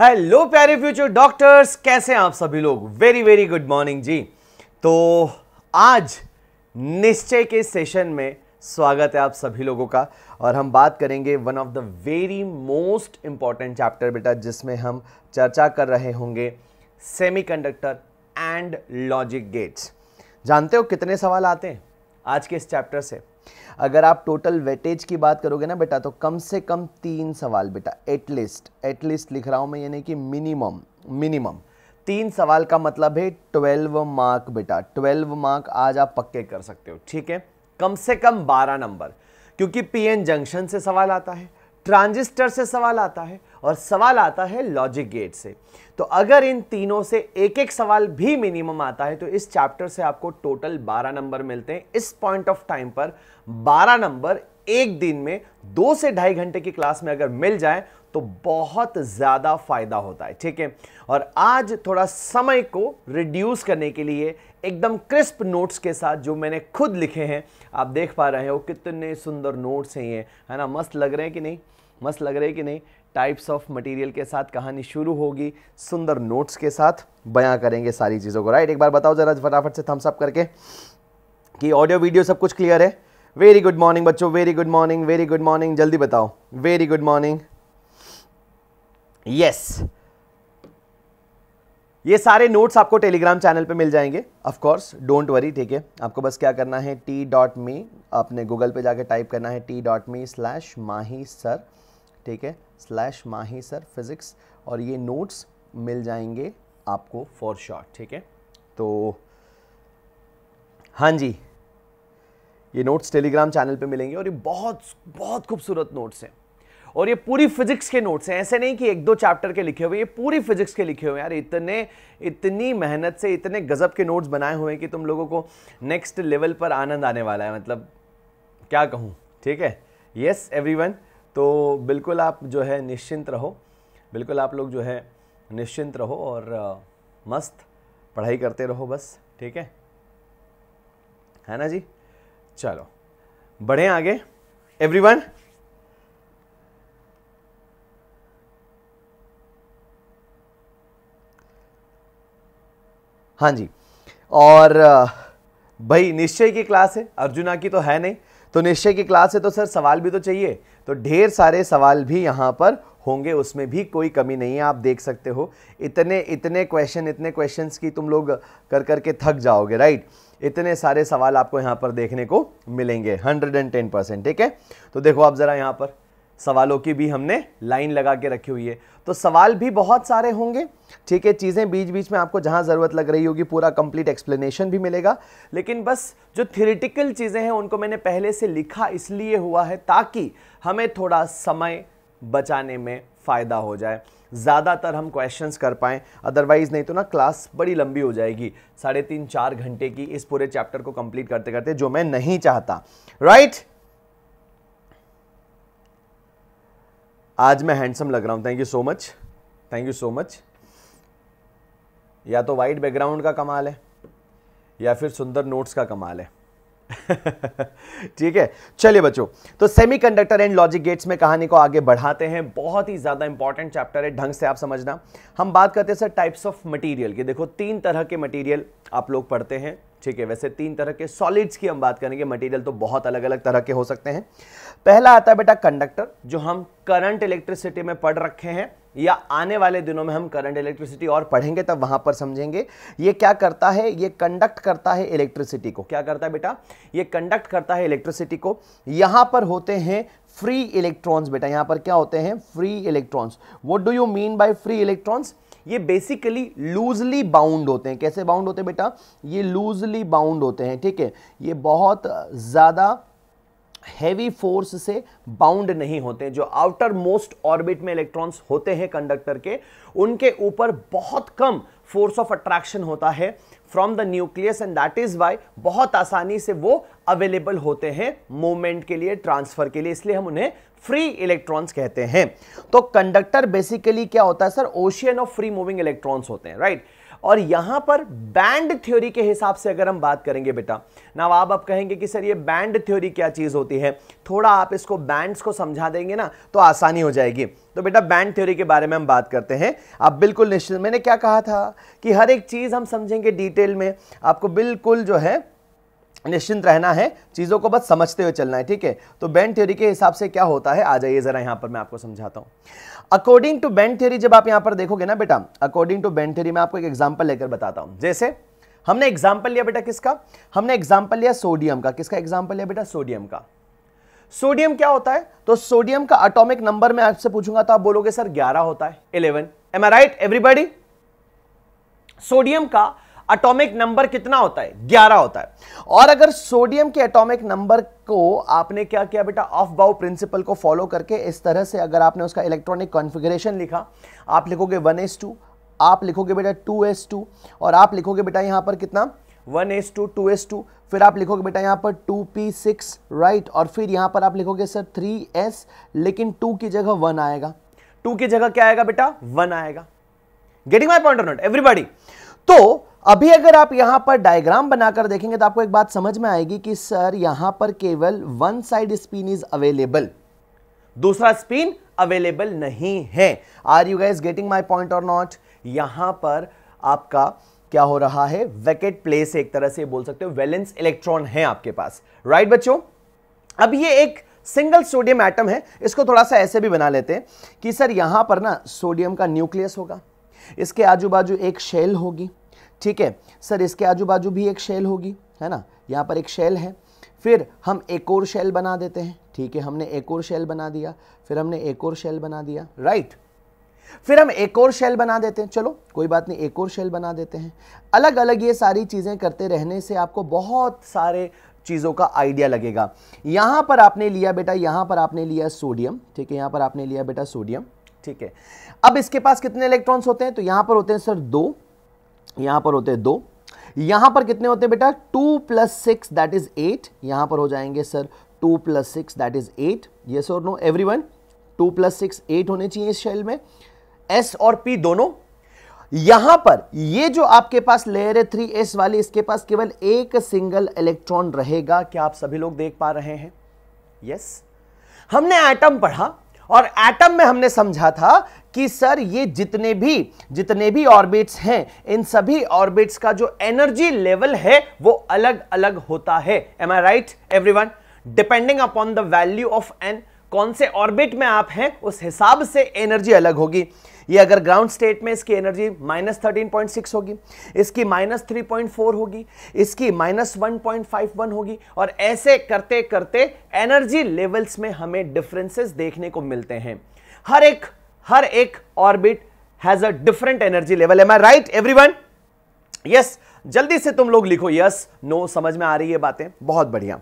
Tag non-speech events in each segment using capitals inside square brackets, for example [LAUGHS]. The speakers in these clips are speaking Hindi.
हेलो प्यारे फ्यूचर डॉक्टर्स कैसे हैं आप सभी लोग वेरी वेरी गुड मॉर्निंग जी तो आज निश्चय के सेशन में स्वागत है आप सभी लोगों का और हम बात करेंगे one of the very most important chapter बेटा जिसमें हम चर्चा कर रहे होंगे सेमीकंडक्टर एंड लॉजिक गेट्स जानते हो कितने सवाल आते हैं आज के इस चैप्टर से अगर आप टोटल वेटेज की बात करोगे ना बेटा तो कम से कम तीन सवाल बेटा एटलीस्ट एटलीस्ट लिख रहा हूँ मैं यानी कि मिनिमम मिनिमम तीन सवाल का मतलब है ट्वेल्व मार्क बेटा ट्वेल्व मार्क आज आप पक्के कर सकते हो ठीक है कम से कम बारह नंबर क्योंकि पीएन जंक्शन से सवाल आता है ट्रांजिस्टर से सवाल आता है और सवाल आता है लॉजिक गेट से तो अगर इन तीनों से एक एक सवाल भी मिनिमम आता है तो इस चैप्टर से आपको टोटल 12 नंबर मिलते हैं इस पॉइंट ऑफ टाइम पर 12 नंबर एक दिन में दो से ढाई घंटे की क्लास में अगर मिल जाए तो बहुत ज़्यादा फायदा होता है ठीक है और आज थोड़ा समय को रिड्यूस करने के लिए एकदम क्रिस्प नोट्स के साथ जो मैंने खुद लिखे हैं आप देख पा रहे हो कितने सुंदर नोट्स हैं ये है ना मस्त लग रहे हैं कि नहीं मस्त लग रहे हैं कि नहीं टाइप्स ऑफ मटेरियल के साथ कहानी शुरू होगी सुंदर नोट्स के साथ बयां करेंगे सारी चीज़ों को राइट एक बार बताओ जरा फटाफट से थम्स अप करके कि ऑडियो वीडियो सब कुछ क्लियर है वेरी गुड मॉर्निंग बच्चों very good morning very good morning जल्दी बताओ वेरी गुड मॉर्निंग यस ये सारे नोट्स आपको टेलीग्राम चैनल पे मिल जाएंगे ऑफ कोर्स डोंट वरी ठीक है आपको बस क्या करना है टी डॉट मी आपने गूगल पे जाके टाइप करना है T dot me slash Mahi sir ठीक है स्लैश माही सर फिज़िक्स और ये नोट्स मिल जाएंगे आपको फॉर शॉर्ट ठीक है तो हाँ जी ये नोट्स टेलीग्राम चैनल पे मिलेंगे और ये बहुत बहुत खूबसूरत नोट्स हैं और ये पूरी फिजिक्स के नोट्स हैं ऐसे नहीं कि एक दो चैप्टर के लिखे हुए ये पूरी फिजिक्स के लिखे हुए यार इतने इतनी मेहनत से इतने गज़ब के नोट्स बनाए हुए हैं कि तुम लोगों को नेक्स्ट लेवल पर आनंद आने वाला है मतलब क्या कहूँ ठीक है येस एवरी तो बिल्कुल आप जो है निश्चिंत रहो बिल्कुल आप लोग जो है निश्चिंत रहो और मस्त पढ़ाई करते रहो बस ठीक है है ना जी चलो बढ़ें आगे एवरीवन हाँ जी और भाई निश्चय की क्लास है अर्जुना की तो है नहीं तो निश्चय की क्लास है तो सर सवाल भी तो चाहिए तो ढेर सारे सवाल भी यहाँ पर होंगे उसमें भी कोई कमी नहीं है आप देख सकते हो इतने इतने क्वेश्चन इतने क्वेश्चंस की तुम लोग कर कर के थक जाओगे राइट इतने सारे सवाल आपको यहाँ पर देखने को मिलेंगे हंड्रेड एंड टेन परसेंट ठीक है तो देखो आप ज़रा यहाँ पर सवालों की भी हमने लाइन लगा के रखी हुई है तो सवाल भी बहुत सारे होंगे ठीक है चीज़ें बीच बीच में आपको जहाँ ज़रूरत लग रही होगी पूरा कंप्लीट एक्सप्लेनेशन भी मिलेगा लेकिन बस जो थ्योरेटिकल चीज़ें हैं उनको मैंने पहले से लिखा इसलिए हुआ है ताकि हमें थोड़ा समय बचाने में फ़ायदा हो जाए ज़्यादातर हम क्वेश्चंस कर पाएँ अदरवाइज़ नहीं तो ना क्लास बड़ी लंबी हो जाएगी साढ़े तीन चार घंटे की इस पूरे चैप्टर को कंप्लीट करते करते जो मैं नहीं चाहता राइट right? आज मैं हैंडसम लग रहा हूँ thank you so much thank you so much या तो वाइट बैकग्राउंड का कमाल है या फिर सुंदर नोट्स का कमाल है [LAUGHS] ठीक है चलिए बच्चों तो सेमीकंडक्टर एंड लॉजिक गेट्स में कहानी को आगे बढ़ाते हैं बहुत ही ज़्यादा इंपॉर्टेंट चैप्टर है ढंग से आप समझना हम बात करते हैं सर टाइप्स ऑफ मटेरियल की देखो तीन तरह के मटेरियल आप लोग पढ़ते हैं ठीक है वैसे तीन तरह के सॉलिड्स की हम बात करेंगे मटेरियल तो बहुत अलग अलग तरह के हो सकते हैं पहला आता है बेटा कंडक्टर जो हम करंट इलेक्ट्रिसिटी में पढ़ रखे हैं या आने वाले दिनों में हम करंट इलेक्ट्रिसिटी और पढ़ेंगे तब वहां पर समझेंगे ये क्या करता है ये कंडक्ट करता है इलेक्ट्रिसिटी को क्या करता है बेटा ये कंडक्ट करता है इलेक्ट्रिसिटी को यहां पर होते हैं फ्री इलेक्ट्रॉन्स बेटा यहां पर क्या होते हैं free electrons what do you mean by free electrons ये बेसिकली लूजली बाउंड होते हैं कैसे बाउंड होते हैं बेटा ये लूजली बाउंड होते हैं ठीक है ये बहुत ज़्यादा हैवी फोर्स से बाउंड नहीं होते जो आउटर मोस्ट ऑर्बिट में इलेक्ट्रॉन्स होते हैं कंडक्टर के उनके ऊपर बहुत कम फोर्स ऑफ अट्रैक्शन होता है from the nucleus and that is why बहुत आसानी से वो अवेलेबल होते हैं मूवमेंट के लिए ट्रांसफर के लिए इसलिए हम उन्हें फ्री इलेक्ट्रॉन्स कहते हैं तो कंडक्टर बेसिकली क्या होता है sir ocean of free moving electrons होते हैं राइट और यहां पर बैंड थ्योरी के हिसाब से अगर हम बात करेंगे बेटा ना आप अब कहेंगे कि सर ये बैंड थ्योरी क्या चीज होती है थोड़ा आप इसको बैंड्स को समझा देंगे ना तो आसानी हो जाएगी तो बेटा बैंड थ्योरी के बारे में हम बात करते हैं आप बिल्कुल निश्चित मैंने क्या कहा था कि हर एक चीज हम समझेंगे डिटेल में आपको बिल्कुल जो है निश्चिंत रहना है चीज़ों को बस समझते हुए चलना है ठीक है तो बैंड थ्योरी के हिसाब से क्या होता है आ जाइए ज़रा यहां पर मैं आपको समझाता हूं अकॉर्डिंग टू बैंड थ्योरी जब आप यहां पर देखोगे ना बेटा अकॉर्डिंग टू बैंड थ्योरी मैं आपको एक एग्जाम्पल लेकर बताता हूं जैसे हमने एग्जाम्पल लिया बेटा किसका हमने एग्जाम्पल लिया सोडियम का किसका एग्जाम्पल लिया बेटा सोडियम का सोडियम क्या होता है तो सोडियम का अटोमिक नंबर मैं आपसे पूछूंगा तो आप बोलोगे सर ग्यारह होता है eleven am I right everybody sodium का एटॉमिक नंबर कितना होता है ग्यारह होता है और अगर सोडियम के एटॉमिक नंबर को आपने क्या किया बेटा ऑफ बाउ प्रिंसिपल को फॉलो करके इस तरह से अगर आपने उसका इलेक्ट्रॉनिक कॉन्फिगरेशन लिखा आप लिखोगे वन एस टू आप लिखोगे बेटा टू एस टू और आप लिखोगे बेटा यहाँ पर कितना one s two two s two फिर आप लिखोगे बेटा यहाँ पर टू पी सिक्स राइट और फिर यहाँ पर आप लिखोगे सर थ्री एस लेकिन टू की जगह वन आएगा टू की जगह क्या आएगा बेटा वन आएगा गेटिंग माई पॉइंट एवरीबॉडी तो अभी अगर आप यहां पर डायग्राम बनाकर देखेंगे तो आपको एक बात समझ में आएगी कि सर यहां पर केवल one side spin is available दूसरा स्पिन अवेलेबल नहीं है are you guys getting my point or not यहां पर आपका क्या हो रहा है वैकेट प्लेस एक तरह से बोल सकते हो वैलेंस इलेक्ट्रॉन है आपके पास राइट right, बच्चों अब ये एक सिंगल सोडियम एटम है इसको थोड़ा सा ऐसे भी बना लेते हैं कि सर यहां पर ना सोडियम का न्यूक्लियस होगा इसके आजू बाजू एक शेल होगी ठीक है सर इसके आजू बाजू भी एक शेल होगी है ना यहाँ पर एक शेल है फिर हम एक और शेल बना देते हैं ठीक है हमने एक और शेल बना दिया फिर हमने एक और शेल बना दिया राइट फिर हम एक और शेल बना देते हैं चलो कोई बात नहीं एक और शेल बना देते हैं अलग अलग ये सारी चीज़ें करते रहने से आपको बहुत सारे चीज़ों का आइडिया लगेगा यहाँ पर आपने लिया बेटा यहाँ पर आपने लिया सोडियम ठीक है यहाँ पर आपने लिया बेटा सोडियम ठीक है अब इसके पास कितने इलेक्ट्रॉन्स होते हैं तो यहां पर होते हैं सर दो यहाँ पर होते हैं दो यहाँ पर कितने होते हैं बेटा two plus six that is eight यहाँ पर हो जाएंगे sir two plus six that is eight yes or no everyone two plus six eight होने चाहिए इस शेल में एस और पी दोनों यहां पर ये जो आपके पास लेयर है थ्री एस वाली इसके पास केवल एक सिंगल इलेक्ट्रॉन रहेगा क्या आप सभी लोग देख पा रहे हैं यस yes. हमने एटम पढ़ा और एटम में हमने समझा था कि सर ये जितने भी जितने भी ऑर्बिट्स हैं इन सभी ऑर्बिट्स का जो एनर्जी लेवल है वो अलग अलग होता है am I right everyone depending upon the value of n कौन से ऑर्बिट में आप हैं उस हिसाब से एनर्जी अलग होगी ये अगर ग्राउंड स्टेट में इसकी energy minus thirteen point six होगी इसकी माइनस थ्री पॉइंट फोर होगी इसकी minus one point five one होगी और ऐसे करते करते एनर्जी लेवल्स में हमें डिफरेंसेस देखने को मिलते हैं हर एक हर एक orbit has a different energy level am I right everyone yes जल्दी से तुम लोग लिखो यस yes, नो no, समझ में आ रही है बातें बहुत बढ़िया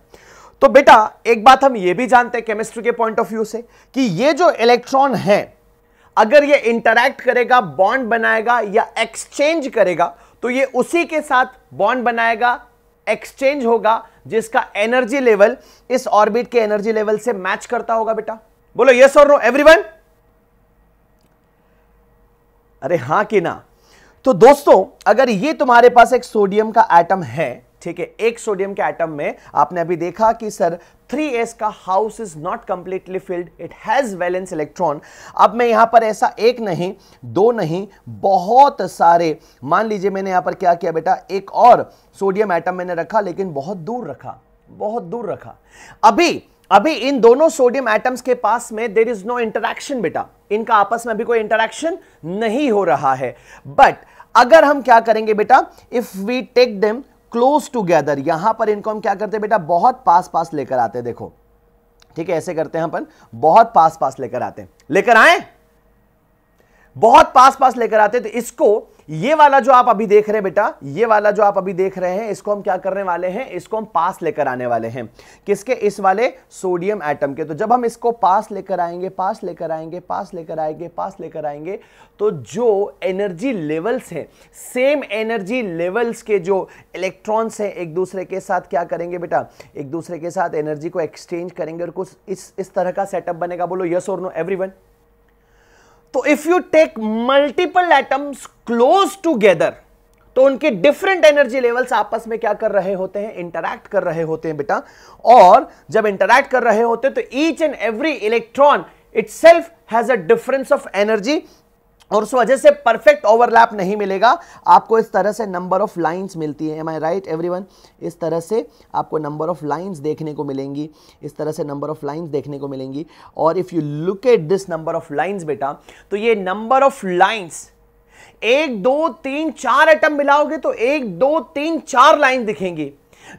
तो बेटा एक बात हम ये भी जानते हैं केमिस्ट्री के पॉइंट ऑफ व्यू से कि ये जो इलेक्ट्रॉन है अगर ये इंटरैक्ट करेगा बॉन्ड बनाएगा या एक्सचेंज करेगा तो ये उसी के साथ बॉन्ड बनाएगा एक्सचेंज होगा जिसका एनर्जी लेवल इस ऑर्बिट के एनर्जी लेवल से मैच करता होगा बेटा बोलो यस और नो एवरीवन अरे हां कि ना तो दोस्तों अगर ये तुम्हारे पास एक सोडियम का एटम है ठीक है एक सोडियम के एटम में आपने अभी देखा कि सर 3s का house is not completely filled it has valence electron अब मैं यहां पर ऐसा एक नहीं दो नहीं बहुत सारे मान लीजिए मैंने यहां पर क्या किया बेटा एक और सोडियम एटम मैंने रखा लेकिन बहुत दूर रखा बहुत दूर रखा अभी अभी इन दोनों सोडियम एटम्स के पास में देर इज नो इंटरक्शन बेटा इनका आपस में अभी कोई इंटरक्शन नहीं हो रहा है बट अगर हम क्या करेंगे बेटा if we take them close together यहां पर इनको हम क्या करते हैं बेटा बहुत पास पास लेकर आते हैं देखो ठीक है ऐसे करते हैं अपन बहुत पास पास लेकर आते हैं लेकर आए बहुत पास पास लेकर आते तो इसको ये वाला जो आप अभी देख रहे हैं बेटा ये वाला जो आप अभी देख रहे हैं इसको हम क्या करने वाले हैं इसको हम पास लेकर आने वाले हैं किसके इस वाले सोडियम एटम के तो जब हम इसको पास लेकर आएंगे पास लेकर आएंगे पास लेकर आएंगे पास लेकर आएंगे तो जो एनर्जी लेवल्स हैं सेम एनर्जी लेवल्स के जो इलेक्ट्रॉन्स हैं एक दूसरे के साथ क्या करेंगे बेटा एक दूसरे के साथ एनर्जी को एक्सचेंज करेंगे और कुछ इस इस तरह का सेटअप बनेगा बोलो यस और नो वन तो if you take multiple atoms close together तो उनके डिफरेंट एनर्जी लेवल्स आपस में क्या कर रहे होते हैं इंटरैक्ट कर रहे होते हैं बेटा और जब इंटरैक्ट कर रहे होते हैं तो each and every electron itself has a difference of energy और उस वजह से परफेक्ट ओवरलैप नहीं मिलेगा आपको इस तरह से नंबर ऑफ लाइंस मिलती है एम आई राइट एवरीवन इस तरह से आपको नंबर ऑफ लाइंस देखने को मिलेंगी इस तरह से नंबर ऑफ लाइंस देखने को मिलेंगी और if you look at this number of lines बेटा तो ये नंबर ऑफ लाइंस एक दो तीन चार एटम मिलाओगे तो एक दो तीन चार लाइन दिखेंगी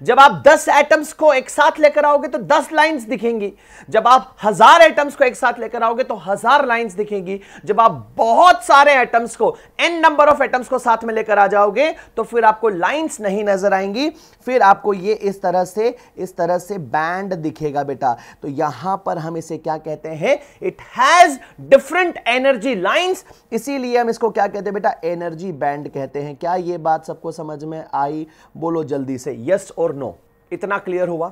जब आप 10 एटम्स को एक साथ लेकर आओगे तो 10 लाइंस दिखेंगी जब आप हजार एटम्स को एक साथ लेकर आओगे तो हजार लाइंस दिखेंगी जब आप बहुत सारे एटम्स को एन नंबर ऑफ एटम्स को साथ में लेकर आ जाओगे तो फिर आपको लाइंस नहीं नजर आएंगी फिर आपको ये इस तरह से इस तरह से बैंड दिखेगा बेटा तो यहां पर हम इसे क्या कहते हैं it has different energy lines इसीलिए हम इसको क्या कहते हैं बेटा एनर्जी बैंड कहते हैं क्या ये बात सबको समझ में आई बोलो जल्दी से यस और नो इतना क्लियर हुआ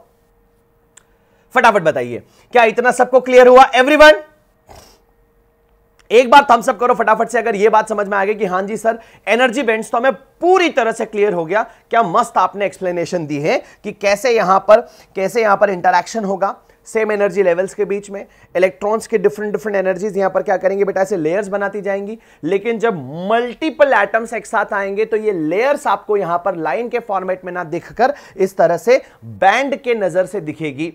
फटाफट बताइए क्या इतना सबको क्लियर हुआ एवरीवन एक बार तो सब करो फटाफट से अगर यह बात समझ में आ गई कि हां जी सर एनर्जी बेंड्स तो हमें पूरी तरह से क्लियर हो गया क्या मस्त आपने एक्सप्लेनेशन दी है कि कैसे यहां पर कैसे यहां पर इंटरेक्शन होगा सेम एनर्जी लेवल्स के बीच में इलेक्ट्रॉन्स के डिफरेंट डिफरेंट एनर्जीज यहां पर क्या करेंगे बेटा ऐसे लेयर्स बनाती जाएंगी लेकिन जब मल्टीपल एटम्स एक साथ आएंगे तो ये लेयर्स आपको यहां पर लाइन के फॉर्मेट में ना दिखकर इस तरह से बैंड के नजर से दिखेगी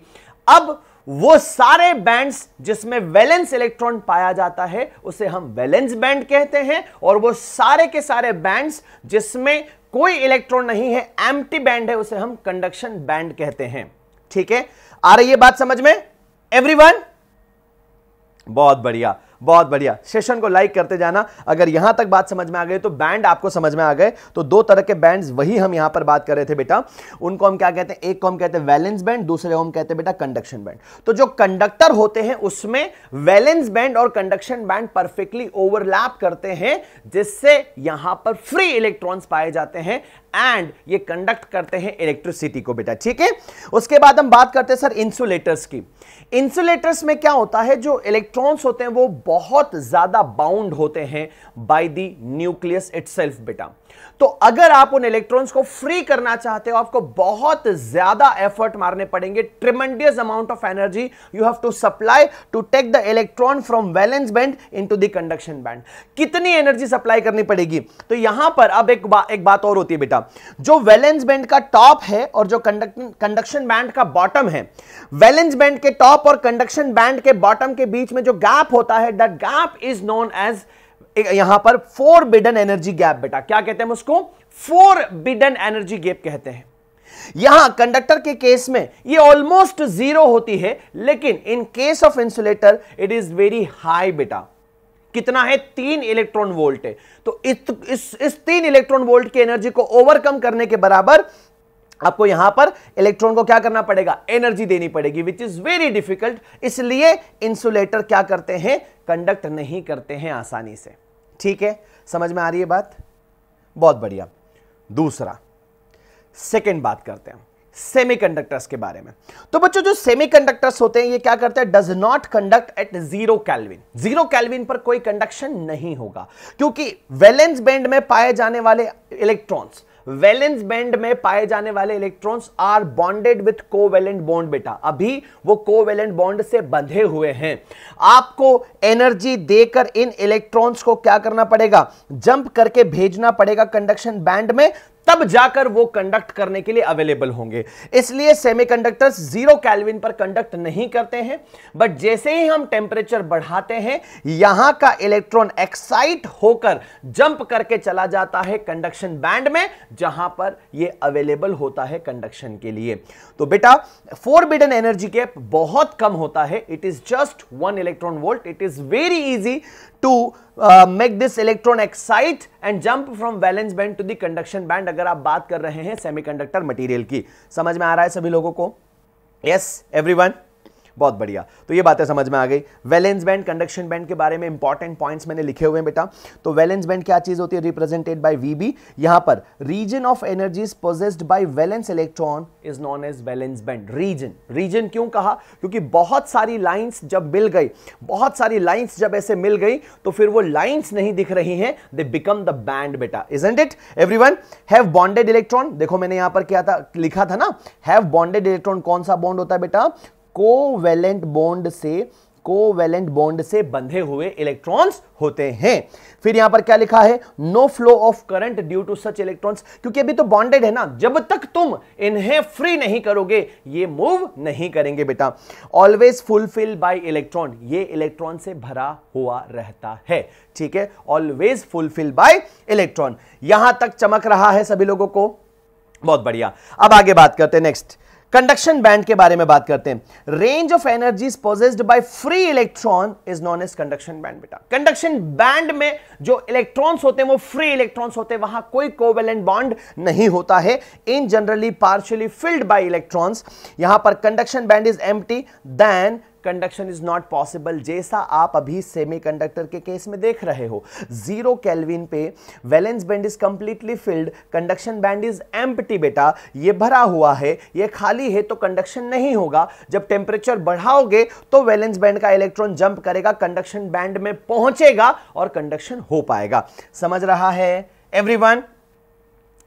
अब वो सारे बैंड्स जिसमें वैलेंस इलेक्ट्रॉन पाया जाता है उसे हम वैलेंस बैंड कहते हैं और वो सारे के सारे बैंड्स जिसमें कोई इलेक्ट्रॉन नहीं है एम्प्टी बैंड है उसे हम कंडक्शन बैंड कहते हैं ठीक है आ रही है बात समझ में एवरीवन बहुत बढ़िया बहुत बढ़िया सेशन को लाइक करते जाना अगर यहां तक बात समझ में आ गई तो बैंड आपको समझ में आ गए तो दो तरह के बैंड वही हम यहां पर बात कर रहे थे बेटा उनको हम क्या कहते हैं एक को हम कहते हैं वैलेंस बैंड दूसरे को हम कहते हैं बेटा कंडक्शन बैंड तो जो कंडक्टर होते हैं उसमें वैलेंस बैंड और कंडक्शन बैंड परफेक्टली ओवरलैप करते हैं जिससे यहां पर फ्री इलेक्ट्रॉन्स पाए जाते हैं एंड ये कंडक्ट करते हैं इलेक्ट्रिसिटी को बेटा ठीक है उसके बाद हम बात करते हैं सर इंसुलेटर्स की इंसुलेटर्स में क्या होता है जो इलेक्ट्रॉन्स होते हैं वो बहुत ज्यादा बाउंड होते हैं बाय द न्यूक्लियस इट्सेल्फ बेटा तो अगर आप उन इलेक्ट्रॉन्स को फ्री करना चाहते हो आपको बहुत ज्यादा एफर्ट मारने पड़ेंगे tremendous amount of energy you have to supply to take the electron from valence band into the conduction band कितनी एनर्जी सप्लाई करनी पड़ेगी तो यहां पर अब एक, बा, एक बात और होती है बेटा जो वैलेंस बैंड का टॉप है और जो कंडक्शन बैंड का बॉटम है वैलेंस बैंड के टॉप और कंडक्शन बैंड के बॉटम के बीच में जो गैप होता है that gap is known as यहां पर फोर बिडन एनर्जी गैप बेटा क्या कहते हैं उसको फोर बिडन एनर्जी गैप कहते हैं यहां कंडक्टर के केस में ये ऑलमोस्ट जीरो होती है लेकिन in case of insulator it is very high बेटा कितना है तीन इलेक्ट्रॉन वोल्ट है तो इस, इस, इस तीन इलेक्ट्रॉन वोल्ट की एनर्जी को ओवरकम करने के बराबर आपको यहां पर इलेक्ट्रॉन को क्या करना पड़ेगा एनर्जी देनी पड़ेगी विच इज वेरी डिफिकल्ट इसलिए इंसुलेटर क्या करते हैं कंडक्ट नहीं करते हैं आसानी से ठीक है समझ में आ रही है बात बहुत बढ़िया दूसरा सेकेंड बात करते हैं सेमीकंडक्टर्स के बारे में तो बच्चों जो सेमीकंडक्टर्स होते हैं ये क्या करते हैं does not conduct at zero kelvin zero kelvin पर कोई कंडक्शन नहीं होगा क्योंकि वैलेंस बैंड में पाए जाने वाले इलेक्ट्रॉन्स वैलेंस बैंड में पाए जाने वाले electrons are bonded with covalent bond बेटा अभी वो कोवेलेंट बॉन्ड से बंधे हुए हैं आपको एनर्जी देकर इन इलेक्ट्रॉन्स को क्या करना पड़ेगा जंप करके भेजना पड़ेगा कंडक्शन बैंड में तब जाकर वो कंडक्ट करने के लिए अवेलेबल होंगे इसलिए सेमीकंडक्टर्स जीरो कैलविन पर कंडक्ट नहीं करते हैं बट जैसे ही हम टेम्परेचर बढ़ाते हैं यहां का इलेक्ट्रॉन एक्साइट होकर जंप करके चला जाता है कंडक्शन बैंड में जहां पर ये अवेलेबल होता है कंडक्शन के लिए तो बेटा फोरबिडन एनर्जी गैप बहुत कम होता है it is just one electron volt it is very easy to uh, make this electron excite and jump from valence band to the conduction band agar aap baat kar rahe hain semiconductor material ki samajh mein aa raha hai sabhi logo ko yes everyone बहुत बढ़िया तो ये बातें समझ में आ गई वैलेंस बैंड कंडक्शन बैंड के बारे में इंपॉर्टेंट पॉइंट्स मैंने लिखे हुए हैं बेटा तो वैलेंस बैंड क्या चीज़ होती है रिप्रेजेंटेड बाय वी बी यहां पर region of energy possessed by valence electron is known as valence band region region क्यों कहा क्योंकि बहुत सारी लाइन्स जब मिल गई बहुत सारी लाइन्स जब ऐसे मिल गई तो फिर वो लाइन्स नहीं दिख रही हैं दे बिकम द बैंड बेटा is and it everyone have bonded electron देखो मैंने यहां पर क्या था लिखा था ना हैव बॉन्डेड इलेक्ट्रॉन कौन सा बॉन्ड होता है बेटा कोवेलेंट बॉन्ड से कोवेलेंट बॉन्ड से बंधे हुए इलेक्ट्रॉन्स होते हैं फिर यहां पर क्या लिखा है no flow of current due to such electrons क्योंकि अभी तो बॉन्डेड है ना जब तक तुम इन्हें फ्री नहीं करोगे ये मूव नहीं करेंगे बेटा ऑलवेज फुलफिल बाय इलेक्ट्रॉन ये इलेक्ट्रॉन से भरा हुआ रहता है ठीक है ऑलवेज फुलफिल बाय इलेक्ट्रॉन यहां तक चमक रहा है सभी लोगों को बहुत बढ़िया अब आगे बात करते हैं नेक्स्ट कंडक्शन बैंड के बारे में बात करते हैं range of energy possessed by free electron is known as conduction band बेटा कंडक्शन बैंड में जो इलेक्ट्रॉन्स होते हैं वो फ्री इलेक्ट्रॉन्स होते हैं वहां कोई कोवेलेंट बॉन्ड नहीं होता है in generally partially filled by electrons यहां पर conduction band is T then conduction is not possible जैसा आप अभी सेमीकंडक्टर के केस में देख रहे हो जीरो कैलविन पे valence band is completely filled conduction band is empty बेटा ये भरा हुआ है ये खाली है तो कंडक्शन नहीं होगा जब टेम्परेचर बढ़ाओगे तो वैलेंस बैंड का इलेक्ट्रॉन जंप करेगा कंडक्शन बैंड में पहुंचेगा और कंडक्शन हो पाएगा समझ रहा है एवरी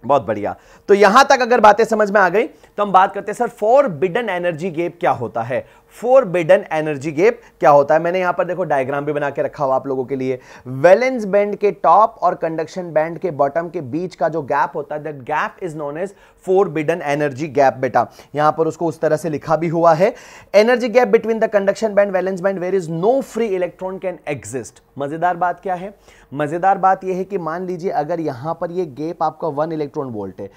बहुत बढ़िया तो यहां तक अगर बातें समझ में आ गई तो हम बात करते हैं sir forbidden energy gap क्या होता है फोर बेडन एनर्जी गेप क्या होता है मैंने यहां पर देखो डायग्राम भी बना के रखा हुआ आप लोगों के लिए वेलेंस बैंड के टॉप और कंडक्शन बैंड के बॉटम के बीच का जो गैप होता है that gap is known as forbidden energy gap बेटा यहां पर उसको उस तरह से लिखा भी हुआ है energy gap between the conduction band valence band where is no free electron can exist मजेदार बात क्या है मजेदार बात यह है कि मान लीजिए अगर यहां पर यह गैप आपका वन इलेक्ट्रॉन वोल्ट है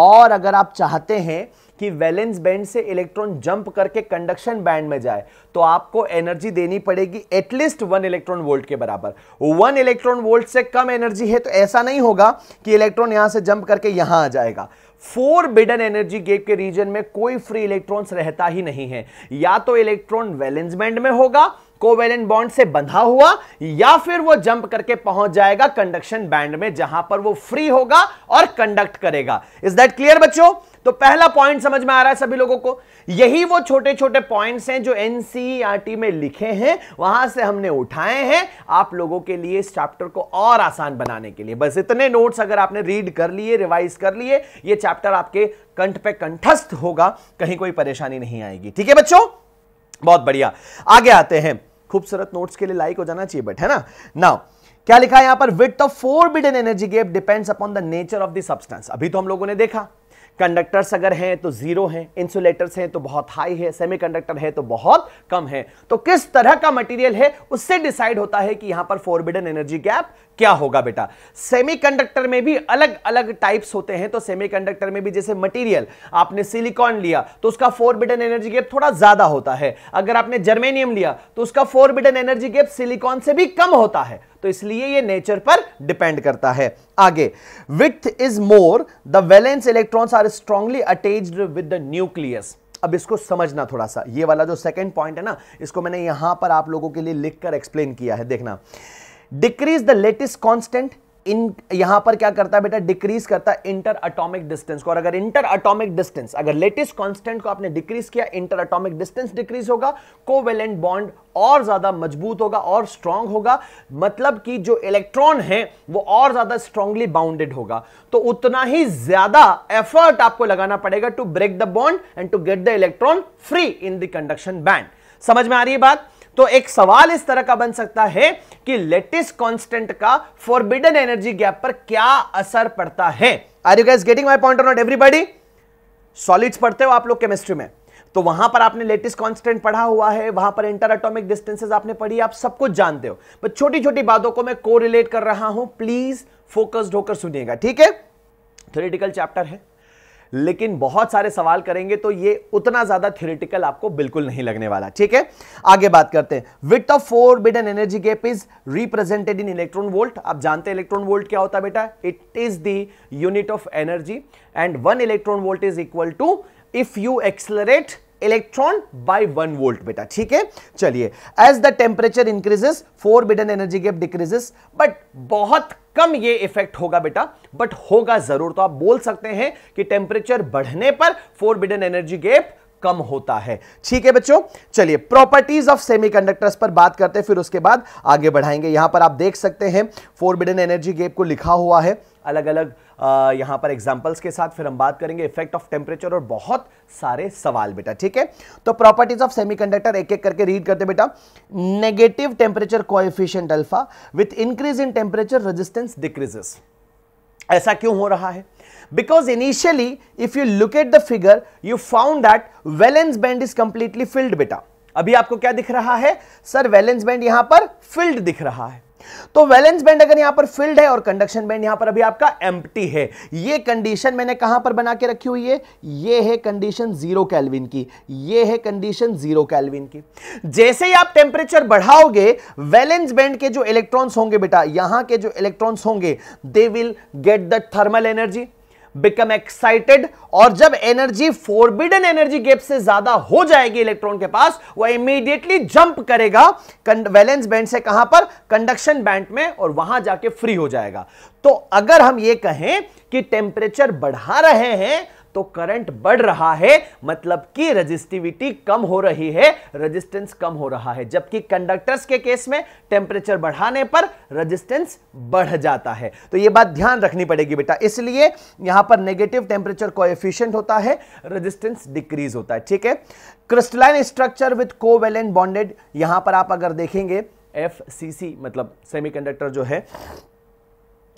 और अगर आप चाहते हैं कि वैलेंस बैंड से इलेक्ट्रॉन जंप करके कंडक्शन बैंड में जाए तो आपको एनर्जी देनी पड़ेगी एटलीस्ट वन इलेक्ट्रॉन वोल्ट के बराबर वन इलेक्ट्रॉन वोल्ट से कम एनर्जी है तो ऐसा नहीं होगा कि इलेक्ट्रॉन यहां से जंप करके यहां आ जाएगा फोर बिडन एनर्जी गेप के रीजन में कोई फ्री इलेक्ट्रॉन्स रहता ही नहीं है या तो इलेक्ट्रॉन वैलेंस बैंड में होगा कोवेलेंट बॉन्ड से बंधा हुआ या फिर वो जंप करके पहुंच जाएगा कंडक्शन बैंड में जहां पर वो फ्री होगा और कंडक्ट करेगा इज दैट क्लियर बच्चों तो पहला पॉइंट समझ में आ रहा है सभी लोगों को यही वो छोटे छोटे पॉइंट्स हैं जो एनसीईआरटी e में लिखे हैं वहां से हमने उठाए हैं आप लोगों के लिए इस चैप्टर को और आसान बनाने के लिए बस इतने नोट्स अगर आपने रीड कर लिए रिवाइज कर लिए ये चैप्टर आपके कंठ पे कंठस्थ होगा कहीं कोई परेशानी नहीं आएगी ठीक है बच्चों बहुत बढ़िया आगे आते हैं खूबसूरत नोट्स के लिए लाइक हो जाना चाहिए बट है ना ना क्या लिखा है यहां पर width of forbidden energy gap depends upon the nature of the substance अभी तो हम लोगों ने देखा कंडक्टर्स अगर हैं तो ज़ीरो हैं इंसुलेटर्स हैं तो बहुत हाई है सेमीकंडक्टर है तो बहुत कम है तो किस तरह का मटेरियल है उससे डिसाइड होता है कि यहां पर फोरबिडन एनर्जी गैप क्या होगा बेटा सेमीकंडक्टर में भी अलग अलग टाइप्स होते हैं तो सेमीकंडक्टर में भी जैसे मटेरियल आपने सिलिकॉन लिया तो उसका फोरबिडन एनर्जी गैप थोड़ा ज़्यादा होता है अगर आपने जर्मेनियम लिया तो उसका फोरबिडन एनर्जी गैप सिलिकॉन से भी कम होता है तो इसलिए ये नेचर पर डिपेंड करता है आगे width is more the valence electrons are strongly attached with the nucleus अब इसको समझना थोड़ा सा ये वाला जो सेकेंड पॉइंट है ना इसको मैंने यहां पर आप लोगों के लिए लिखकर एक्सप्लेन किया है देखना decrease the lattice constant in यहां पर क्या करता है बेटा डिक्रीज करता है इंटर अटोमिक डिस्टेंस को और अगर इंटर अटोमिक डिस्टेंस अगर लेटेस्ट कांस्टेंट को आपने डिक्रीज किया इंटर अटोमिक डिस्टेंस डिक्रीज होगा कोवेलेंट बॉन्ड और ज्यादा मजबूत होगा और स्ट्रांग होगा मतलब कि जो इलेक्ट्रॉन है वो और ज्यादा स्ट्रांगली बाउंडेड होगा तो उतना ही ज्यादा एफर्ट आपको लगाना पड़ेगा to break the bond and to get the electron free in the conduction band समझ में आ रही है बात तो एक सवाल इस तरह का बन सकता है कि लेटिस कांस्टेंट का फॉरबिडन एनर्जी गैप पर क्या असर पड़ता है are you guys getting my point not everybody solids पढ़ते हो आप लोग केमिस्ट्री में तो वहां पर आपने लेटेस्ट कांस्टेंट पढ़ा हुआ है वहां पर इंटर एटोमिक डिस्टेंसेज आपने पढ़ी आप सब कुछ जानते हो बट छोटी छोटी बातों को मैं को कर रहा हूं प्लीज फोकस्ड होकर सुनिएगा ठीक है थ्योरेटिकल चैप्टर है लेकिन बहुत सारे सवाल करेंगे तो ये उतना ज्यादा थियोरिटिकल आपको बिल्कुल नहीं लगने वाला ठीक है आगे बात करते हैं width of forbidden energy gap is represented in electron volt आप जानते हैं इलेक्ट्रॉन वोल्ट क्या होता है बेटा it is the unit of energy and one electron volt is equal to if you accelerate electron by one volt बेटा ठीक है चलिए as the temperature increases forbidden energy gap decreases but बहुत कम ये इफेक्ट होगा बेटा बट होगा जरूर तो आप बोल सकते हैं कि टेम्परेचर बढ़ने पर फोर बिडन एनर्जी गैप कम होता है ठीक है बच्चों चलिए प्रॉपर्टीज ऑफ सेमीकंडक्टर्स पर बात करते हैं फिर उसके बाद आगे बढ़ाएंगे यहां पर आप देख सकते हैं फोर बिडन एनर्जी गेप को लिखा हुआ है अलग अलग यहां पर एग्जाम्पल्स के साथ फिर हम बात करेंगे इफेक्ट ऑफ टेम्परेचर और बहुत सारे सवाल बेटा ठीक है तो प्रॉपर्टीज ऑफ सेमीकंडक्टर एक एक करके रीड करते बेटा negative temperature coefficient alpha with increase in temperature resistance decreases ऐसा क्यों हो रहा है because initially if you look at the figure you found that valence band is completely filled बेटा अभी आपको क्या दिख रहा है सर वैलेंस बैंड यहां पर फिल्ड दिख रहा है तो वैलेंस बैंड अगर यहां पर फिल्ड है और कंडक्शन बैंड यहां पर अभी आपका एम्प्टी है ये कंडीशन मैंने कहां पर बना के रखी हुई है ये है कंडीशन जीरो कैलविन की ये है कंडीशन जीरो कैलविन की जैसे ही आप टेम्परेचर बढ़ाओगे वैलेंस बैंड के जो इलेक्ट्रॉन्स होंगे बेटा यहां के जो इलेक्ट्रॉन्स होंगे they will get the thermal energy become excited और जब एनर्जी फोरबिडन एनर्जी गैप से ज्यादा हो जाएगी इलेक्ट्रॉन के पास वह इमीडिएटली जंप करेगा वैलेंस बैंड से कहां पर कंडक्शन बैंड में और वहां जाके फ्री हो जाएगा तो अगर हम ये कहें कि टेम्परेचर बढ़ा रहे हैं तो करंट बढ़ रहा है मतलब कि रजिस्टिविटी कम हो रही है रजिस्टेंस कम हो रहा है जबकि कंडक्टर्स के केस में टेम्परेचर बढ़ाने पर रजिस्टेंस बढ़ जाता है तो यह बात ध्यान रखनी पड़ेगी बेटा इसलिए यहां पर नेगेटिव टेम्परेचर को होता है रजिस्टेंस डिक्रीज होता है ठीक है crystalline structure with covalent bonded यहां पर आप अगर देखेंगे एफ मतलब सेमीकंडक्टर जो है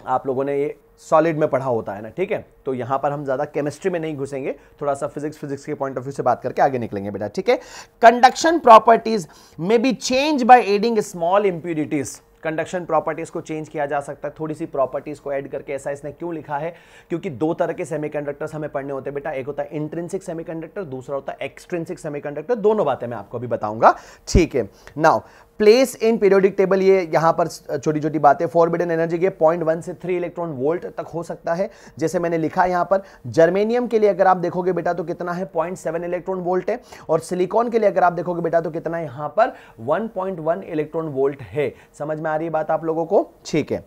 आप लोगों ने ये सॉलिड में पढ़ा होता है ना ठीक है तो यहां पर हम ज़्यादा केमिस्ट्री में नहीं घुसेंगे थोड़ा सा फिजिक्स फिजिक्स के पॉइंट ऑफ व्यू से बात करके आगे निकलेंगे बेटा ठीक है कंडक्शन प्रॉपर्टीज में be change by adding small impurities conduction properties को चेंज किया जा सकता है थोड़ी सी प्रॉपर्टीज़ को ऐड करके ऐसा इसने क्यों लिखा है क्योंकि दो तरह के सेमीकंडक्टर्स हमें पढ़ने होते हैं बेटा एक होता है इंट्रेंसिक सेमीकंडक्टर दूसरा होता है एक्सट्रेंसिक सेमीकंडक्टर दोनों बातें मैं आपको अभी बताऊंगा ठीक है now place in periodic table ये यहाँ पर छोटी छोटी बातें फॉरबिडन एनर्जी के पॉइंट वन से थ्री इलेक्ट्रॉन वोल्ट तक हो सकता है जैसे मैंने लिखा यहाँ पर जर्मेनियम के लिए अगर आप देखोगे बेटा तो कितना है पॉइंट सेवन इलेक्ट्रॉन वोल्ट है और सिलिकॉन के लिए अगर आप देखोगे बेटा तो कितना यहाँ पर one point one electron volt है समझ में आ रही है बात आप लोगों को ठीक है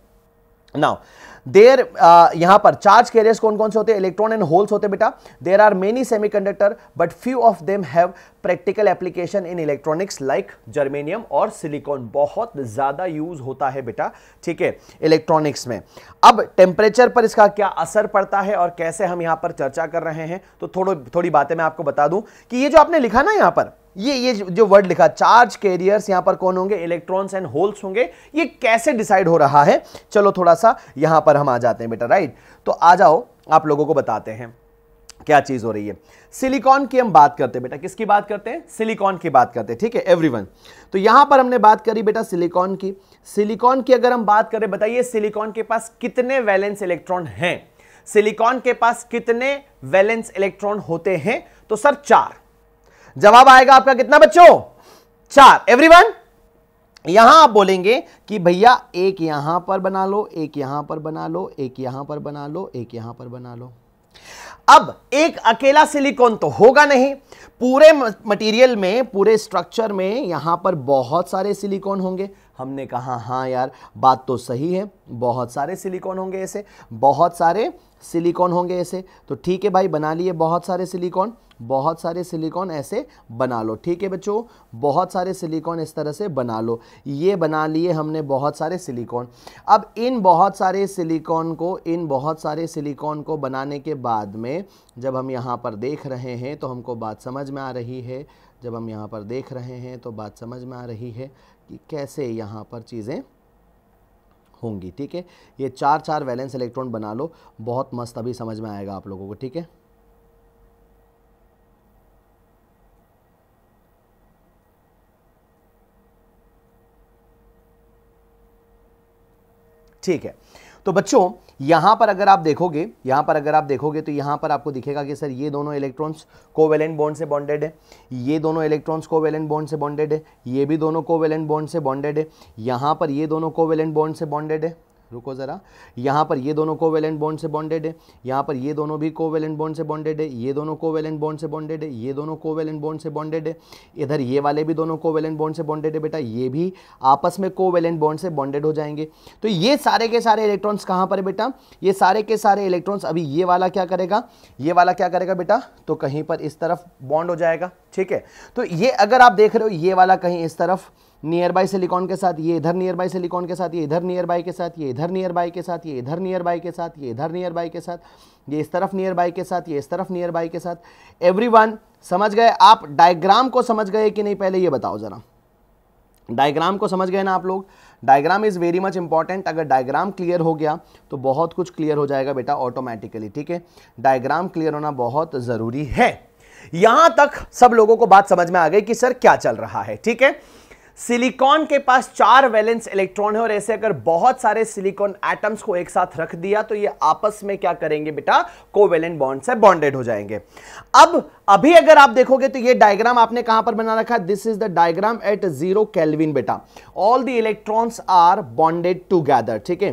नाउ देर यहां पर चार्ज कैरियर्स कौन कौन से होते हैं इलेक्ट्रॉन एंड होल्स होते बेटा there are many semiconductor but few of them have practical application in electronics like germanium और सिलिकॉन बहुत ज़्यादा यूज होता है बेटा ठीक है इलेक्ट्रॉनिक्स में अब टेम्परेचर पर इसका क्या असर पड़ता है और कैसे हम यहां पर चर्चा कर रहे हैं तो थोड़ो थोड़ी बातें मैं आपको बता दूं कि ये जो आपने लिखा ना यहां पर ये ये जो वर्ड लिखा चार्ज कैरियर्स यहां पर कौन होंगे इलेक्ट्रॉन्स एंड होल्स होंगे ये कैसे डिसाइड हो रहा है चलो थोड़ा सा यहां पर हम आ जाते हैं बेटा राइट तो आ जाओ आप लोगों को बताते हैं क्या चीज़ हो रही है सिलिकॉन की हम बात करते हैं बेटा किसकी बात करते हैं सिलिकॉन की बात करते हैं ठीक है एवरीवन तो यहां पर हमने बात करी बेटा सिलिकॉन की सिलिकॉन की अगर हम बात करें बताइए सिलिकॉन के पास कितने वैलेंस इलेक्ट्रॉन हैं सिलिकॉन के पास कितने वैलेंस इलेक्ट्रॉन होते हैं तो सर चार जवाब आएगा आपका कितना बच्चों चार एवरीवन यहां आप बोलेंगे कि भैया एक यहां पर बना लो एक यहां पर बना लो एक यहां पर बना लो एक यहां पर बना लो अब एक अकेला सिलिकॉन तो होगा नहीं पूरे मटेरियल में पूरे स्ट्रक्चर में यहां पर बहुत सारे सिलिकॉन होंगे हमने कहा हां यार बात तो सही है बहुत सारे सिलिकॉन होंगे ऐसे बहुत सारे सिलिकॉन होंगे ऐसे तो ठीक है भाई बना लिए बहुत सारे सिलिकॉन बहुत सारे सिलिकॉन ऐसे बना लो ठीक है बच्चों बहुत सारे सिलिकॉन इस तरह से बना लो ये बना लिए हमने बहुत सारे सिलिकॉन अब इन बहुत सारे सिलिकॉन को इन बहुत सारे सिलिकॉन को बनाने के बाद में जब हम यहाँ पर देख रहे हैं तो हमको बात समझ में आ रही है जब हम यहाँ पर देख रहे हैं तो बात समझ में आ रही है कि कैसे यहाँ पर चीज़ें होंगी ठीक है ये चार चार वैलेंस इलेक्ट्रॉन बना लो बहुत मस्त अभी समझ में आएगा आप लोगों को ठीक है ठीक है तो बच्चों यहाँ पर अगर आप देखोगे यहाँ पर अगर आप देखोगे तो यहाँ पर आपको दिखेगा कि सर ये दोनों इलेक्ट्रॉन्स कोवेलेंट बॉन्ड से बॉन्डेड है ये दोनों इलेक्ट्रॉन्स कोवेलेंट बॉन्ड से बॉन्डेड है ये भी दोनों कोवेलेंट बॉन्ड से बॉन्डेड है यहाँ पर ये दोनों कोवेलेंट बॉन्ड से बॉन्डेड है रुको ज़रा यहाँ पर ये दोनों कोवेलेंट बॉन्ड से बॉन्डेड है यहाँ पर ये दोनों भी कोवेलेंट बॉन्ड से बॉन्डेड है ये दोनों कोवेलेंट बॉन्ड से बॉन्डेड है ये दोनों कोवेलेंट बॉन्ड से बॉन्डेड है इधर ये वाले भी दोनों कोवेलेंट बॉन्ड से बॉन्डेड है बेटा ये भी आपस में कोवेलेंट बॉन्ड से बॉन्डेड हो जाएंगे तो ये सारे के सारे इलेक्ट्रॉन्स कहाँ पर है बेटा ये सारे के सारे इलेक्ट्रॉन्स अभी ये वाला क्या करेगा ये वाला क्या करेगा बेटा तो कहीं पर इस तरफ बॉन्ड हो जाएगा ठीक है तो ये अगर आप देख रहे हो ये वाला कहीं इस तरफ नियर बाय सिलिकॉन के साथ ये इधर नियर बाई सिलिकॉन के साथ ये इधर नियर बाय के साथ ये इधर नियर बाय के साथ ये इधर नियर बाय के साथ ये इधर नियर बाय के साथ ये इस तरफ नियर बाई के साथ ये इस तरफ नियर बाय के साथ एवरी समझ गए आप डायग्राम को समझ गए कि नहीं पहले ये बताओ ज़रा डायग्राम को समझ गए ना आप लोग diagram is very much important अगर डायग्राम क्लियर हो गया तो बहुत कुछ क्लियर हो जाएगा बेटा ऑटोमेटिकली ठीक है डायग्राम क्लियर होना बहुत ज़रूरी है यहां तक सब लोगों को बात समझ में आ गई कि सर क्या चल रहा है ठीक है सिलिकॉन के पास चार वैलेंस इलेक्ट्रॉन है और ऐसे अगर बहुत सारे सिलिकॉन एटम्स को एक साथ रख दिया तो ये आपस में क्या करेंगे बेटा कोवेलेंट बॉन्ड से बॉन्डेड हो जाएंगे अब अभी अगर आप देखोगे तो ये डायग्राम आपने कहां पर बना रखा है this is the diagram at zero kelvin बेटा all the electrons are bonded together ठीक है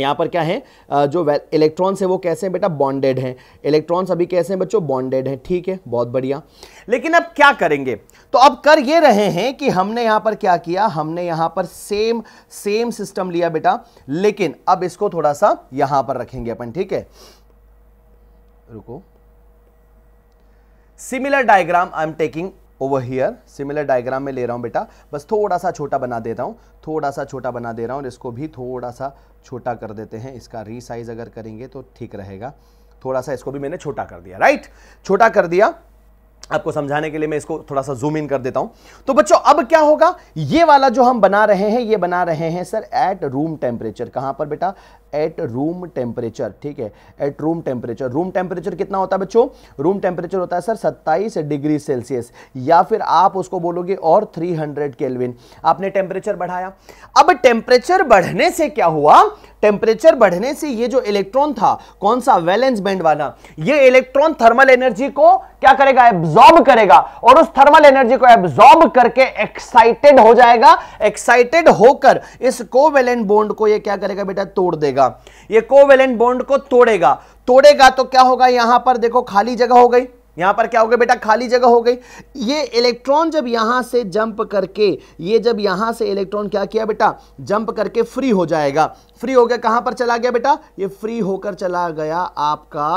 यहाँ पर क्या है जो इलेक्ट्रॉन्स है वो कैसे हैं बेटा बॉन्डेड हैं इलेक्ट्रॉन्स अभी कैसे हैं बच्चों बॉन्डेड हैं ठीक है बहुत बढ़िया लेकिन अब क्या करेंगे तो अब कर ये रहे हैं कि हमने यहाँ पर क्या किया हमने यहाँ पर सेम सेम सिस्टम लिया बेटा लेकिन अब इसको थोड़ा सा यहाँ पर रखेंगे अपन ठीक है रुको similar diagram I am taking over here similar diagram में ले रहा हूँ बेटा बस थोड़ा सा छोटा बना देता हूँ थोड़ा सा छोटा बना दे रहा हूँ और इसको भी थोड़ा सा छोटा कर देते हैं इसका रीसाइज अगर करेंगे तो ठीक रहेगा थोड़ा सा इसको भी मैंने छोटा कर दिया राइट छोटा कर दिया आपको समझाने के लिए मैं इसको थोड़ा सा जूम इन कर देता हूं तो बच्चों अब क्या होगा ये वाला जो हम बना रहे हैं ये बना रहे हैं सर एट रूम टेम्परेचर कहां पर बेटा एट रूम टेम्परेचर ठीक है at room temperature room temperature कितना होता है बच्चों रूम टेम्परेचर होता है सर 27 डिग्री सेल्सियस या फिर आप उसको बोलोगे और 300 हंड्रेड केलविन आपने टेम्परेचर बढ़ाया अब टेम्परेचर बढ़ने से क्या हुआ टेम्परेचर बढ़ने से ये जो इलेक्ट्रॉन था कौन सा वैलेंस बैंड वाला ये इलेक्ट्रॉन थर्मल एनर्जी को क्या करेगा एब्जॉर्ब करेगा और उस थर्मल एनर्जी को एब्जॉर्ब करके एक्साइटेड हो जाएगा एक्साइटेड होकर इस कोवेलेंट बॉन्ड को ये क्या करेगा बेटा तोड़ देगा करेगा ये कोवेलेंट बॉन्ड को तोड़ेगा तोड़ेगा तो क्या होगा यहां पर देखो खाली जगह हो गई यहां पर क्या हो गया बेटा खाली जगह हो गई ये इलेक्ट्रॉन जब यहां से जंप करके ये जब यहां से इलेक्ट्रॉन क्या किया बेटा जंप करके फ्री हो जाएगा फ्री हो गया कहां पर चला गया बेटा ये फ्री होकर चला गया आपका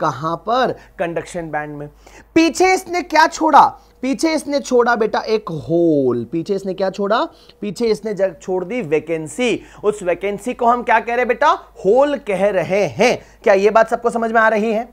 कहां पर कंडक्शन बैंड में पीछे इसने क्या छोड़ा पीछे इसने छोड़ा बेटा एक होल पीछे इसने क्या छोड़ा पीछे इसने जग छोड़ दी वैकेंसी उस वैकेंसी को हम क्या कह रहे बेटा होल कह रहे हैं क्या ये बात सबको समझ में आ रही है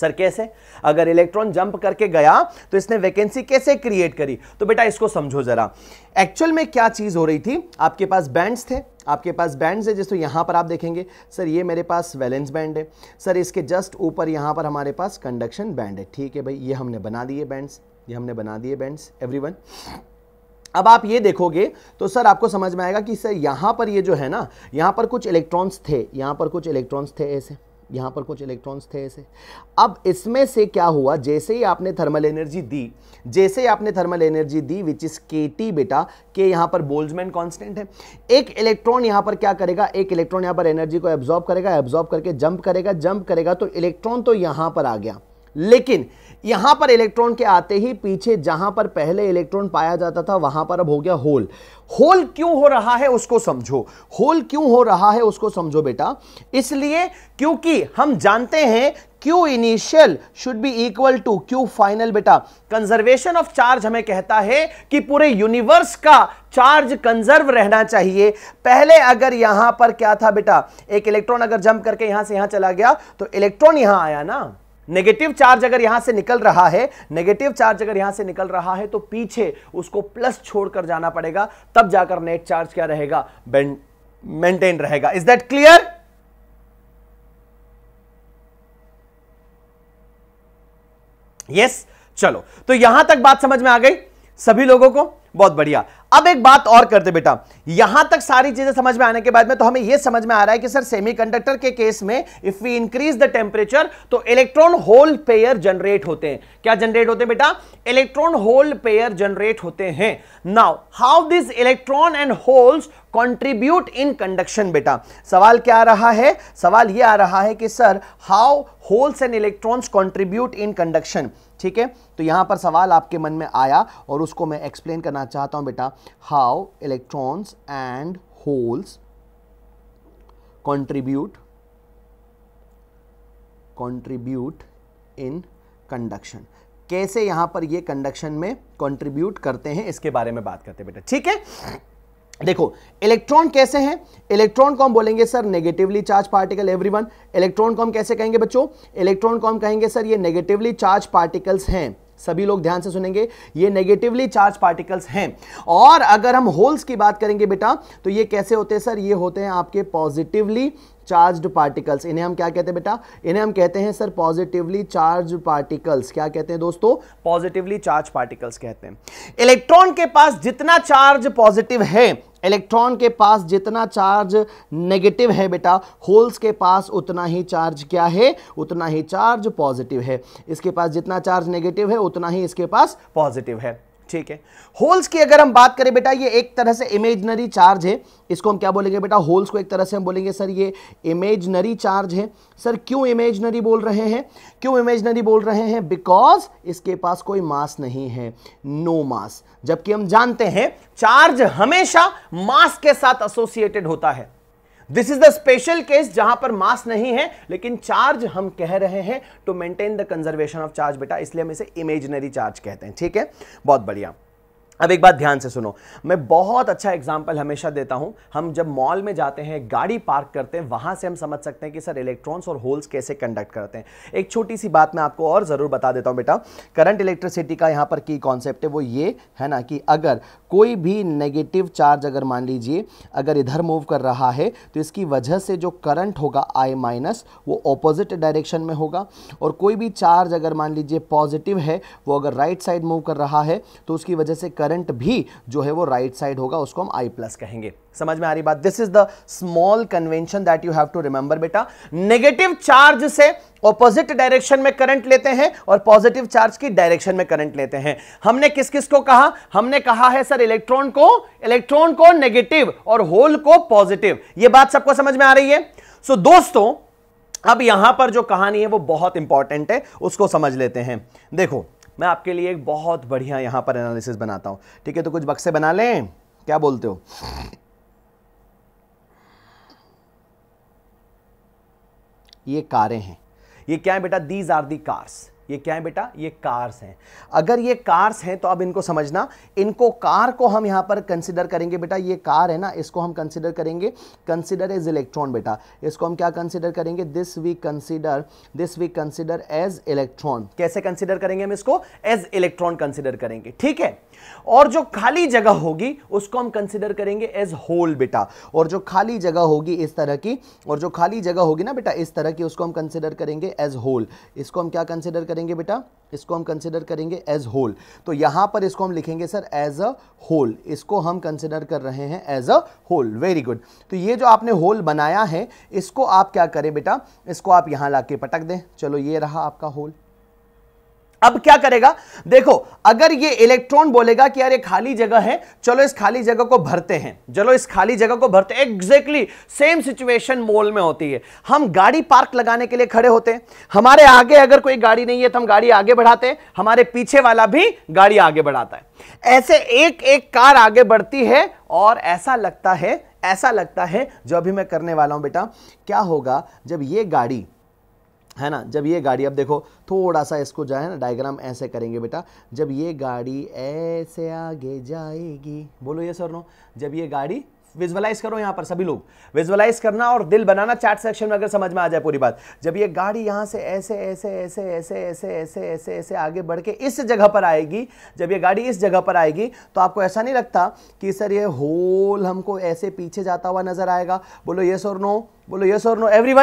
सर कैसे अगर इलेक्ट्रॉन जंप करके गया तो इसने वैकेंसी कैसे क्रिएट करी तो बेटा इसको समझो जरा एक्चुअल में क्या चीज़ हो रही थी आपके पास बैंड्स थे आपके पास बैंड्स है जिसको यहां पर आप देखेंगे सर ये मेरे पास वैलेंस बैंड है सर इसके जस्ट ऊपर यहां पर हमारे पास कंडक्शन बैंड है ठीक है भाई ये हमने बना दिए बैंड्स ये हमने बना दिए बैंड्स एवरी अब आप ये देखोगे तो सर आपको समझ में आएगा कि सर यहाँ पर ये जो है ना यहाँ पर कुछ इलेक्ट्रॉन्स थे यहाँ पर कुछ इलेक्ट्रॉन्स थे ऐसे यहाँ पर कुछ इलेक्ट्रॉन्स थे ऐसे अब इसमें से क्या हुआ जैसे ही आपने थर्मल एनर्जी दी जैसे ही आपने थर्मल एनर्जी दी विच इज़ के टी बेटा के यहाँ पर बोल्जमैन कांस्टेंट है एक इलेक्ट्रॉन यहाँ पर क्या करेगा एक इलेक्ट्रॉन यहाँ पर एनर्जी को एब्जॉर्ब करेगा एब्जॉर्ब करके जंप करेगा जंप करेगा तो इलेक्ट्रॉन तो यहाँ पर आ गया लेकिन यहां पर इलेक्ट्रॉन के आते ही पीछे जहां पर पहले इलेक्ट्रॉन पाया जाता था वहां पर अब हो गया होल होल क्यों हो रहा है उसको समझो होल क्यों हो रहा है उसको समझो बेटा इसलिए क्योंकि हम जानते हैं Q initial should be equal to Q final बेटा कंजर्वेशन ऑफ चार्ज हमें कहता है कि पूरे यूनिवर्स का चार्ज कंजर्व रहना चाहिए पहले अगर यहां पर क्या था बेटा एक इलेक्ट्रॉन अगर जंप करके यहां से यहां चला गया तो इलेक्ट्रॉन यहां आया ना नेगेटिव चार्ज अगर यहां से निकल रहा है नेगेटिव चार्ज अगर यहां से निकल रहा है तो पीछे उसको प्लस छोड़कर जाना पड़ेगा तब जाकर नेट चार्ज क्या रहेगा मेंटेन रहेगा इज दैट क्लियर यस चलो तो यहां तक बात समझ में आ गई सभी लोगों को बहुत बढ़िया अब एक बात और करते बेटा यहां तक सारी चीजें समझ में आने के बाद में तो हमें यह समझ में आ रहा है कि सर सेमीकंडक्टर के केस में if we increase the temperature तो इलेक्ट्रॉन होल पेयर जनरेट होते हैं क्या जनरेट होते हैं बेटा इलेक्ट्रॉन होल पेयर जनरेट होते हैं now how this electron and holes contribute in conduction बेटा सवाल क्या आ रहा है सवाल ये आ रहा है कि sir how holes and electrons contribute in conduction ठीक है तो यहां पर सवाल आपके मन में आया और उसको मैं एक्सप्लेन करना चाहता हूं बेटा how electrons and holes contribute contribute in conduction कैसे यहां पर ये कंडक्शन में कंट्रीब्यूट करते हैं इसके बारे में बात करते हैं बेटा ठीक है देखो इलेक्ट्रॉन कैसे हैं इलेक्ट्रॉन को हम बोलेंगे sir negatively charge particle everyone electron को हम कैसे कहेंगे बच्चों इलेक्ट्रॉन को हम कहेंगे सर ये नेगेटिवली चार्ज पार्टिकल्स हैं सभी लोग ध्यान से सुनेंगे ये नेगेटिवली चार्ज पार्टिकल्स हैं और अगर हम होल्स की बात करेंगे बेटा तो ये कैसे होते हैं सर ये होते हैं आपके पॉजिटिवली चार्ज्ड पार्टिकल्स इन्हें हम क्या कहते हैं बेटा इन्हें हम कहते हैं सर पॉजिटिवली चार्ज पार्टिकल्स क्या कहते हैं दोस्तों पॉजिटिवली चार्ज पार्टिकल्स कहते हैं इलेक्ट्रॉन के पास जितना चार्ज पॉजिटिव है इलेक्ट्रॉन के पास जितना चार्ज नेगेटिव है बेटा होल्स के पास उतना ही चार्ज क्या है उतना ही चार्ज पॉजिटिव है इसके पास जितना चार्ज नेगेटिव है उतना ही इसके पास पॉजिटिव है ठीक है होल्स की अगर हम बात करें बेटा ये एक तरह से इमेजनरी चार्ज है इसको हम क्या बोलेंगे बेटा होल्स को एक तरह से हम बोलेंगे सर ये इमेजनरी चार्ज है सर क्यों इमेजनरी बोल रहे हैं क्यों इमेजनरी बोल रहे हैं बिकॉज इसके पास कोई मास नहीं है नो मास जबकि हम जानते हैं चार्ज हमेशा मास के साथ एसोसिएटेड होता है this is the special case जहां पर मास नहीं है लेकिन चार्ज हम कह रहे हैं to maintain the conservation of charge बेटा इसलिए हम इसे इमेजिनरी चार्ज कहते हैं ठीक है बहुत बढ़िया अब एक बात ध्यान से सुनो मैं बहुत अच्छा एग्जाम्पल हमेशा देता हूं हम जब मॉल में जाते हैं गाड़ी पार्क करते हैं वहां से हम समझ सकते हैं कि सर इलेक्ट्रॉन्स और होल्स कैसे कंडक्ट करते हैं एक छोटी सी बात मैं आपको और ज़रूर बता देता हूं बेटा करंट इलेक्ट्रिसिटी का यहाँ पर की कॉन्सेप्ट है वो ये है ना कि अगर कोई भी नेगेटिव चार्ज अगर मान लीजिए अगर इधर मूव कर रहा है तो इसकी वजह से जो करंट होगा आई माइनस वो ऑपोजिट डायरेक्शन में होगा और कोई भी चार्ज अगर मान लीजिए पॉजिटिव है वो अगर राइट साइड मूव कर रहा है तो उसकी वजह से करंट करंट भी जो है वो राइट right साइड होगा उसको हम आई प्लस कहेंगे समझ में आ रही बात this is the small convention that you have to remember बेटा नेगेटिव चार्ज से ऑपोजिट डायरेक्शन में करंट लेते हैं और पॉजिटिव चार्ज की डायरेक्शन में करंट लेते हैं हमने किस किस को कहा हमने कहा है सर इलेक्ट्रॉन को इलेक्ट्रॉन को नेगेटिव और होल को पॉजिटिव ये बात सबको समझ में आ रही है सो so, दोस्तों अब यहां पर जो कहानी है वो बहुत इंपॉर्टेंट है उसको समझ लेते हैं देखो मैं आपके लिए एक बहुत बढ़िया यहां पर एनालिसिस बनाता हूं ठीक है तो कुछ बक्से बना लें क्या बोलते हो ये कारें हैं ये क्या है बेटा दीज आर दी कार्स ये क्या है बेटा ये कार्स हैं अगर ये कार्स हैं तो अब इनको समझना इनको कार को हम यहाँ पर कंसिडर करेंगे बेटा ये कार है ना इसको हम कंसिडर करेंगे कंसिडर एज इलेक्ट्रॉन बेटा इसको हम क्या कंसिडर करेंगे this we consider this we consider as electron कैसे कंसिडर करेंगे हम इसको एज इलेक्ट्रॉन कंसिडर करेंगे ठीक है और जो खाली जगह होगी उसको हम कंसिडर करेंगे एज होल बेटा और जो खाली जगह होगी इस तरह की और जो खाली जगह होगी ना बेटा इस तरह की उसको हम कंसिडर करेंगे एज होल इसको हम क्या कंसिडर करेंगे करेंगे बेटा इसको हम कंसिडर करेंगे एज होल तो यहां पर इसको हम लिखेंगे सर एज अ होल इसको हम कंसिडर कर रहे हैं as a hole very good तो ये जो आपने होल बनाया है इसको आप क्या करें बेटा इसको आप यहां ला के पटक दें चलो ये रहा आपका होल अब क्या करेगा देखो अगर ये इलेक्ट्रॉन बोलेगा कि यार ये खाली जगह है चलो इस खाली जगह को भरते हैं चलो इस खाली जगह को भरते हैं एग्जैक्टली सेम सिचुएशन मोल में होती है हम गाड़ी पार्क लगाने के लिए खड़े होते हैं हमारे आगे अगर कोई गाड़ी नहीं है तो हम गाड़ी आगे बढ़ाते हैं हमारे पीछे वाला भी गाड़ी आगे बढ़ाता है ऐसे एक एक कार आगे बढ़ती है और ऐसा लगता है ऐसा लगता है जो अभी मैं करने वाला हूं बेटा क्या होगा जब ये गाड़ी है ना जब ये गाड़ी अब देखो थोड़ा सा इसको जो है ना डायग्राम ऐसे करेंगे बेटा जब ये गाड़ी ऐसे आगे जाएगी बोलो ये सर नो जब ये गाड़ी विजुअलाइज करो यहाँ पर सभी लोग विजुअलाइज करना और दिल बनाना चैट सेक्शन में अगर समझ में आ जाए पूरी बात जब ये गाड़ी यहां से ऐसे ऐसे ऐसे ऐसे ऐसे ऐसे ऐसे ऐसे आगे बढ़ के इस जगह पर आएगी जब ये गाड़ी इस जगह पर आएगी तो आपको ऐसा नहीं लगता कि सर ये होल हमको ऐसे पीछे जाता हुआ नजर आएगा बोलो ये सर नो बोलो ये सर नो एवरी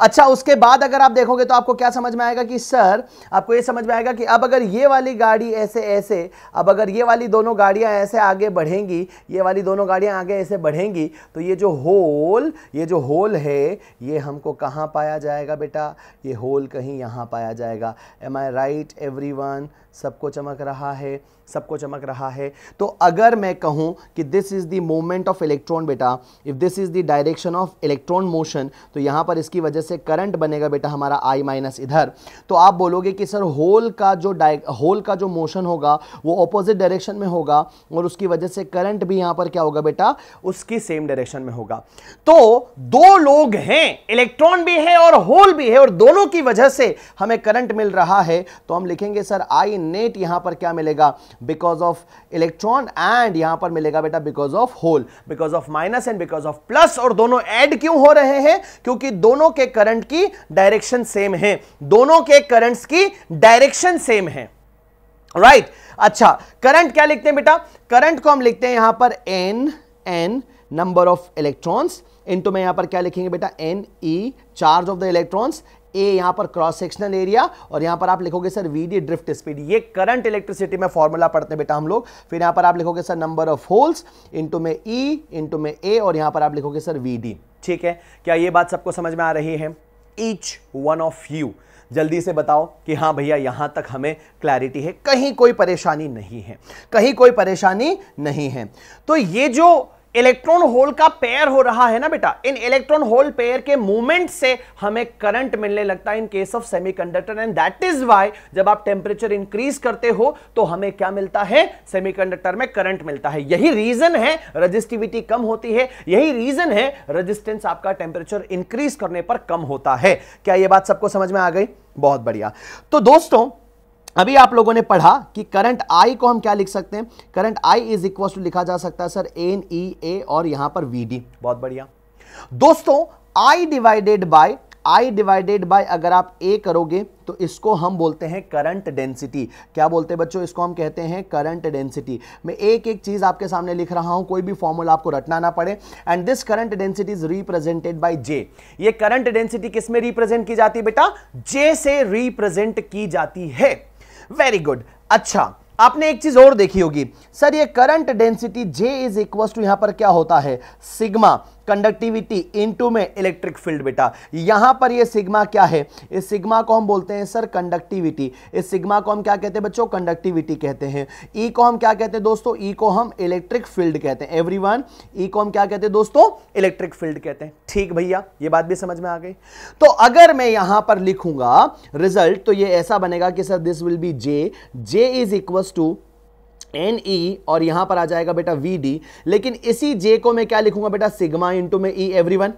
अच्छा उसके बाद अगर आप देखोगे तो आपको क्या समझ में आएगा कि सर आपको ये समझ में आएगा कि अब अगर ये वाली गाड़ी ऐसे ऐसे अब अगर ये वाली दोनों गाड़ियां ऐसे आगे बढ़ेंगी ये वाली दोनों गाड़ियां आगे ऐसे बढ़ेंगी तो ये जो होल ये जो होल है ये हमको कहाँ पाया जाएगा बेटा ये होल कहीं यहाँ पाया जाएगा am I right everyone सबको चमक रहा है सबको चमक रहा है तो अगर मैं कहूँ कि this is the moment of electron बेटा if this is the direction of electron motion तो यहाँ पर इसकी वजह से करंट बनेगा बेटा हमारा आई माइनस इधर तो आप बोलोगे कि सर होल का जो होल का जो मोशन होगा वो ऑपोजिट डायरेक्शन में होगा और उसकी वजह से करंट भी यहाँ पर क्या होगा बेटा उसकी सेम डायरेक्शन में होगा तो दो लोग हैं इलेक्ट्रॉन भी है और होल भी है और दोनों की वजह से हमें करंट मिल रहा है तो हम लिखेंगे सर आई नेट यहां पर क्या मिलेगा बिकॉज ऑफ इलेक्ट्रॉन एंड यहां पर मिलेगा बेटा because of hole because of minus and because of plus और दोनों एड क्यों हो रहे हैं क्योंकि दोनों के करंट की डायरेक्शन सेम है दोनों के करंट की डायरेक्शन सेम है राइट right. अच्छा करंट क्या लिखते हैं बेटा करंट को हम लिखते हैं यहां पर N N number of electrons into में यहां पर क्या लिखेंगे बेटा N E charge of the electrons A यहां पर क्रॉस सेक्शनल एरिया और यहां पर आप लिखोगे sir V D drift speed ये करंट इलेक्ट्रिसिटी में फॉर्मूला पढ़ते हैं बेटा हम लोग फिर यहां पर आप लिखोगे sir number of holes into में ई e, इंटू में ए और यहां पर आप लिखोगे सर वी डी ठीक है क्या ये बात सबको समझ में आ रही है ईच वन ऑफ यू जल्दी से बताओ कि हाँ भैया यहाँ तक हमें क्लैरिटी है कहीं कोई परेशानी नहीं है कहीं कोई परेशानी नहीं है तो ये जो इलेक्ट्रॉन होल का पेयर हो रहा है ना बेटा इन इलेक्ट्रॉन होल पेयर के मूवमेंट से हमें करंट मिलने लगता है in case of semiconductor and that is why जब आप टेम्परेचर इंक्रीज करते हो तो हमें क्या मिलता है सेमीकंडक्टर में करंट मिलता है यही रीजन है रजिस्टिविटी कम होती है यही रीजन है रजिस्टेंस आपका टेम्परेचर इंक्रीज करने पर कम होता है क्या यह बात सबको समझ में आ गई बहुत बढ़िया तो दोस्तों अभी आप लोगों ने पढ़ा कि करंट आई को हम क्या लिख सकते हैं current I is equal to लिखा जा सकता है सर एन ई ए और यहां पर वी डी बहुत बढ़िया दोस्तों I divided by I divided by अगर आप ए करोगे तो इसको हम बोलते हैं करंट डेंसिटी क्या बोलते हैं बच्चों इसको हम कहते हैं करंट डेंसिटी मैं एक एक चीज आपके सामने लिख रहा हूं कोई भी फॉर्मूला आपको रटना ना पड़े and this current density is represented by J ये करंट डेंसिटी किसमें रिप्रेजेंट की जाती है बेटा जे से रिप्रेजेंट की जाती है वेरी गुड अच्छा आपने एक चीज और देखी होगी सर ये current density J is equal to यहां पर क्या होता है सिग्मा कंडक्टिविटी इनटू में इलेक्ट्रिक फील्ड बेटा यहां पर ये सिग्मा क्या है इस सिग्मा को हम बोलते हैं सर कंडक्टिविटी इस सिग्मा को हम क्या कहते हैं बच्चों कंडक्टिविटी कहते हैं ई e को हम क्या कहते हैं दोस्तों ई e को हम इलेक्ट्रिक फील्ड कहते हैं एवरी वन ई को हम क्या कहते हैं दोस्तों इलेक्ट्रिक फील्ड कहते हैं ठीक भैया ये बात भी समझ में आ गई तो अगर मैं यहां पर लिखूंगा रिजल्ट तो ये ऐसा बनेगा कि sir this will be J J is equal to N E e और यहां पर आ जाएगा बेटा वी डी लेकिन इसी जे को मैं क्या लिखूंगा बेटा सिग्मा इंटू में ई एवरी वन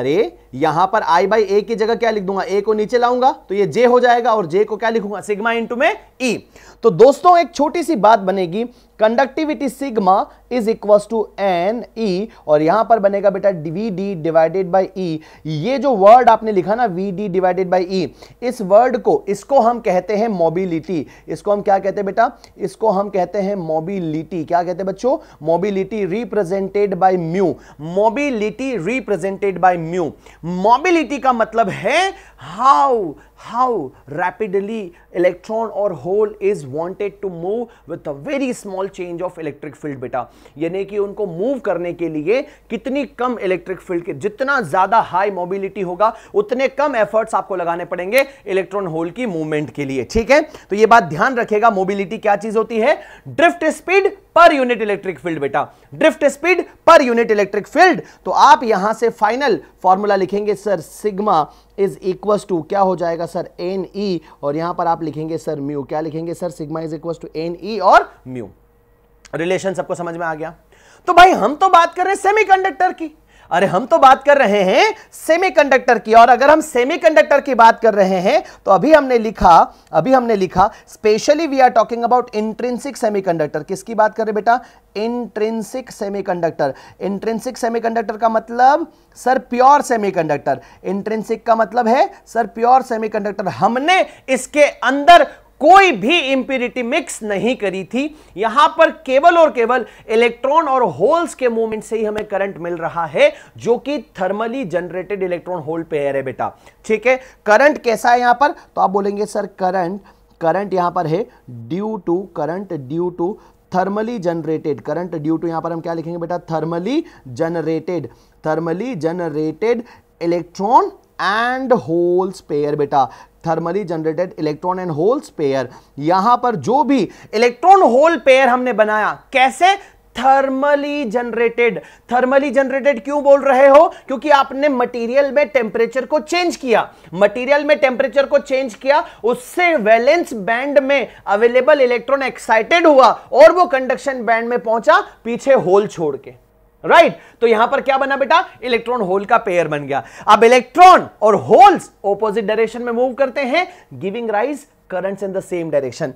अरे यहां पर आई बाई ए की जगह क्या लिख दूंगा ए को नीचे लाऊंगा तो ये जे हो जाएगा और जे को क्या लिखूंगा सिग्मा इंटू में ई e। तो दोस्तों एक छोटी सी बात बनेगी conductivity sigma is equal to N E और यहां पर बनेगा बेटा V D divided by E ये जो वर्ड आपने लिखा ना V D divided by E इस वर्ड को इसको हम कहते हैं मोबिलिटी इसको हम क्या कहते हैं बेटा इसको हम कहते हैं मोबिलिटी क्या कहते हैं बच्चों mobility represented by mu mobility represented by mu mobility का मतलब है how how rapidly electron or hole is wanted to move with a very small change of electric field beta yani ki unko move karne ke liye kitni kam electric field ke jitna zyada high mobility hoga utne kam efforts aapko lagane padenge electron hole ki movement ke liye theek hai to ye baat dhyan रखेगा mobility kya cheez hoti hai drift speed per unit electric field बेटा drift speed per unit electric field तो आप यहां से फाइनल फॉर्मूला लिखेंगे sir sigma is equals to क्या हो जाएगा सर एन ई e, और यहां पर आप लिखेंगे सर म्यू क्या लिखेंगे sir sigma is equals to N E और म्यू रिलेशन सबको समझ में आ गया तो भाई हम तो बात कर रहे हैं सेमीकंडक्टर की अरे हम तो बात कर रहे हैं सेमीकंडक्टर की और अगर हम सेमीकंडक्टर की बात कर रहे हैं तो अभी हमने लिखा अभी हमने लिखा specially we are talking about intrinsic semiconductor किसकी बात कर रहे बेटा इंट्रेंसिक सेमीकंडक्टर इंट्रेंसिक सेमीकंडक्टर का मतलब सर प्योर सेमीकंडक्टर इंट्रेंसिक का मतलब है सर प्योर सेमीकंडक्टर हमने इसके अंदर कोई भी इंप्यूरिटी मिक्स नहीं करी थी यहां पर केवल और केवल इलेक्ट्रॉन और होल्स के मूवमेंट से ही हमें करंट मिल रहा है जो कि थर्मली जनरेटेड इलेक्ट्रॉन होल पे है बेटा ठीक है करंट कैसा है यहां पर तो आप बोलेंगे सर करंट करंट यहां पर है due to current due to thermally generated current due to यहां पर हम क्या लिखेंगे बेटा thermally generated thermally generated electron and holes pair बेटा thermally generated electron and holes pair यहां पर जो भी इलेक्ट्रॉन होल पेयर हमने बनाया कैसे थर्मली जनरेटेड थर्मली जनरेटेड क्यों बोल रहे हो क्योंकि आपने मटेरियल में टेम्परेचर को चेंज किया मटेरियल में टेम्परेचर को चेंज किया उससे वैलेंस बैंड में अवेलेबल इलेक्ट्रॉन एक्साइटेड हुआ और वो कंडक्शन बैंड में पहुंचा पीछे होल छोड़ के राइट right? तो यहां पर क्या बना बेटा इलेक्ट्रॉन होल का पेयर बन गया अब इलेक्ट्रॉन और होल्स ओपोजिट डायरेक्शन में मूव करते हैं giving rise currents in the same direction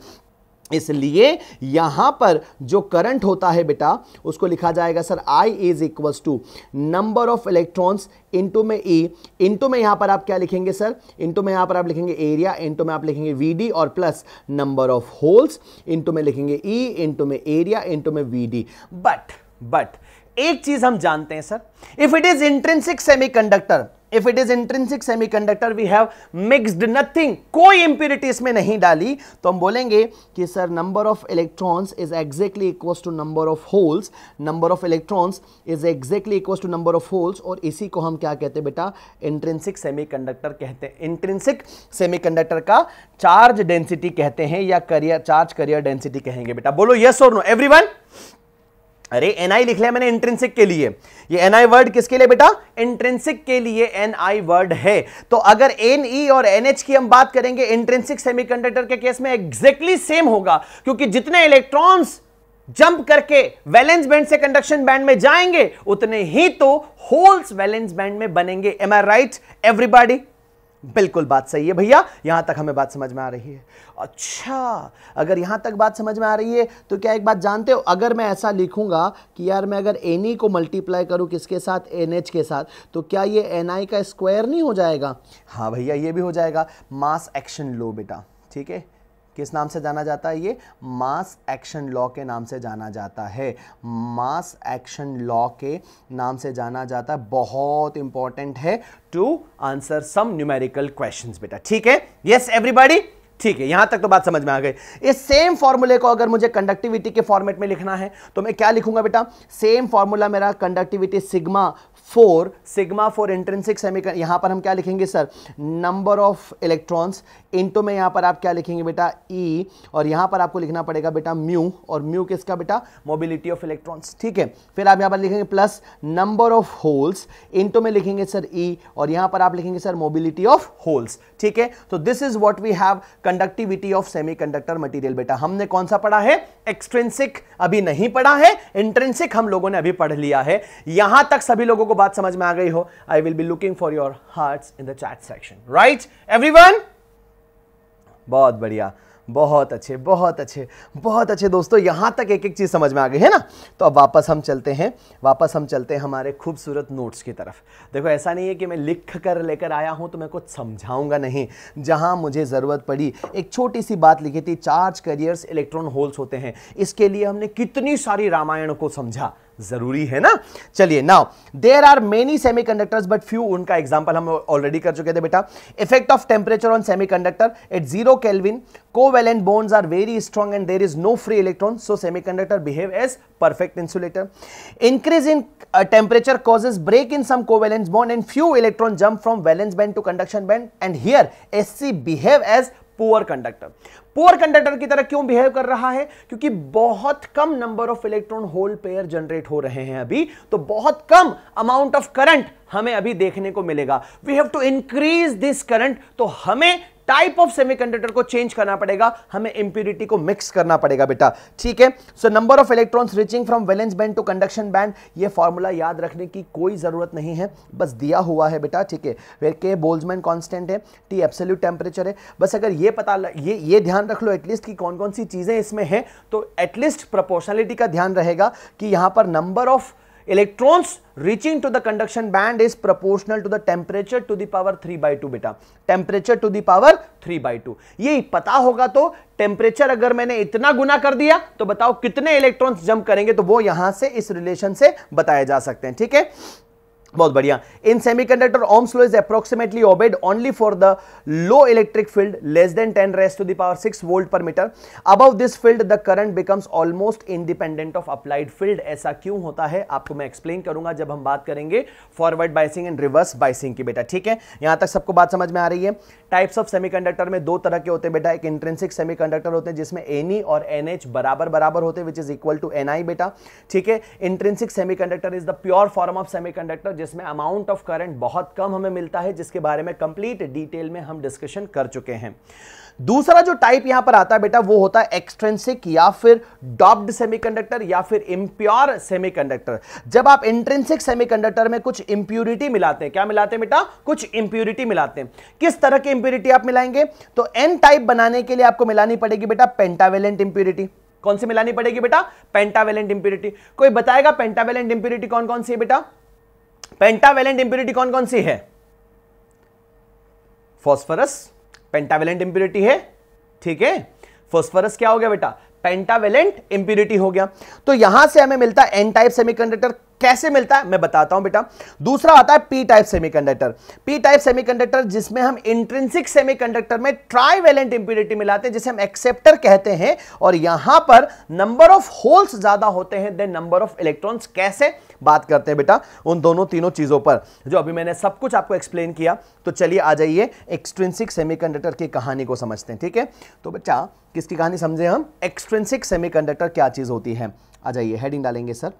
इसलिए यहां पर जो करंट होता है बेटा उसको लिखा जाएगा sir I is equal to number of electrons into में E इंटू में यहां पर आप क्या लिखेंगे सर इंटू में यहां पर आप लिखेंगे एरिया इंटू में आप लिखेंगे VD और plus number of holes into में लिखेंगे E इंटू में एरिया इंटू में VD बट बट एक चीज हम जानते हैं sir if it is intrinsic semiconductor if it is intrinsic semiconductor we have mixed nothing कोई इंप्यूरिटी इसमें नहीं डाली तो हम बोलेंगे कि sir number of electrons is exactly equal to number of holes number of electrons is exactly equal to number of holes और इसी को हम क्या कहते हैं बेटा इंट्रेंसिक सेमीकंडक्टर कहते हैं इंट्रेंसिक सेमीकंडक्टर का चार्ज डेंसिटी कहते हैं या करियर चार्ज करियर डेंसिटी कहेंगे बेटा बोलो यस और नो एवरीवन अरे एनआई लिख लिया मैंने इंट्रेंसिक के लिए ये एनआई वर्ड किसके लिए बेटा इंट्रेंसिक के लिए एनआई वर्ड है तो अगर एनई e और एनएच की हम बात करेंगे इंट्रेंसिक सेमीकंडक्टर के केस में एग्जैक्टली सेम होगा क्योंकि जितने इलेक्ट्रॉन्स जंप करके वैलेंस बैंड से कंडक्शन बैंड में जाएंगे उतने ही तो होल्स वैलेंस बैंड में बनेंगे एम आई राइट एवरीबॉडी बिल्कुल बात सही है भैया यहाँ तक हमें बात समझ में आ रही है अच्छा अगर यहाँ तक बात समझ में आ रही है तो क्या एक बात जानते हो अगर मैं ऐसा लिखूंगा कि यार मैं अगर एन ई को मल्टीप्लाई करूँ किसके साथ एन एच के साथ तो क्या ये एन आई का स्क्वायर नहीं हो जाएगा हाँ भैया ये भी हो जाएगा मास एक्शन लो बेटा ठीक है किस नाम से जाना जाता है ये मास एक्शन लॉ के नाम से जाना जाता है मास एक्शन लॉ के नाम से जाना जाता है बहुत इंपॉर्टेंट है to answer some numerical question बेटा ठीक है यस एवरीबॉडी ठीक है यहां तक तो बात समझ में आ गई इस सेम फॉर्मूले को अगर मुझे कंडक्टिविटी के फॉर्मेट में लिखना है तो मैं क्या लिखूंगा बेटा सेम फॉर्मूला मेरा conductivity sigma for sigma for intrinsic semi यहाँ पर हम क्या लिखेंगे sir number of electrons into में यहाँ पर आप क्या लिखेंगे बेटा ई e, और यहाँ पर आपको लिखना पड़ेगा बेटा म्यू और म्यू किसका बेटा मोबिलिटी ऑफ इलेक्ट्रॉन्स ठीक है फिर आप यहाँ पर लिखेंगे plus number of holes into में लिखेंगे सर ई e, और यहाँ पर आप लिखेंगे सर मोबिलिटी ऑफ होल्स ठीक है तो this is what we have conductivity of semiconductor material बेटा हमने कौन सा पढ़ा है एक्सट्रेंसिक अभी नहीं पढ़ा है इंट्रेंसिक हम लोगों ने अभी पढ़ लिया है यहां तक सभी लोगों को बात समझ में आ गई हो I will be looking for your heart in the chat section right every बहुत बढ़िया बहुत अच्छे बहुत अच्छे बहुत अच्छे दोस्तों यहां तक एक एक चीज़ समझ में आ गई है ना तो अब वापस हम चलते हैं वापस हम चलते हैं हमारे खूबसूरत नोट्स की तरफ देखो ऐसा नहीं है कि मैं लिख कर लेकर आया हूं तो मैं कुछ समझाऊंगा नहीं जहां मुझे ज़रूरत पड़ी एक छोटी सी बात लिखी थी चार्ज करियर्स इलेक्ट्रॉन होल्स होते हैं इसके लिए हमने कितनी सारी रामायण को समझा जरूरी है ना चलिए now there are many semiconductor but few उनका एग्जाम्पल हम ऑलरेडी कर चुके थे बेटा effect of temperature on semiconductor at zero kelvin covalent bonds are very strong and there is no free electron so semiconductor behave as perfect insulator increase in temperature causes break in some covalence bond and few electron jump from valence band to conduction band and here S C behave as poor conductor poor conductor की तरह क्यों बिहेव कर रहा है क्योंकि बहुत कम number of electron hole pair generate हो रहे हैं अभी तो बहुत कम अमाउंट ऑफ करंट हमें अभी देखने को मिलेगा we have to increase this current तो हमें टाइप ऑफ सेमीकंडक्टर को चेंज करना पड़ेगा हमें इंप्यूरिटी को मिक्स करना पड़ेगा बेटा ठीक है so number of electrons reaching from valence band to conduction band ये फॉर्मूला याद रखने की कोई जरूरत नहीं है बस दिया हुआ है बेटा ठीक है वेर के बोल्जमैन कॉन्स्टेंट है टी एब्सोल्यूट टेम्परेचर है बस अगर ये पता ये ये ध्यान रख लो एटलीस्ट कि कौन कौन सी चीज़ें इसमें हैं तो एटलीस्ट प्रपोर्शनलिटी का ध्यान रहेगा कि यहाँ पर number of electrons reaching to the conduction band is proportional to the temperature to the power three by two बेटा temperature to the power three by two ये पता होगा तो टेम्परेचर अगर मैंने इतना गुना कर दिया तो बताओ कितने इलेक्ट्रॉन्स जंप करेंगे तो वो यहां से इस रिलेशन से बताए जा सकते हैं ठीक है बहुत बढ़िया in semiconductor Ohm's law is approximately obeyed only for the low electric field less than 10 raise to the power 6 volt per metre above this field the current becomes almost independent of applied field ऐसा क्यों होता है आपको मैं एक्सप्लेन करूंगा जब हम बात करेंगे forward biasing and reverse biasing की बेटा ठीक है यहां तक सबको बात समझ में आ रही है टाइप्स ऑफ कंडक्टर में दो तरह के होते हैं बेटा एक इंट्रेंसिक कंडक्टर होते हैं जिसमें एनई e और एच बराबर बराबर होते हैं which is equal to NI बेटा ठीक है intrinsic conductor is the pure form of conductor जिसमें अमाउंट ऑफ करंट बहुत कम हमें मिलता है जिसके बारे में कंप्लीट डिटेल में हम डिस्कशन कर चुके हैं दूसरा जो टाइप यहां पर आता है बेटा वो होता है एक्सट्रेंसिक या फिर डॉप्ड सेमीकंडक्टर या फिर इम्प्योर सेमीकंडक्टर जब आप इंट्रेंसिक सेमीकंडक्टर में कुछ इंप्यूरिटी मिलाते हैं क्या मिलाते हैं बेटा कुछ इंप्यूरिटी मिलाते हैं किस तरह की इंप्यूरिटी आप मिलाएंगे तो एन टाइप बनाने के लिए आपको मिलानी पड़ेगी बेटा पेंटावेलेंट इंप्यूरिटी कौन सी मिलानी पड़ेगी बेटा पेंटावेलेंट इंप्यूरिटी कोई बताएगा पेंटावेलेंट इंप्यूरिटी कौन कौन सी है बेटा पेंटावेलेंट इंप्यूरिटी कौन कौन सी है फॉस्फरस पेंटावेलेंट इंप्यूरिटी है ठीक है फॉस्फरस क्या हो गया बेटा पेंटावेलेंट इंप्यूरिटी हो गया तो यहां से हमें मिलता है एन टाइप सेमीकंडक्टर कैसे मिलता है मैं बताता हूं बेटा दूसरा आता है P type semiconductor P type semiconductor जिसमें हम इंट्रेंसिक सेमीकंडक्टर में ट्राईवेलेंट इंप्यूरिटी मिलाते हैं जिसे हम एक्सेप्टर कहते हैं और यहां पर नंबर ऑफ होल्स ज्यादा होते हैं देन नंबर ऑफ इलेक्ट्रॉन्स कैसे बात करते हैं बेटा उन दोनों तीनों चीजों पर जो अभी मैंने सब कुछ आपको एक्सप्लेन किया तो चलिए आ जाइए एक्सट्रेंसिक सेमीकंडक्टर की कहानी को समझते हैं ठीक है तो बच्चा किसकी कहानी समझे हम एक्सट्रेंसिक सेमीकंडक्टर क्या चीज होती है आ जाइए हेडिंग डालेंगे सर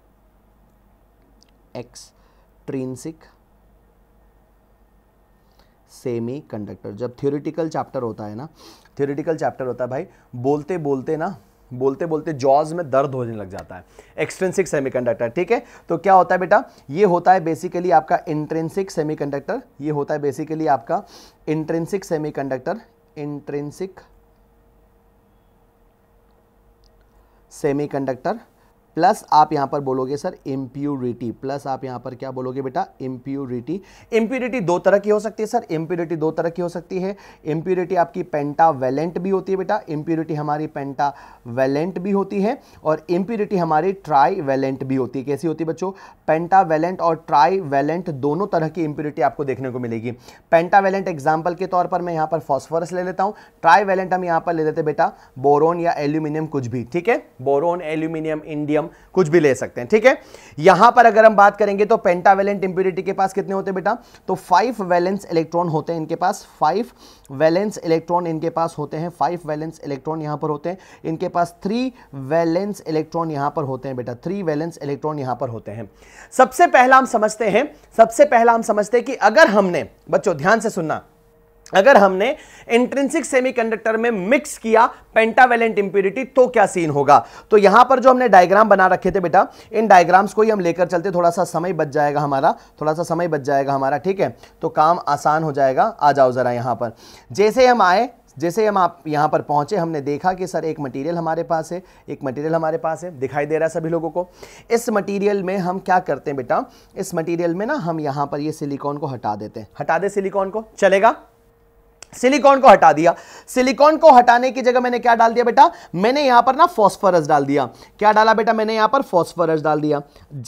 एक्सट्रिंसिक सेमी कंडक्टर जब थियोरिटिकल चैप्टर होता है ना थियोरिटिकल चैप्टर होता है भाई बोलते बोलते ना बोलते बोलते जॉज में दर्द होने लग जाता है एक्सट्रेंसिक सेमीकंडक्टर ठीक है तो क्या होता है बेटा ये होता है बेसिकली आपका इंट्रेंसिक सेमीकंडक्टर ये होता है बेसिकली आपका intrinsic semiconductor intrinsic semiconductor plus आप यहां पर बोलोगे सर इम्प्यूरिटी प्लस आप यहां पर क्या बोलोगे बेटा इम्प्यूरिटी इम्प्यूरिटी दो तरह की हो सकती है सर इम्प्यूरिटी दो तरह की हो सकती है इम्प्यूरिटी आपकी पेंटावेलेंट भी होती है बेटा इम्प्यूरिटी हमारी पेंटावेलेंट भी होती है और इम्प्यूरिटी हमारी ट्राईवेलेंट भी होती है कैसी होती है बच्चों पेंटावेलेंट और ट्राईवेलेंट दोनों तरह की इम्प्यूरिटी आपको देखने को मिलेगी पेंटावेलेंट एग्जाम्पल के तौर पर मैं यहाँ पर फॉस्फोरस ले लेता हूँ ट्राईवेलेंट हम यहाँ पर ले लेते बेटा बोरोन या एल्यूमिनियम कुछ भी ठीक है बोरोन एल्यूमिनियम इंडियम कुछ भी ले सकते हैं ठीक है यहां पर अगर हम बात करेंगे तो पेंटावेलेंट इंप्यूरिटी के पास कितने होते बेटा तो फाइव वैलेंस इलेक्ट्रॉन होते हैं इनके पास फाइव वैलेंस इलेक्ट्रॉन इनके पास होते हैं फाइव वैलेंस इलेक्ट्रॉन यहां पर होते हैं इनके पास थ्री वैलेंस इलेक्ट्रॉन यहां पर होते हैं बेटा थ्री वैलेंस इलेक्ट्रॉन यहां पर होते हैं सबसे पहला हम समझते हैं सबसे पहला हम समझते हैं कि अगर हमने बच्चों ध्यान से सुनना अगर हमने इंट्रेंसिक सेमीकंडक्टर में मिक्स किया पेंटावेलेंट इंप्यूरिटी तो क्या सीन होगा तो यहां पर जो हमने डायग्राम बना रखे थे बेटा इन डायग्राम्स को ही हम लेकर चलते थोड़ा सा समय बच जाएगा हमारा थोड़ा सा समय बच जाएगा हमारा ठीक है तो काम आसान हो जाएगा आ जाओ जरा यहां पर जैसे हम आए जैसे हम आप यहाँ पर पहुँचे हमने देखा कि सर एक मटेरियल हमारे पास है एक मटेरियल हमारे पास है दिखाई दे रहा है सभी लोगों को इस मटेरियल में हम क्या करते हैं बेटा इस मटेरियल में ना हम यहाँ पर ये यह सिलिकॉन को हटा देते हैं हटा दे सिलिकॉन को चलेगा सिलिकॉन को हटा दिया सिलिकॉन को हटाने की जगह मैंने क्या डाल दिया बेटा मैंने यहां पर ना फॉस्फोरस डाल दिया क्या डाला बेटा मैंने यहां पर फॉस्फोरस डाल दिया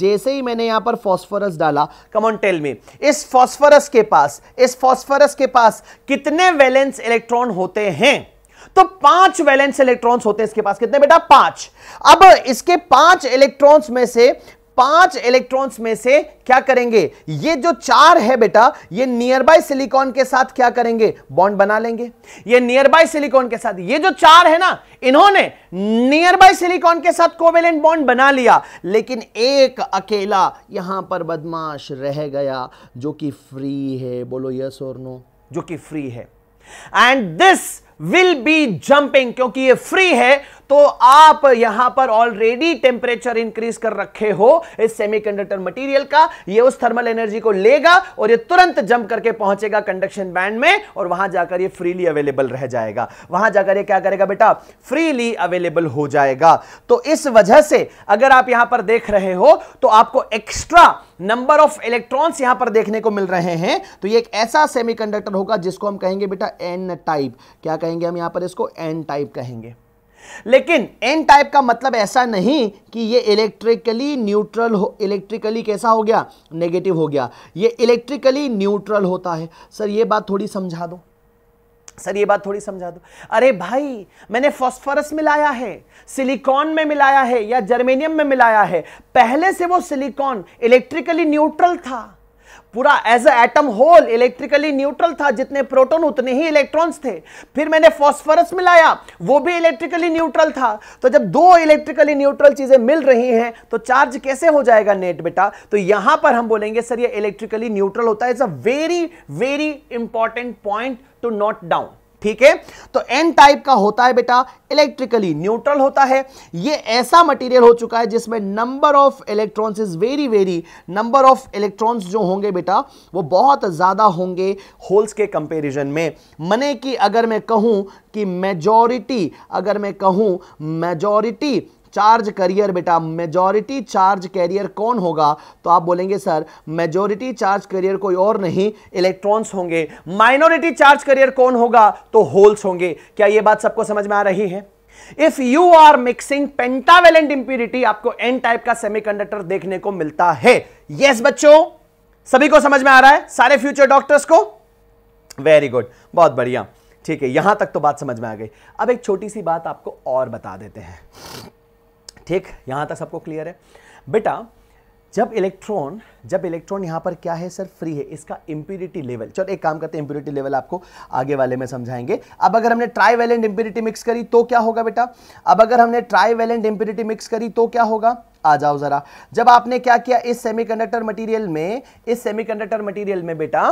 जैसे ही मैंने यहां पर फॉस्फोरस डाला कम ऑन टेल मी इस फॉस्फोरस के पास इस फॉस्फोरस के पास कितने वैलेंस इलेक्ट्रॉन होते हैं तो पांच वैलेंस इलेक्ट्रॉन्स होते हैं इसके पास कितने बेटा पांच अब इसके पांच इलेक्ट्रॉन्स में से पांच इलेक्ट्रॉन्स में से क्या करेंगे ये जो चार है बेटा ये नियर बाय सिलिकॉन के साथ क्या करेंगे बॉन्ड बना लेंगे ये नियर बाय सिलिकॉन के साथ ये जो चार है ना इन्होंने नियर बाय सिलिकॉन के साथ कोवेलेंट बॉन्ड बना लिया लेकिन एक अकेला यहां पर बदमाश रह गया जो कि फ्री है बोलो यस और नो जो कि फ्री है and this will be jumping क्योंकि ये फ्री है तो आप यहां पर ऑलरेडी टेम्परेचर इंक्रीज कर रखे हो इस सेमीकंडक्टर मटेरियल का ये उस थर्मल एनर्जी को लेगा और ये तुरंत जंप करके पहुंचेगा कंडक्शन बैंड में और वहां जाकर ये फ्रीली अवेलेबल रह जाएगा वहां जाकर ये क्या करेगा बेटा फ्रीली अवेलेबल हो जाएगा तो इस वजह से अगर आप यहां पर देख रहे हो तो आपको एक्स्ट्रा नंबर ऑफ इलेक्ट्रॉन्स यहां पर देखने को मिल रहे हैं तो ये एक ऐसा सेमीकंडक्टर होगा जिसको हम कहेंगे बेटा एन टाइप क्या कहेंगे हम यहां पर इसको एन टाइप कहेंगे लेकिन एन टाइप का मतलब ऐसा नहीं कि ये इलेक्ट्रिकली न्यूट्रल हो इलेक्ट्रिकली कैसा हो गया नेगेटिव हो गया ये इलेक्ट्रिकली न्यूट्रल होता है सर ये बात थोड़ी समझा दो सर ये बात थोड़ी समझा दो अरे भाई मैंने फास्फोरस मिलाया है सिलिकॉन में मिलाया है या जर्मेनियम में मिलाया है पहले से वो सिलिकॉन इलेक्ट्रिकली न्यूट्रल था पूरा as a atom whole electrically neutral था जितने प्रोटॉन उतने ही इलेक्ट्रॉन्स थे फिर मैंने फास्फोरस मिलाया वो भी इलेक्ट्रिकली न्यूट्रल था तो जब दो इलेक्ट्रिकली न्यूट्रल चीजें मिल रही हैं तो चार्ज कैसे हो जाएगा नेट बेटा तो यहां पर हम बोलेंगे सर ये इलेक्ट्रिकली न्यूट्रल होता है it's a very very important point to note down ठीक है तो एन टाइप का होता है बेटा इलेक्ट्रिकली न्यूट्रल होता है ये ऐसा मटेरियल हो चुका है जिसमें number of electrons is very very number of electrons जो होंगे बेटा वो बहुत ज़्यादा होंगे होल्स के कंपैरिजन में मने कि अगर मैं कहूं कि मेजॉरिटी अगर मैं कहूं मेजॉरिटी चार्ज करियर बेटा मेजॉरिटी चार्ज कैरियर कौन होगा तो आप बोलेंगे सर मेजॉरिटी चार्ज करियर कोई और नहीं इलेक्ट्रॉन्स होंगे माइनॉरिटी चार्ज करियर कौन होगा तो होल्स होंगे क्या यह बात सबको समझ में आ रही है if you are mixing pentavalent impurity आपको एन टाइप का सेमीकंडक्टर देखने को मिलता है यस yes, बच्चों सभी को समझ में आ रहा है सारे फ्यूचर डॉक्टर्स को वेरी गुड बहुत बढ़िया ठीक है यहां तक तो बात समझ में आ गई अब एक छोटी सी बात आपको और बता देते हैं ठीक यहाँ तक सबको क्लियर है बेटा जब इलेक्ट्रॉन जब इलेक्ट्रॉन यहाँ पर क्या है सर फ्री है इसका इम्प्यूरिटी लेवल चलो एक काम करते हैं इम्प्यूरिटी लेवल आपको आगे वाले में समझाएंगे अब अगर हमने ट्राई वैलेंट इम्प्यूरिटी मिक्स करी तो क्या होगा बेटा अब अगर हमने ट्राई वैलेंट इम्प्यूरिटी मिक्स करी तो क्या होगा आ जाओ जरा जब आपने क्या किया इस सेमीकंडक्टर मटेरियल में इस सेमीकंडक्टर मटेरियल में बेटा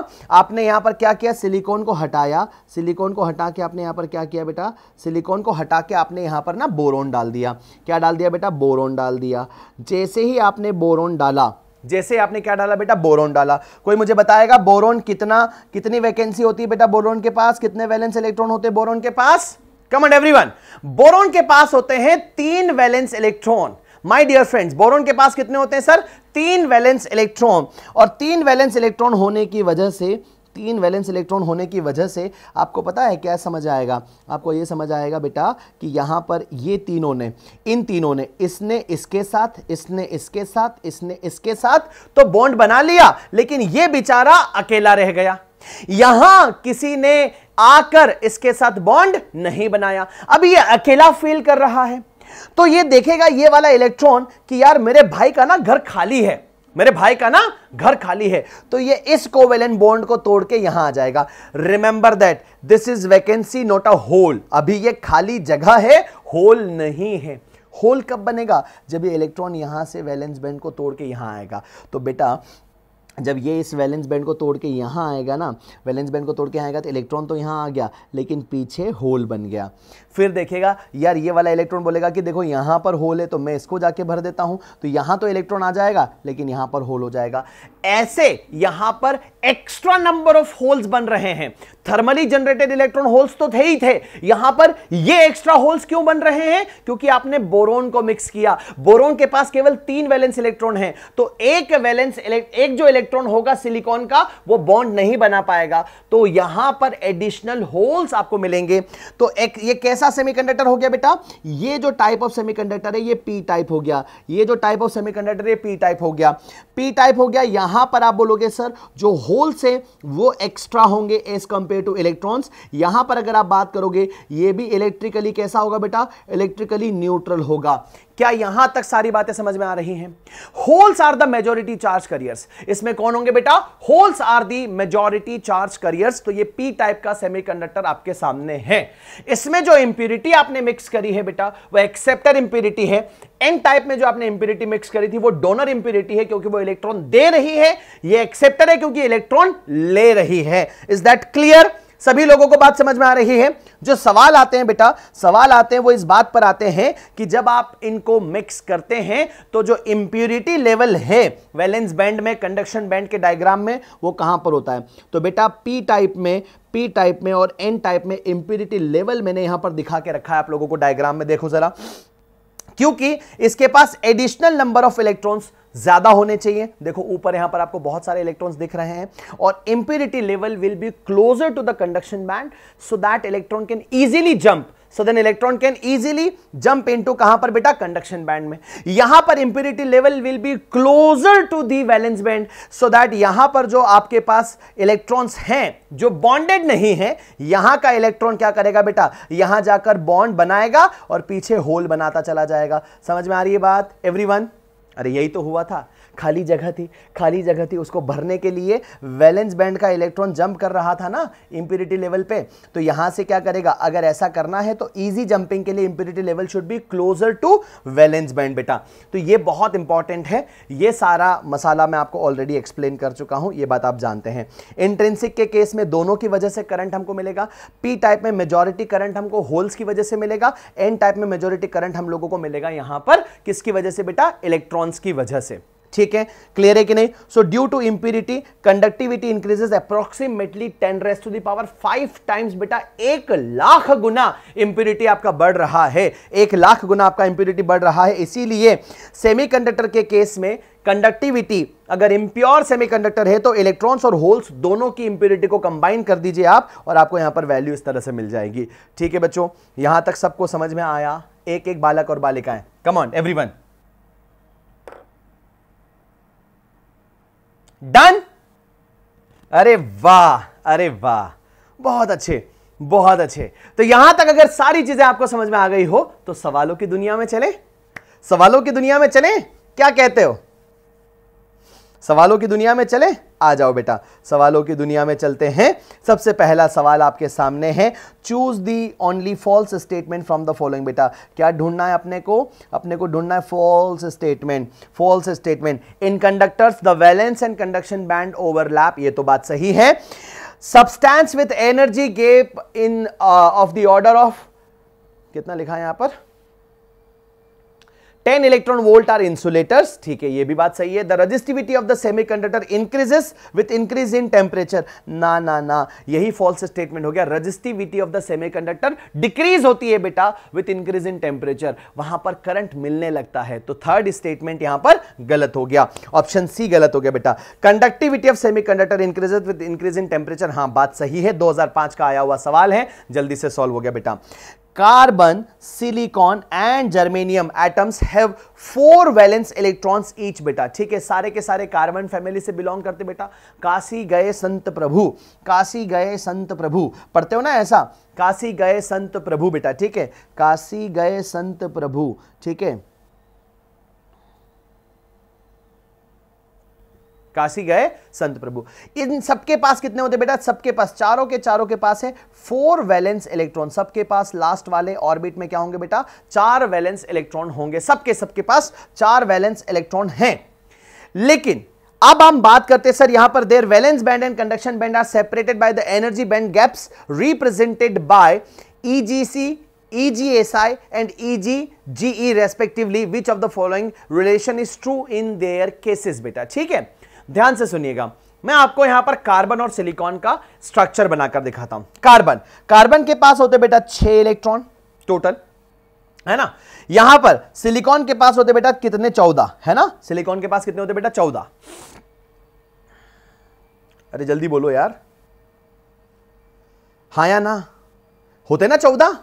आपने यहाँ पर क्या किया सिलिकॉन को हटाया सिलिकॉन को हटा के आपने यहाँ पर क्या किया बेटा सिलिकॉन को हटा के आपने यहां पर ना बोरोन डाल दिया क्या डाल दिया बेटा बोरोन डाल दिया जैसे ही आपने बोरोन डाला जैसे आपने क्या डाला बेटा बोरोन डाला कोई मुझे बताएगा बोरोन कितना कितनी वैकेंसी होती है बेटा बोरोन के पास कितने वैलेंस इलेक्ट्रॉन होते हैं बोरोन के पास कमेंट एवरीवन बोरोन के पास होते हैं तीन valence electron my dear friends boron के पास कितने होते हैं सर तीन वैलेंस इलेक्ट्रॉन और तीन वैलेंस इलेक्ट्रॉन होने की वजह से तीन वैलेंस इलेक्ट्रॉन होने की वजह से आपको पता है क्या समझ आएगा आपको ये समझ आएगा बेटा कि यहाँ पर ये तीनों ने इन तीनों ने इसने इसके साथ इसने इसके साथ इसने इसके साथ तो बॉन्ड बना लिया लेकिन ये बेचारा अकेला रह गया यहां किसी ने आकर इसके साथ बॉन्ड नहीं बनाया अब ये अकेला फील कर रहा है तो ये देखेगा ये वाला इलेक्ट्रॉन कि यार मेरे भाई का ना घर खाली है मेरे भाई का ना घर खाली है तो ये इस कोवेलन बॉन्ड को तोड़ के यहां आ जाएगा remember that this is vacancy not a hole अभी ये खाली जगह है होल नहीं है होल कब बनेगा जब ये इलेक्ट्रॉन यहां से वैलेंस बैंड को तोड़ के यहां आएगा तो बेटा जब ये इस वैलेंस बैंड को तोड़ के यहाँ आएगा ना वैलेंस बैंड को तोड़ के आएगा तो इलेक्ट्रॉन तो यहाँ आ गया लेकिन पीछे होल बन गया फिर देखेगा यार ये वाला इलेक्ट्रॉन बोलेगा कि देखो यहां पर होल है तो मैं इसको जाके भर देता हूं तो यहां तो इलेक्ट्रॉन आ जाएगा लेकिन यहां पर होल हो जाएगा ऐसे यहां पर एक्स्ट्रा नंबर ऑफ होल्स बन रहे हैं थर्मली जनरेटेड इलेक्ट्रॉन होल्स तो थे ही थे यहां पर ये एक्स्ट्रा होल्स क्यों बन रहे हैं क्योंकि आपने बोरोन को मिक्स किया बोरोन के पास केवल तीन वैलेंस इलेक्ट्रॉन है तो एक वैलेंस एक जो इलेक्ट्रॉन होगा सिलिकॉन का वो बॉन्ड नहीं बना पाएगा तो यहां पर एडिशनल होल्स आपको मिलेंगे तो एक ये कैसा सा सेमीकंडक्टर हो गया बेटा ये जो टाइप ऑफ सेमीकंडक्टर है ये पी टाइप हो गया ये जो टाइप ऑफ सेमीकंडक्टर है पी टाइप हो गया पी टाइप हो गया यहां पर आप बोलोगे सर जो होल्स है वो एक्स्ट्रा होंगे एज कंपेयर टू इलेक्ट्रॉन्स यहां पर अगर आप बात करोगे ये भी इलेक्ट्रिकली कैसा होगा बेटा इलेक्ट्रिकली न्यूट्रल होगा क्या यहां तक सारी बातें समझ में आ रही हैं holes are the majority charge carriers इसमें कौन होंगे बेटा holes are the majority charge carriers तो ये पी टाइप का सेमीकंडक्टर आपके सामने है इसमें जो इंप्यूरिटी आपने मिक्स करी है बेटा वो एक्सेप्टर इंप्यूरिटी है एन टाइप में जो आपने इंप्यूरिटी मिक्स करी थी वो डोनर इंप्यूरिटी है क्योंकि वो इलेक्ट्रॉन दे रही है ये एक्सेप्टर है क्योंकि इलेक्ट्रॉन ले रही है इज दैट क्लियर सभी लोगों को बात समझ में आ रही है जो सवाल आते हैं बेटा सवाल आते हैं वो इस बात पर आते हैं कि जब आप इनको मिक्स करते हैं तो जो इंप्यूरिटी लेवल है वैलेंस बैंड में कंडक्शन बैंड के डायग्राम में वो कहां पर होता है तो बेटा पी टाइप में पी टाइप में और एन टाइप में इंप्यूरिटी लेवल मैंने यहां पर दिखा के रखा है आप लोगों को डायग्राम में देखो जरा क्योंकि इसके पास एडिशनल नंबर ऑफ इलेक्ट्रॉन्स ज्यादा होने चाहिए देखो ऊपर यहां पर आपको बहुत सारे इलेक्ट्रॉन्स दिख रहे हैं और impurity level will be closer to the conduction band so that electron can easily jump so then electron can easily jump into कहां पर बेटा कंडक्शन बैंड में यहां पर impurity level will be closer to the valence band so that यहां पर जो आपके पास इलेक्ट्रॉन्स हैं जो बॉन्डेड नहीं है यहां का इलेक्ट्रॉन क्या करेगा बेटा यहां जाकर बॉन्ड बनाएगा और पीछे होल बनाता चला जाएगा समझ में आ रही है बात एवरी अरे यही तो हुआ था खाली जगह थी खाली जगह थी उसको भरने के लिए वैलेंस बैंड का इलेक्ट्रॉन जंप कर रहा था ना इंप्यूरिटी लेवल पे तो यहां से क्या करेगा अगर ऐसा करना है तो ईजी जंपिंग के लिए impurity level should be closer to valence band बेटा तो ये बहुत इंपॉर्टेंट है ये सारा मसाला मैं आपको ऑलरेडी एक्सप्लेन कर चुका हूं ये बात आप जानते हैं इंट्रेंसिक के केस में दोनों की वजह से करंट हमको मिलेगा पी टाइप में मेजोरिटी करंट हमको होल्स की वजह से मिलेगा एन टाइप में मेजोरिटी करंट हम लोगों को मिलेगा यहां पर किसकी वजह से बेटा इलेक्ट्रॉन्स की वजह से ठीक है क्लियर है कि नहीं so due to impurity conductivity increases approximately ten raise to the power five times बेटा एक लाख गुना इंप्यूरिटी आपका बढ़ रहा है एक लाख गुना आपका इंप्यूरिटी बढ़ रहा है इसीलिए कंडक्टर के केस में कंडक्टिविटी अगर सेमी सेमीकंडक्टर है तो इलेक्ट्रॉन्स और होल्स दोनों की इंप्यूरिटी को कंबाइन कर दीजिए आप और आपको यहां पर वैल्यू इस तरह से मिल जाएगी ठीक है बच्चों यहां तक सबको समझ में आया एक एक बालक और बालिकाएं कमॉन वन डन अरे वाह अरे वाह बहुत अच्छे बहुत अच्छे तो यहां तक अगर सारी चीजें आपको समझ में आ गई हो तो सवालों की दुनिया में चले सवालों की दुनिया में चले क्या कहते हो सवालों की दुनिया में चले आ जाओ बेटा सवालों की दुनिया में चलते हैं सबसे पहला सवाल आपके सामने है choose the only false statement from the following बेटा क्या ढूंढना है अपने को अपने को ढूंढना है false statement false statement in conductors the valence and conduction band overlap ये तो बात सही है substance with energy gap in of the order of कितना लिखा है यहां पर 10 इलेक्ट्रॉन वोल्ट आर इंसुलेटर्स ठीक है ये भी बात सही है the resistivity of the semiconductor increases with increase in temperature ना ना ना यही फॉल्स स्टेटमेंट हो गया resistivity of the semiconductor decrease होती है बेटा विथ इंक्रीज इन टेम्परेचर वहां पर करंट मिलने लगता है तो थर्ड स्टेटमेंट यहां पर गलत हो गया ऑप्शन सी गलत हो गया बेटा conductivity of semiconductor increases with increase in temperature हाँ बात सही है दो का आया हुआ सवाल है जल्दी से सॉल्व हो गया बेटा carbon silicon and germanium atoms have four valence electrons each बेटा ठीक है सारे के सारे कार्बन फैमिली से बिलोंग करते बेटा काशी गए संत प्रभु काशी गए संत प्रभु पढ़ते हो ना ऐसा काशी गए संत प्रभु बेटा ठीक है काशी गए संत प्रभु ठीक है काशी गए संत प्रभु इन सबके पास कितने होते बेटा सबके पास चारों के चारों के पास है फोर वैलेंस इलेक्ट्रॉन सबके पास लास्ट वाले ऑर्बिट में क्या होंगे बेटा चार वैलेंस इलेक्ट्रॉन होंगे सबके सबके पास चार वैलेंस इलेक्ट्रॉन हैं लेकिन अब हम बात करते हैं सर यहां पर there valence band and conduction band are separated by the energy band gaps represented by EGC EGSI and EGGE respectively e e e which of the following relation is true in their cases बेटा ठीक है ध्यान से सुनिएगा मैं आपको यहां पर कार्बन और सिलिकॉन का स्ट्रक्चर बनाकर दिखाता हूं कार्बन कार्बन के पास होते बेटा छह इलेक्ट्रॉन टोटल है ना यहां पर सिलिकॉन के पास होते बेटा कितने चौदह है ना सिलिकॉन के पास कितने होते बेटा चौदह अरे जल्दी बोलो यार हाँ या ना होते ना चौदह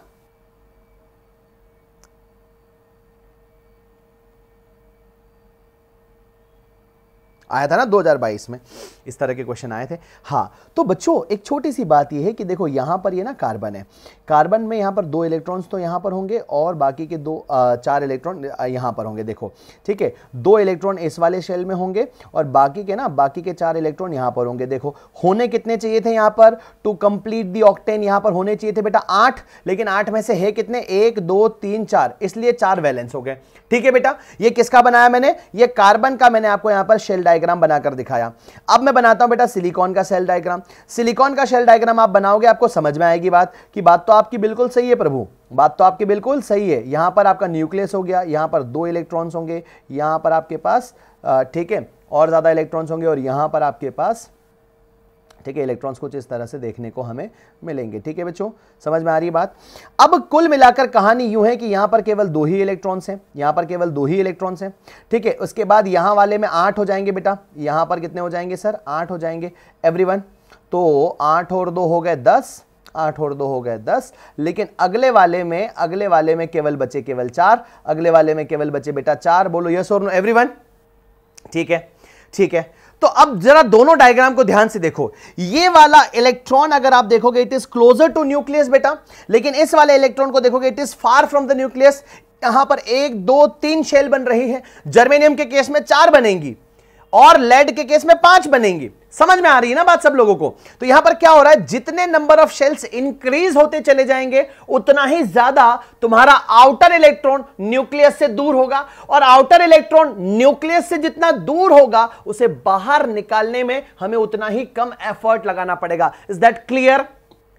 आया था ना 2022 में इस तरह के क्वेश्चन आए थे हाँ तो बच्चों एक छोटी सी बात यह है कि देखो यहाँ पर ये ना कार्बन है कार्बन में यहाँ पर दो इलेक्ट्रॉन्स तो यहाँ पर होंगे और बाकी के दो आ, चार इलेक्ट्रॉन यहाँ पर होंगे देखो ठीक है दो इलेक्ट्रॉन इस वाले शेल में होंगे और बाकी के ना बाकी के चार इलेक्ट्रॉन यहाँ पर होंगे देखो होने कितने चाहिए थे यहाँ पर टू कंप्लीट दी ऑक्टेन यहाँ पर होने चाहिए थे बेटा आठ लेकिन आठ में से है कितने एक दो तीन चार इसलिए चार वैलेंस हो गए ठीक है बेटा ये किसका बनाया मैंने ये कार्बन का मैंने आपको यहाँ पर शेल डाय डायग्राम बनाकर दिखाया अब मैं बनाता हूं बेटा सिलिकॉन का सेल डायग्राम सिलिकॉन का सेल डायग्राम आप बनाओगे आपको समझ में आएगी बात कि बात तो आपकी बिल्कुल सही है प्रभु बात तो आपकी बिल्कुल सही है यहां पर आपका न्यूक्लियस हो गया यहां पर दो इलेक्ट्रॉन्स होंगे यहां पर आपके पास ठीक है और ज़्यादा इलेक्ट्रॉन्स होंगे और यहां पर आपके पास ठीक है इलेक्ट्रॉन्स कुछ इस तरह से देखने को हमें मिलेंगे ठीक है बच्चों समझ में आ रही बात अब कुल मिलाकर कहानी यूं है कि यहां पर केवल दो ही इलेक्ट्रॉन्स हैं यहां पर केवल दो ही इलेक्ट्रॉन्स हैं ठीक है उसके बाद यहां वाले में आठ हो जाएंगे बेटा यहां पर कितने हो जाएंगे सर आठ हो जाएंगे एवरी तो आठ और दो हो गए दस आठ और दो हो गए दस लेकिन अगले वाले में अगले वाले में केवल बचे केवल चार अगले वाले में केवल बचे बेटा चार बोलो यस और नो एवरी ठीक है ठीक है तो अब जरा दोनों डायग्राम को ध्यान से देखो ये वाला इलेक्ट्रॉन अगर आप देखोगे it is closer to nucleus बेटा लेकिन इस वाले इलेक्ट्रॉन को देखोगे it is far from the nucleus यहां पर एक दो तीन शेल बन रही है जर्मेनियम के केस में चार बनेंगी और लेड के केस में पांच बनेंगी समझ में आ रही है ना बात सब लोगों को तो यहां पर क्या हो रहा है जितने नंबर ऑफ शेल्स इंक्रीज होते चले जाएंगे उतना ही ज्यादा तुम्हारा आउटर इलेक्ट्रॉन न्यूक्लियस से दूर होगा और आउटर इलेक्ट्रॉन न्यूक्लियस से जितना दूर होगा उसे बाहर निकालने में हमें उतना ही कम एफर्ट लगाना पड़ेगा इज दैट क्लियर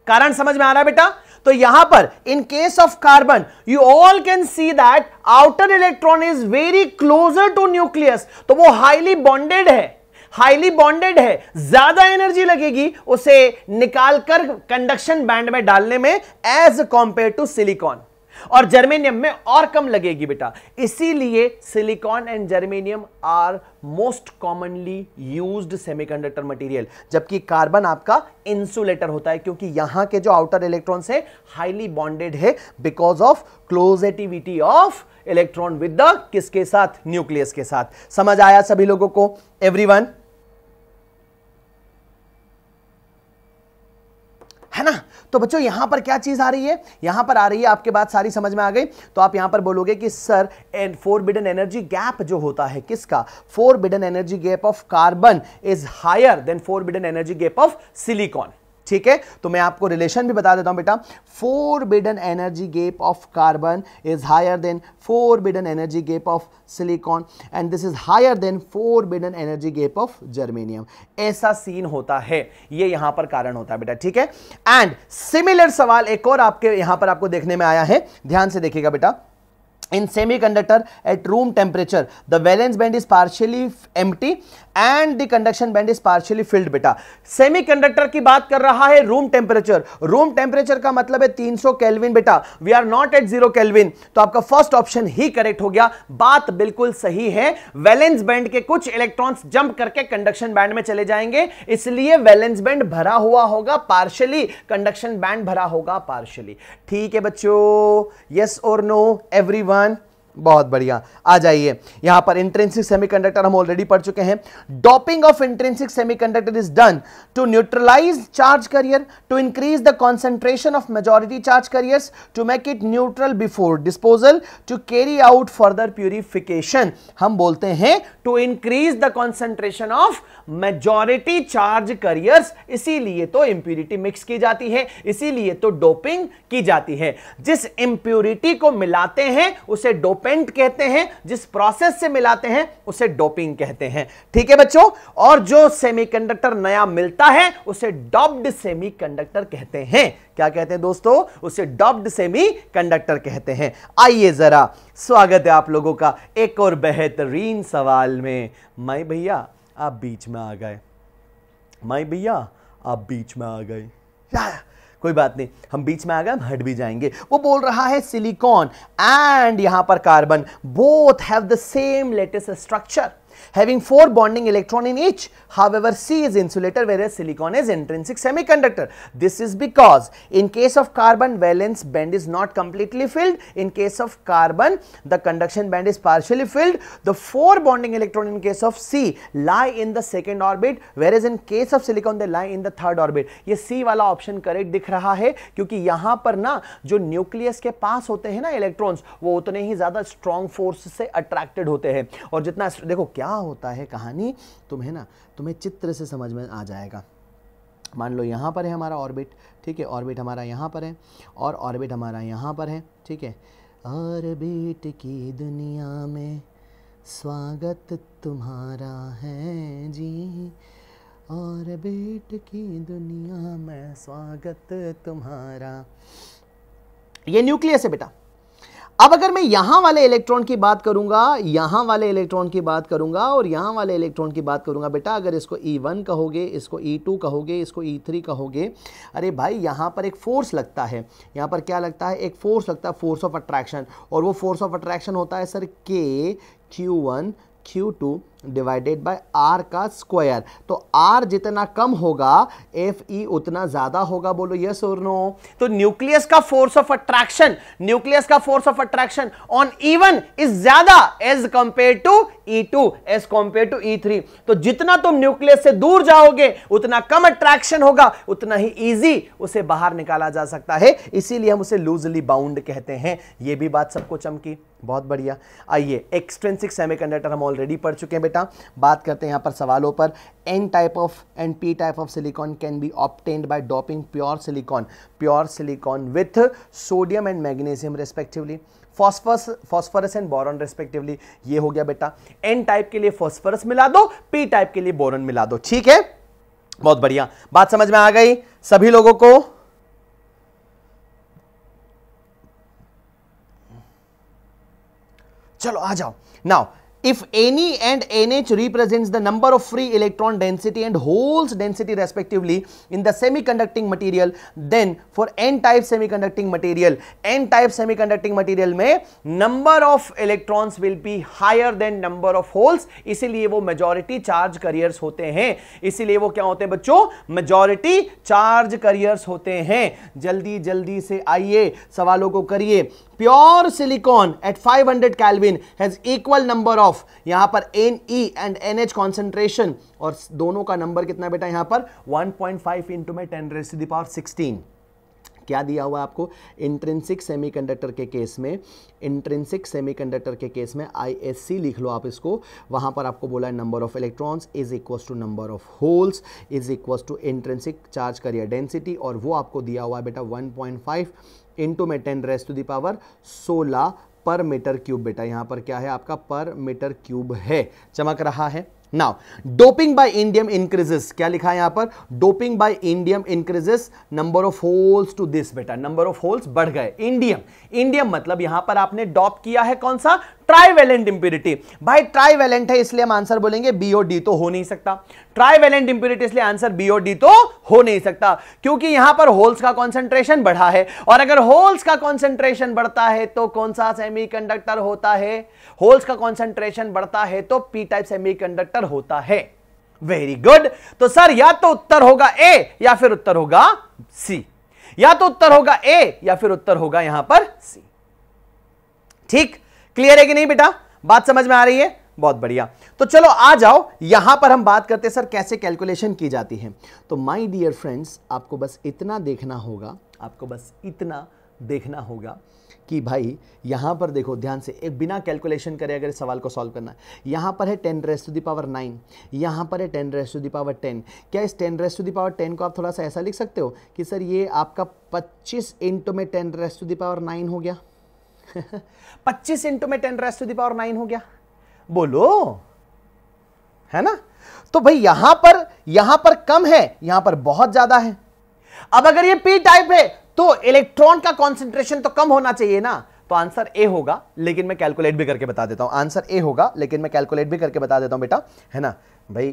कारण समझ में आ रहा है बेटा तो यहां पर in case of carbon you all can see that outer electron is very closer to nucleus तो वो हाईली बॉन्डेड है हाईली बॉन्डेड है ज्यादा एनर्जी लगेगी उसे निकालकर कंडक्शन बैंड में डालने में एज कंपेयर टू सिलिकॉन और जर्मेनियम में और कम लगेगी बेटा इसीलिए silicon and germanium are most commonly use semiconductor material जबकि कार्बन आपका इंसुलेटर होता है क्योंकि यहां के जो आउटर इलेक्ट्रॉन्स है हाईली बॉन्डेड है बिकॉज ऑफ क्लोजेटिविटी ऑफ इलेक्ट्रॉन विद द किसके साथ न्यूक्लियस के साथ समझ आया सभी लोगों को एवरीवन है ना तो बच्चों यहां पर क्या चीज आ रही है यहां पर आ रही है आपके बात सारी समझ में आ गई तो आप यहां पर बोलोगे कि sir and forbidden energy gap जो होता है किसका forbidden energy gap of carbon is higher than forbidden energy gap of silicon ठीक है तो मैं आपको रिलेशन भी बता देता हूं बेटा forbidden energy gap of carbon is higher than forbidden energy gap of silicon and this is higher than forbidden energy gap of germanium ऐसा सीन होता है ये यहां पर कारण होता है बेटा ठीक है एंड सिमिलर सवाल एक और आपके यहां पर आपको देखने में आया है ध्यान से देखिएगा बेटा in semiconductor at room temperature the valence band is partially empty and the conduction band is partially filled beta semiconductor की बात कर रहा है room temperature room temperature का मतलब है 300 kelvin बेटा we are not at zero kelvin तो आपका first option ही correct हो गया बात बिल्कुल सही है valence band के कुछ electrons jump करके conduction band में चले जाएंगे इसलिए valence band भरा हुआ होगा partially conduction band भरा होगा partially ठीक है बच्चों yes or no everyone everyone. बहुत बढ़िया आ जाइए यहां पर इंट्रेंसिक सेमीकंडक्टर हम ऑलरेडी पढ़ चुके हैं doping of intrinsic semiconductor is done to neutralize charge carrier to increase the concentration of majority charge carriers to make it neutral before disposal to carry out further purification हम बोलते हैं to increase the concentration of majority charge carriers इसीलिए तो इंप्यूरिटी मिक्स की जाती है इसीलिए तो डोपिंग की जाती है जिस इंप्यूरिटी को मिलाते हैं उसे डोपिंग डोपेंट कहते हैं जिस प्रोसेस से मिलाते हैं उसे डोपिंग कहते हैं ठीक है बच्चों और जो सेमीकंडक्टर नया मिलता है उसे डॉब्ड सेमीकंडक्टर कहते हैं क्या कहते हैं दोस्तों उसे डॉब्ड सेमीकंडक्टर कहते हैं आइए जरा स्वागत है आप लोगों का एक और बेहतरीन सवाल में मई भैया आप बीच में आ गए मई भैया आप बीच में आ गए कोई बात नहीं हम बीच में आ गए हम हट भी जाएंगे वो बोल रहा है सिलिकॉन एंड यहां पर carbon both have the same lattice structure having four bonding electron in each. However, C is insulator whereas silicon is intrinsic semiconductor. This is because in case of carbon valence band is not completely filled. In case of carbon the conduction band is partially filled. The four bonding electron in case of C lie in the second orbit whereas in case of silicon they lie in the third orbit. ye C wala option correct dikh raha hai kyunki yahan par na jo nucleus ke paas hote hain na electrons wo utne hi zyada strong force से अट्रैक्टेड होते हैं और जितना देखो क्या होता है कहानी तुम्हें ना तुम्हें चित्र से समझ में आ जाएगा मान लो यहाँ पर है हमारा ऑर्बिट ठीक है ऑर्बिट हमारा यहाँ पर है और ऑर्बिट हमारा यहाँ पर है ठीक है ऑर्बिट की दुनिया में स्वागत तुम्हारा है जी ऑर्बिट की दुनिया में स्वागत तुम्हारा ये न्यूक्लियस है बेटा अब अगर मैं यहां वाले इलेक्ट्रॉन की बात करूंगा यहां वाले इलेक्ट्रॉन की बात करूंगा और यहां वाले इलेक्ट्रॉन की बात करूंगा बेटा अगर इसको E1 कहोगे इसको E2 कहोगे इसको E3 कहोगे अरे भाई यहां पर एक फोर्स लगता है यहां पर क्या लगता है एक फोर्स लगता है फोर्स ऑफ अट्रैक्शन और वो फोर्स ऑफ अट्रैक्शन होता है sir k Q one Q two divided by R का स्क्वायर तो आर जितना कम होगा एफ ई e उतना ज्यादा होगा बोलो यस और नो तो न्यूक्लियस का फोर्स ऑफ अट्रैक्शन न्यूक्लियस का force of attraction on E one is ज्यादा as compare to E two as compare to E three तो जितना तुम न्यूक्लियस से दूर जाओगे उतना कम अट्रैक्शन होगा उतना ही ईजी उसे बाहर निकाला जा सकता है इसीलिए हम उसे लूजली बाउंड कहते हैं यह भी बात सबको चमकी बहुत बढ़िया आइए एक्सटेंसिक सेमीकंडक्टर हम ऑलरेडी पढ़ चुके हैं बेटा बेटा बात करते हैं यहाँ पर सवालों पर N type of and P type of silicon can be obtained by doping pure silicon pure silicon with sodium and magnesium respectively phosphorus phosphorus and boron respectively ये हो गया बेटा एन टाइप के लिए फॉस्फरस मिला दो पी टाइप के लिए बोरन मिला दो ठीक है बहुत बढ़िया बात समझ में आ गई सभी लोगों को चलो आ जाओ now if any and NH represents the number of free electron density and holes density respectively in the semiconducting material then for n-type semiconducting material n-type semiconducting material में number of electrons will be higher than number of holes इसीलिए वो majority charge carriers होते हैं इसीलिए वो क्या होते हैं बच्चों majority charge carriers होते हैं जल्दी जल्दी से आइए सवालों को करिए pure silicon at 500 hundred kelvin has equal number of यहां पर N E and N H concentration और दोनों का नंबर कितना बेटा यहां पर 1.5 पॉइंट फाइव इंटू में ten raise to the power sixteen क्या दिया हुआ आपको इंट्रेंसिक सेमीकंडक्टर के केस में इंट्रेंसिक सेमीकंडक्टर के केस में आईएससी लिख लो आप इसको वहां पर आपको बोला है number of electrons is equal to number of holes is equal to intrinsic charge carrier density और वो आपको दिया हुआ है बेटा 1.5 इंटू में टेन रेस टू दावर सोलह पर मीटर क्यूब बेटा यहां पर क्या है आपका पर मीटर क्यूब है चमक रहा है now doping by indium increases क्या लिखा है यहां पर doping by indium increases number of holes to this बेटा नंबर ऑफ होल्स बढ़ गए इंडियम इंडियम मतलब यहां पर आपने डॉप किया है कौन सा ट्राइवेलेंट इंप्यूरिटी भाई ट्राइवेलेंट है इसलिए हम आंसर बोलेंगे बी और डी तो हो नहीं सकता ट्राइवेलेंट इंप्यूरिटी इसलिए आंसर बी और डी तो हो नहीं सकता क्योंकि यहां पर होल्स का कॉन्सेंट्रेशन बढ़ा है और अगर होल्स का कॉन्सेंट्रेशन बढ़ता है तो कौन सा सेमी होता है होल्स का कॉन्सेंट्रेशन बढ़ता है तो पी टाइप सेमी होता है वेरी गुड तो सर या तो उत्तर होगा ए या फिर उत्तर होगा सी या तो उत्तर होगा ए या फिर उत्तर होगा यहां पर सी ठीक क्लियर है कि नहीं बेटा बात समझ में आ रही है बहुत बढ़िया तो चलो आ जाओ यहां पर हम बात करते हैं सर कैसे कैलकुलेशन की जाती है तो माय डियर फ्रेंड्स आपको बस इतना देखना होगा आपको बस इतना देखना होगा कि भाई यहां पर देखो ध्यान से एक बिना कैलकुलेशन करे अगर सवाल को सॉल्व करना है यहाँ पर है ten raise to the power nine यहाँ पर है ten raise to the power ten क्या इस ten raise to the power ten को आप थोड़ा सा ऐसा लिख सकते हो कि सर ये आपका पच्चीस इंटू में ten raise to the power nine हो गया पच्चीस इंटू में ten rest to the power nine हो गया बोलो है ना तो भाई यहां पर यहां पर कम है यहां पर बहुत ज्यादा है अब अगर ये पी टाइप है तो इलेक्ट्रॉन का कॉन्सेंट्रेशन तो कम होना चाहिए ना तो आंसर ए होगा लेकिन मैं कैलकुलेट भी करके बता देता हूं आंसर ए होगा लेकिन मैं कैलकुलेट भी करके बता देता हूं बेटा है ना भाई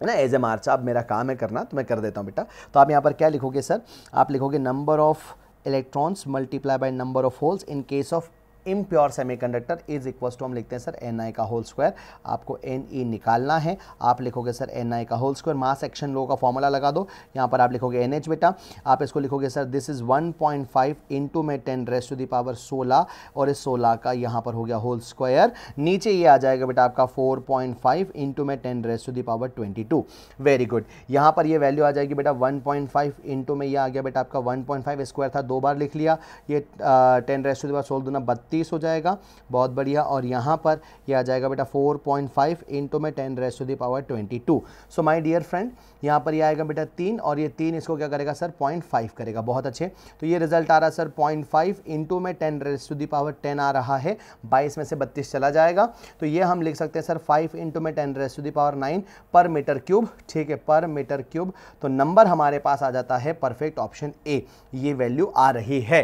है ना एज ए मार्च अब मेरा काम है करना तो मैं कर देता हूं बेटा तो आप यहां पर क्या लिखोगे सर आप लिखोगे number of electrons multiplied by number of holes in case of impure semiconductor is equal to हम लिखते हैं सर एन आई का होल स्क्वायर आपको एन ई निकालना है आप लिखोगे सर एन आई का whole square mass action law का फॉर्मूला लगा दो यहाँ पर आप लिखोगे एन एच बेटा आप इसको लिखोगे sir this is one point five into में टेन रेस टू दावर सोलह और इस सोलह का यहाँ पर हो गया होल स्क्वायर नीचे ये आ जाएगा बेटा आपका फोर पॉइंट फाइव इंटू में ten raise to the power twenty two very good यहाँ पर ये वैल्यू आ जाएगी बेटा वन पॉइंट फाइव इंटू में ये आ गया बेटा आपका वन पॉइंट फाइव स्क्वायर था दो बार लिख लिया ये टेन रेस टू दावर सोलह दूना बत्तीस तीस हो जाएगा बहुत बढ़िया और यहाँ पर यह आ जाएगा बेटा फोर पॉइंट फाइव इंटू में ten raise to the power twenty two so my dear friend यहाँ पर यह आएगा बेटा तीन और ये तीन इसको क्या करेगा सर पॉइंट फाइव करेगा बहुत अच्छे तो ये रिजल्ट आ रहा सर पॉइंट फाइव इंटू में ten raise to the power ten आ रहा है बाईस में से बत्तीस चला जाएगा तो ये हम लिख सकते हैं सर फाइव इंटू में ten raise to the power nine per meter cube ठीक है पर मीटर क्यूब तो नंबर हमारे पास आ जाता है परफेक्ट ऑप्शन ए ये वैल्यू आ रही है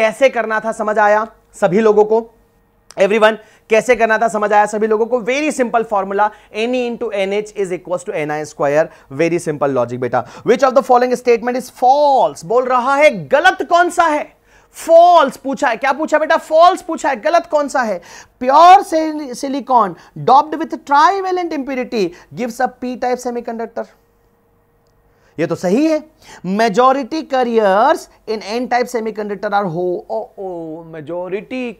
कैसे करना था समझ आया सभी लोगों को एवरीवन कैसे करना था समझ आया सभी लोगों को very simple formula N E into N H is equal to N I square very simple logic बेटा which of the following statement is false बोल रहा है गलत कौन सा है फॉल्स पूछा है क्या पूछा बेटा फॉल्स पूछा है गलत कौन सा है pure silicon doped with trivalent impurity gives a P type semiconductor ये तो सही है majority carriers in N type semiconductor are हो ओ ओ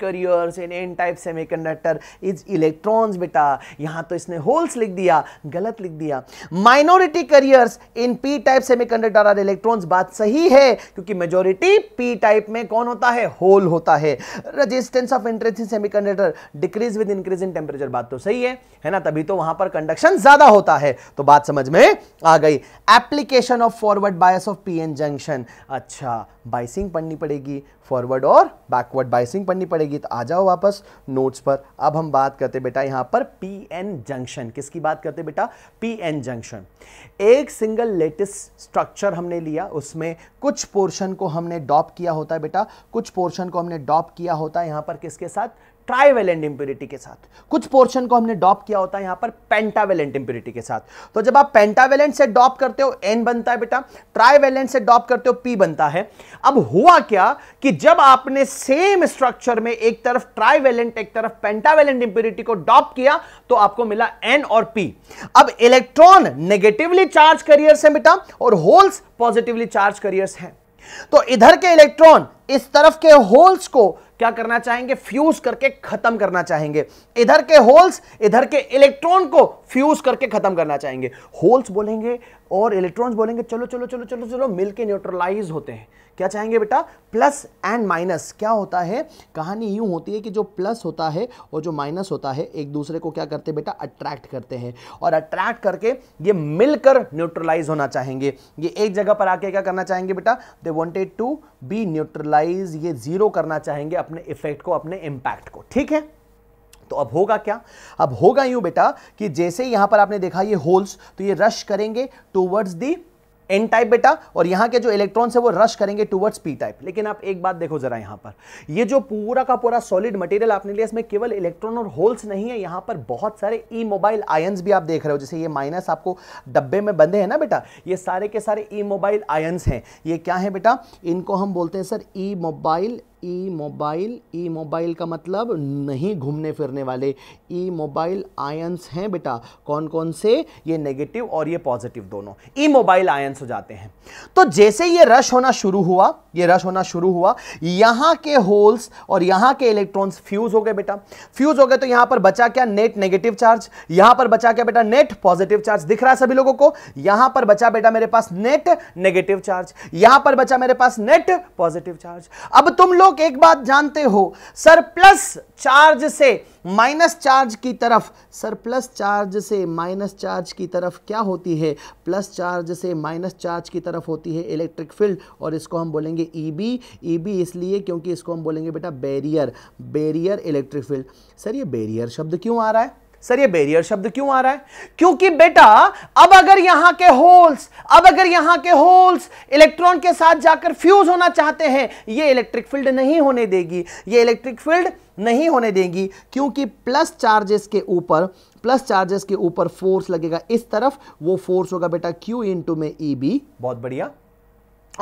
carriers in N type semiconductor is electrons बेटा यहां तो इसने होल्स लिख दिया गलत लिख दिया minority carriers in P type semiconductor are electrons बात सही है क्योंकि मेजोरिटी पी टाइप में कौन होता है होल होता है resistance of intrinsic in semiconductor decrease with increase in temperature बात तो सही है है ना तभी तो वहां पर कंडक्शन ज्यादा होता है तो बात समझ में आ गई application derivation of forward bias of PN junction अच्छा बाइसिंग पढ़नी पड़ेगी फॉरवर्ड और बैकवर्ड बाइसिंग पढ़नी पड़ेगी तो आ जाओ वापस नोट्स पर अब हम बात करते बेटा यहाँ पर पी एन जंक्शन किसकी बात करते बेटा पी एन जंक्शन एक सिंगल लेटेस्ट स्ट्रक्चर हमने लिया उसमें कुछ पोर्शन को हमने डॉप किया होता है बेटा कुछ पोर्शन को हमने डॉप किया होता है यहाँ पर किसके साथ ट्राईवेलेंट इंप्योरिटी के साथ कुछ पोर्शन को हमने डॉप किया होता है यहां पर पेंटावेलेंट इंप्योरिटी के साथ तो जब आप पेंटावेलेंट से डॉप करते हो एन बनता है बेटा ट्राईवेलेंट से डॉप करते हो पी बनता है अब हुआ क्या कि जब आपने सेम स्ट्रक्चर में एक तरफ ट्राईवेलेंट एक तरफ पेंटावेलेंट इंप्योरिटी को डॉप किया तो आपको मिला एन और पी अब इलेक्ट्रॉन नेगेटिवली चार्ज करियर्स है बेटा और होल्स पॉजिटिवली चार्ज करियर्स हैं तो इधर के इलेक्ट्रॉन इस तरफ के होल्स को क्या करना चाहेंगे फ्यूज करके खत्म करना चाहेंगे इधर के होल्स इधर के इलेक्ट्रॉन को फ्यूज करके खत्म करना चाहेंगे होल्स बोलेंगे और इलेक्ट्रॉन्स बोलेंगे चलो चलो चलो चलो चलो मिलके न्यूट्रलाइज होते हैं क्या चाहेंगे बेटा प्लस एंड माइनस क्या होता है कहानी यूं होती है कि जो प्लस होता है और जो माइनस होता है एक दूसरे को क्या करते बेटा अट्रैक्ट करते हैं और अट्रैक्ट करके ये मिलकर न्यूट्रलाइज होना चाहेंगे ये एक जगह पर आके क्या करना चाहेंगे बेटा they wanted to be neutralize ये जीरो करना चाहेंगे अपने इफेक्ट को अपने इम्पैक्ट को ठीक है तो अब होगा क्या अब होगा यूं बेटा कि जैसे यहां पर आपने देखा ये होल्स तो ये रश करेंगे टूवर्ड्स दी एन टाइप बेटा और यहाँ के जो इलेक्ट्रॉन है वो रश करेंगे टूवर्ड्स पी टाइप लेकिन आप एक बात देखो जरा यहाँ पर ये जो पूरा का पूरा सॉलिड मटेरियल आपने लिया इसमें केवल इलेक्ट्रॉन और होल्स नहीं है यहाँ पर बहुत सारे ई मोबाइल आयन्स भी आप देख रहे हो जैसे ये माइनस आपको डब्बे में बंधे हैं ना बेटा ये सारे के सारे ई मोबाइल आयन्स हैं ये क्या है बेटा इनको हम बोलते हैं sir immobile immobile immobile का मतलब नहीं घूमने फिरने वाले ई मोबाइल आयंस हैं बेटा कौन कौन से ये नेगेटिव और ये पॉजिटिव दोनों ई मोबाइल आयंस हो जाते हैं तो जैसे ये रश होना शुरू हुआ ये रश होना शुरू हुआ यहाँ के होल्स और यहाँ के इलेक्ट्रॉन्स फ्यूज हो गए बेटा फ्यूज हो गए तो यहाँ पर बचा क्या नेट नेगेटिव चार्ज यहाँ पर बचा क्या बेटा नेट पॉजिटिव चार्ज दिख रहा है सभी लोगों को यहाँ पर बचा बेटा मेरे पास नेट नेगेटिव चार्ज यहाँ पर बचा मेरे पास नेट पॉजिटिव चार्ज अब तुम लोग लोग एक बात जानते हो सरप्लस चार्ज से माइनस चार्ज की तरफ सरप्लस चार्ज से माइनस चार्ज की तरफ क्या होती है प्लस चार्ज से माइनस चार्ज की तरफ होती है इलेक्ट्रिक फील्ड और इसको हम बोलेंगे ई बी ई बी इसलिए क्योंकि इसको हम बोलेंगे बेटा barrier barrier electric field sir ये बैरियर शब्द क्यों आ रहा है सर ये बैरियर शब्द क्यों आ रहा है क्योंकि बेटा अब अगर यहां के होल्स अब अगर यहां के होल्स इलेक्ट्रॉन के साथ जाकर फ्यूज होना चाहते हैं ये इलेक्ट्रिक फील्ड नहीं होने देगी ये इलेक्ट्रिक फील्ड नहीं होने देगी क्योंकि प्लस चार्जेस के ऊपर प्लस चार्जेस के ऊपर फोर्स लगेगा इस तरफ वो फोर्स होगा बेटा क्यू इंटू में ई e बी बहुत बढ़िया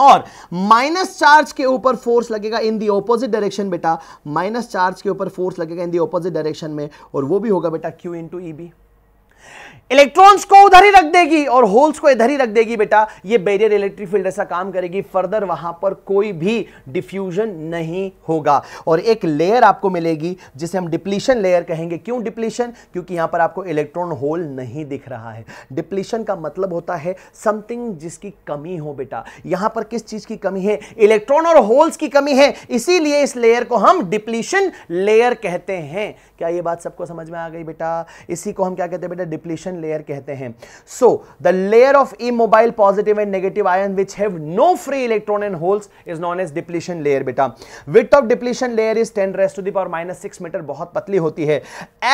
और माइनस चार्ज के ऊपर फोर्स लगेगा इन दी ऑपोजिट डायरेक्शन बेटा माइनस चार्ज के ऊपर फोर्स लगेगा इन दी ऑपोजिट डायरेक्शन में और वो भी होगा बेटा Q into E B electrons को उधर ही रख देगी और होल्स को इधर ही रख देगी बेटा ये बैरियर इलेक्ट्रिक फील्ड ऐसा काम करेगी फर्दर वहां पर कोई भी डिफ्यूजन नहीं होगा और एक लेयर आपको मिलेगी जिसे हम डिप्लीशन लेयर कहेंगे क्यों डिप्लीशन क्योंकि यहां पर आपको इलेक्ट्रॉन होल नहीं दिख रहा है डिप्लीशन का मतलब होता है समथिंग जिसकी कमी हो बेटा यहां पर किस चीज की कमी है इलेक्ट्रॉन और होल्स की कमी है इसीलिए इस लेयर को हम डिप्लीशन लेयर कहते हैं क्या ये बात सबको समझ में आ गई बेटा इसी को हम क्या कहते हैं बेटा डिप्लीशन ऑक्सीजन लेयर कहते हैं so the layer of immobile positive and negative ion which have no free electron and holes is known as depletion layer बेटा width of depletion layer is ten rest to the power minus six meter बहुत पतली होती है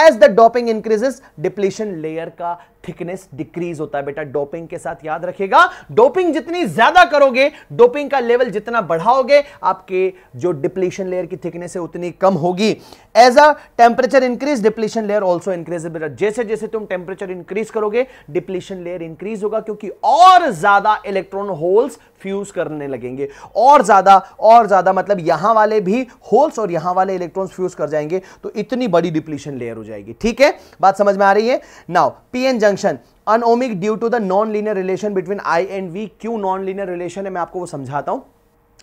as the doping increases depletion layer का थिकनेस डिक्रीज होता है बेटा डोपिंग के साथ याद रखेगा डोपिंग जितनी ज्यादा करोगे डोपिंग का लेवल जितना बढ़ाओगे आपके जो डिप्लीशन लेयर की थिकनेस है उतनी कम होगी as a temperature increase depletion layer also increase बेटा जैसे जैसे तुम टेम्परेचर इंक्रीज इंक्रीज करोगे डिप्लीशन लेयर इंक्रीज होगा क्योंकि और ज्यादा इलेक्ट्रॉन होल्स फ्यूज करने लगेंगे और ज्यादा और ज्यादा मतलब यहां वाले भी होल्स और यहां वाले इलेक्ट्रॉन फ्यूज कर जाएंगे तो इतनी बड़ी डिप्लीशन लेयर हो जाएगी ठीक है बात समझ में आ रही है नाउ पीएन जंक्शन अनोमिक due to the non linear relation between I and V क्यू नॉन लीनियर रिलेशन है मैं आपको वो समझाता हूं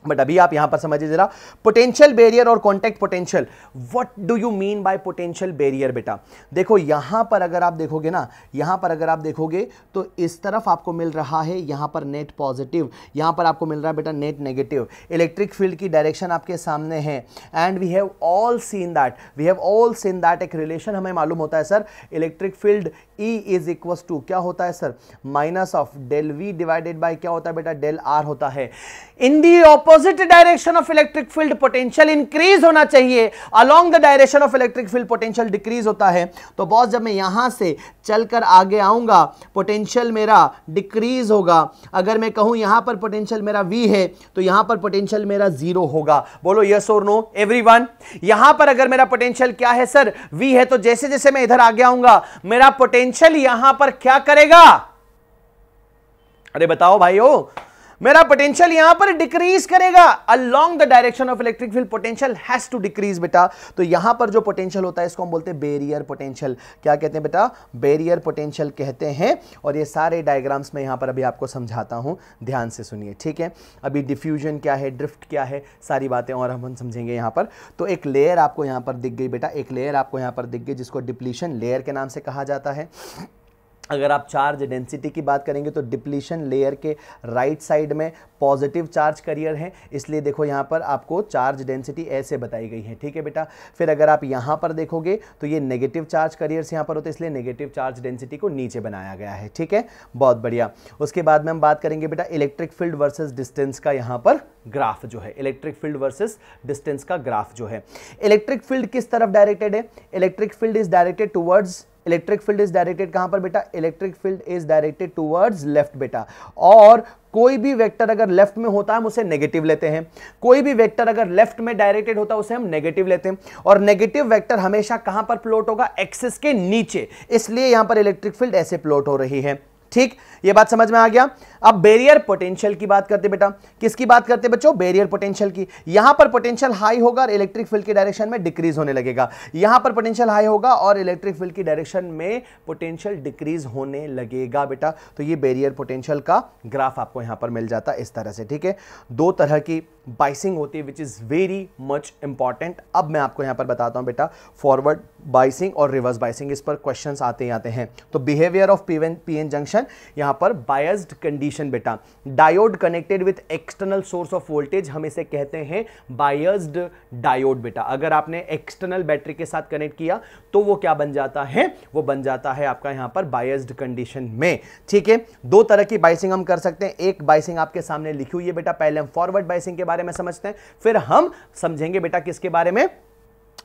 बट अभी आप यहां पर समझिए जरा पोटेंशियल बैरियर और contact potential what do you mean by potential barrier बेटा देखो यहां पर अगर आप देखोगे ना यहां पर अगर आप देखोगे तो इस तरफ आपको मिल रहा है यहां पर नेट पॉजिटिव यहां पर आपको मिल रहा है बेटा नेट नेगेटिव इलेक्ट्रिक फील्ड की डायरेक्शन आपके सामने है and we have all seen that we have all seen that एक रिलेशन हमें मालूम होता है sir electric field E is equal to क्या होता है sir minus of del V divided by क्या होता है बेटा डेल आर होता है in the op opposite direction of electric field potential increase होना चाहिए along the direction of electric field potential decrease होता है तो बॉस जब मैं यहां से चलकर आगे आऊंगा पोटेंशियल मेरा डिक्रीज होगा अगर मैं कहूं यहां पर पोटेंशियल मेरा वी है तो यहां पर पोटेंशियल मेरा जीरो होगा बोलो यस और नो एवरी वन यहाँ पर अगर मेरा पोटेंशियल क्या है सर वी है तो जैसे जैसे मैं इधर आगे आऊंगा मेरा पोटेंशियल यहां पर क्या करेगा अरे बताओ भाई ओ मेरा पोटेंशियल यहां पर डिक्रीज करेगा along the direction of electric field potential has to decrease बेटा तो यहां पर जो पोटेंशियल होता है इसको हम बोलते हैं बेरियर पोटेंशियल क्या कहते हैं बेटा बेरियर पोटेंशियल कहते हैं और ये सारे डायग्राम्स में यहां पर अभी आपको समझाता हूं ध्यान से सुनिए ठीक है अभी डिफ्यूजन क्या है ड्रिफ्ट क्या है सारी बातें और हम समझेंगे यहां पर तो एक लेयर आपको यहां पर दिख गई बेटा एक लेयर आपको यहां पर दिख गई जिसको डिप्लीशन लेयर के नाम से कहा जाता है अगर आप चार्ज डेंसिटी की बात करेंगे तो डिप्लीशन लेयर के राइट साइड में पॉजिटिव चार्ज करियर है इसलिए देखो यहाँ पर आपको चार्ज डेंसिटी ऐसे बताई गई है ठीक है बेटा फिर अगर आप यहाँ पर देखोगे तो ये नेगेटिव चार्ज करियर्स यहाँ पर होते इसलिए नेगेटिव चार्ज डेंसिटी को नीचे बनाया गया है ठीक है बहुत बढ़िया उसके बाद में हम बात करेंगे बेटा इलेक्ट्रिक फील्ड वर्सेज डिस्टेंस का यहाँ पर ग्राफ जो है इलेक्ट्रिक फील्ड वर्सेज डिस्टेंस का ग्राफ जो है इलेक्ट्रिक फील्ड किस तरफ डायरेक्टेड है electric field is directed towards electric field is directed कहां पर बेटा electric field is directed towards left बेटा और कोई भी वेक्टर अगर लेफ्ट में होता है हम उसे नेगेटिव लेते हैं कोई भी वेक्टर अगर लेफ्ट में डायरेक्टेड होता है उसे हम नेगेटिव लेते हैं और नेगेटिव वेक्टर हमेशा कहां पर प्लॉट होगा एक्सिस के नीचे इसलिए यहां पर इलेक्ट्रिक फील्ड ऐसे प्लॉट हो रही है ठीक ये बात समझ में आ गया अब बेरियर पोटेंशियल की बात करते बेटा किसकी बात करते बच्चों बेरियर पोटेंशियल की यहां पर पोटेंशियल हाई होगा और इलेक्ट्रिक फील्ड के डायरेक्शन में डिक्रीज होने लगेगा यहां पर पोटेंशियल हाई होगा और इलेक्ट्रिक फील्ड की डायरेक्शन में पोटेंशियल डिक्रीज होने लगेगा बेटा तो ये बेरियर पोटेंशियल का ग्राफ आपको यहां पर मिल जाता है इस तरह से ठीक है दो तरह की बाइसिंग होती है which is very much important अब मैं आपको यहां पर बताता हूँ बेटा फॉरवर्ड बाइसिंग और रिवर्स बाइसिंग इस पर क्वेश्चन आते ही आते हैं तो behaviour of P N junction यहां यहां पर बायस्ड कंडीशन बेटा diode connected with external source of voltage हम इसे कहते हैं बायस्ड डायोड बेटा अगर आपने एक्सटर्नल बैटरी के साथ कनेक्ट किया तो वो क्या बन जाता है वो बन जाता है आपका यहां पर बायस्ड कंडीशन में ठीक है दो तरह की बाइसिंग हम कर सकते हैं एक बाइसिंग आपके सामने लिखी हुई है बेटा पहले हम फॉरवर्ड बाइसिंग के बारे में समझते हैं फिर हम समझेंगे बेटा किसके बारे में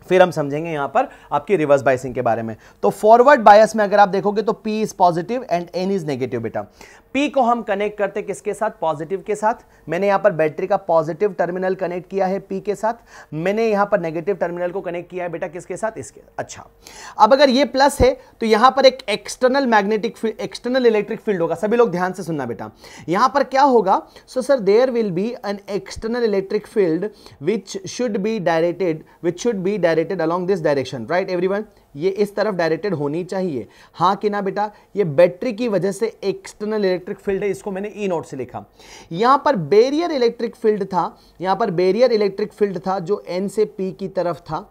फिर हम समझेंगे यहां पर आपकी रिवर्स बाइसिंग के बारे में तो फॉरवर्ड बायस में अगर आप देखोगे तो P is positive and N is negative बेटा पी को हम कनेक्ट करते किसके साथ पॉजिटिव के साथ मैंने यहाँ पर बैटरी का पॉजिटिव टर्मिनल कनेक्ट किया है पी के साथ मैंने यहाँ पर नेगेटिव टर्मिनल को कनेक्ट किया है बेटा किसके साथ इसके अच्छा अब अगर ये प्लस है तो यहाँ पर एक external magnetic field external electric field होगा सभी लोग ध्यान से सुनना बेटा यहाँ पर क्या होगा so sir there will be an external electric field which should be directed which should be directed along this direction right every ये इस तरफ डायरेक्टेड होनी चाहिए हाँ कि ना बेटा ये बैटरी की वजह से एक्सटर्नल इलेक्ट्रिक फील्ड है इसको मैंने ई नोट से लिखा यहाँ पर बेरियर इलेक्ट्रिक फील्ड था यहाँ पर बेरियर इलेक्ट्रिक फील्ड था जो एन से पी की तरफ था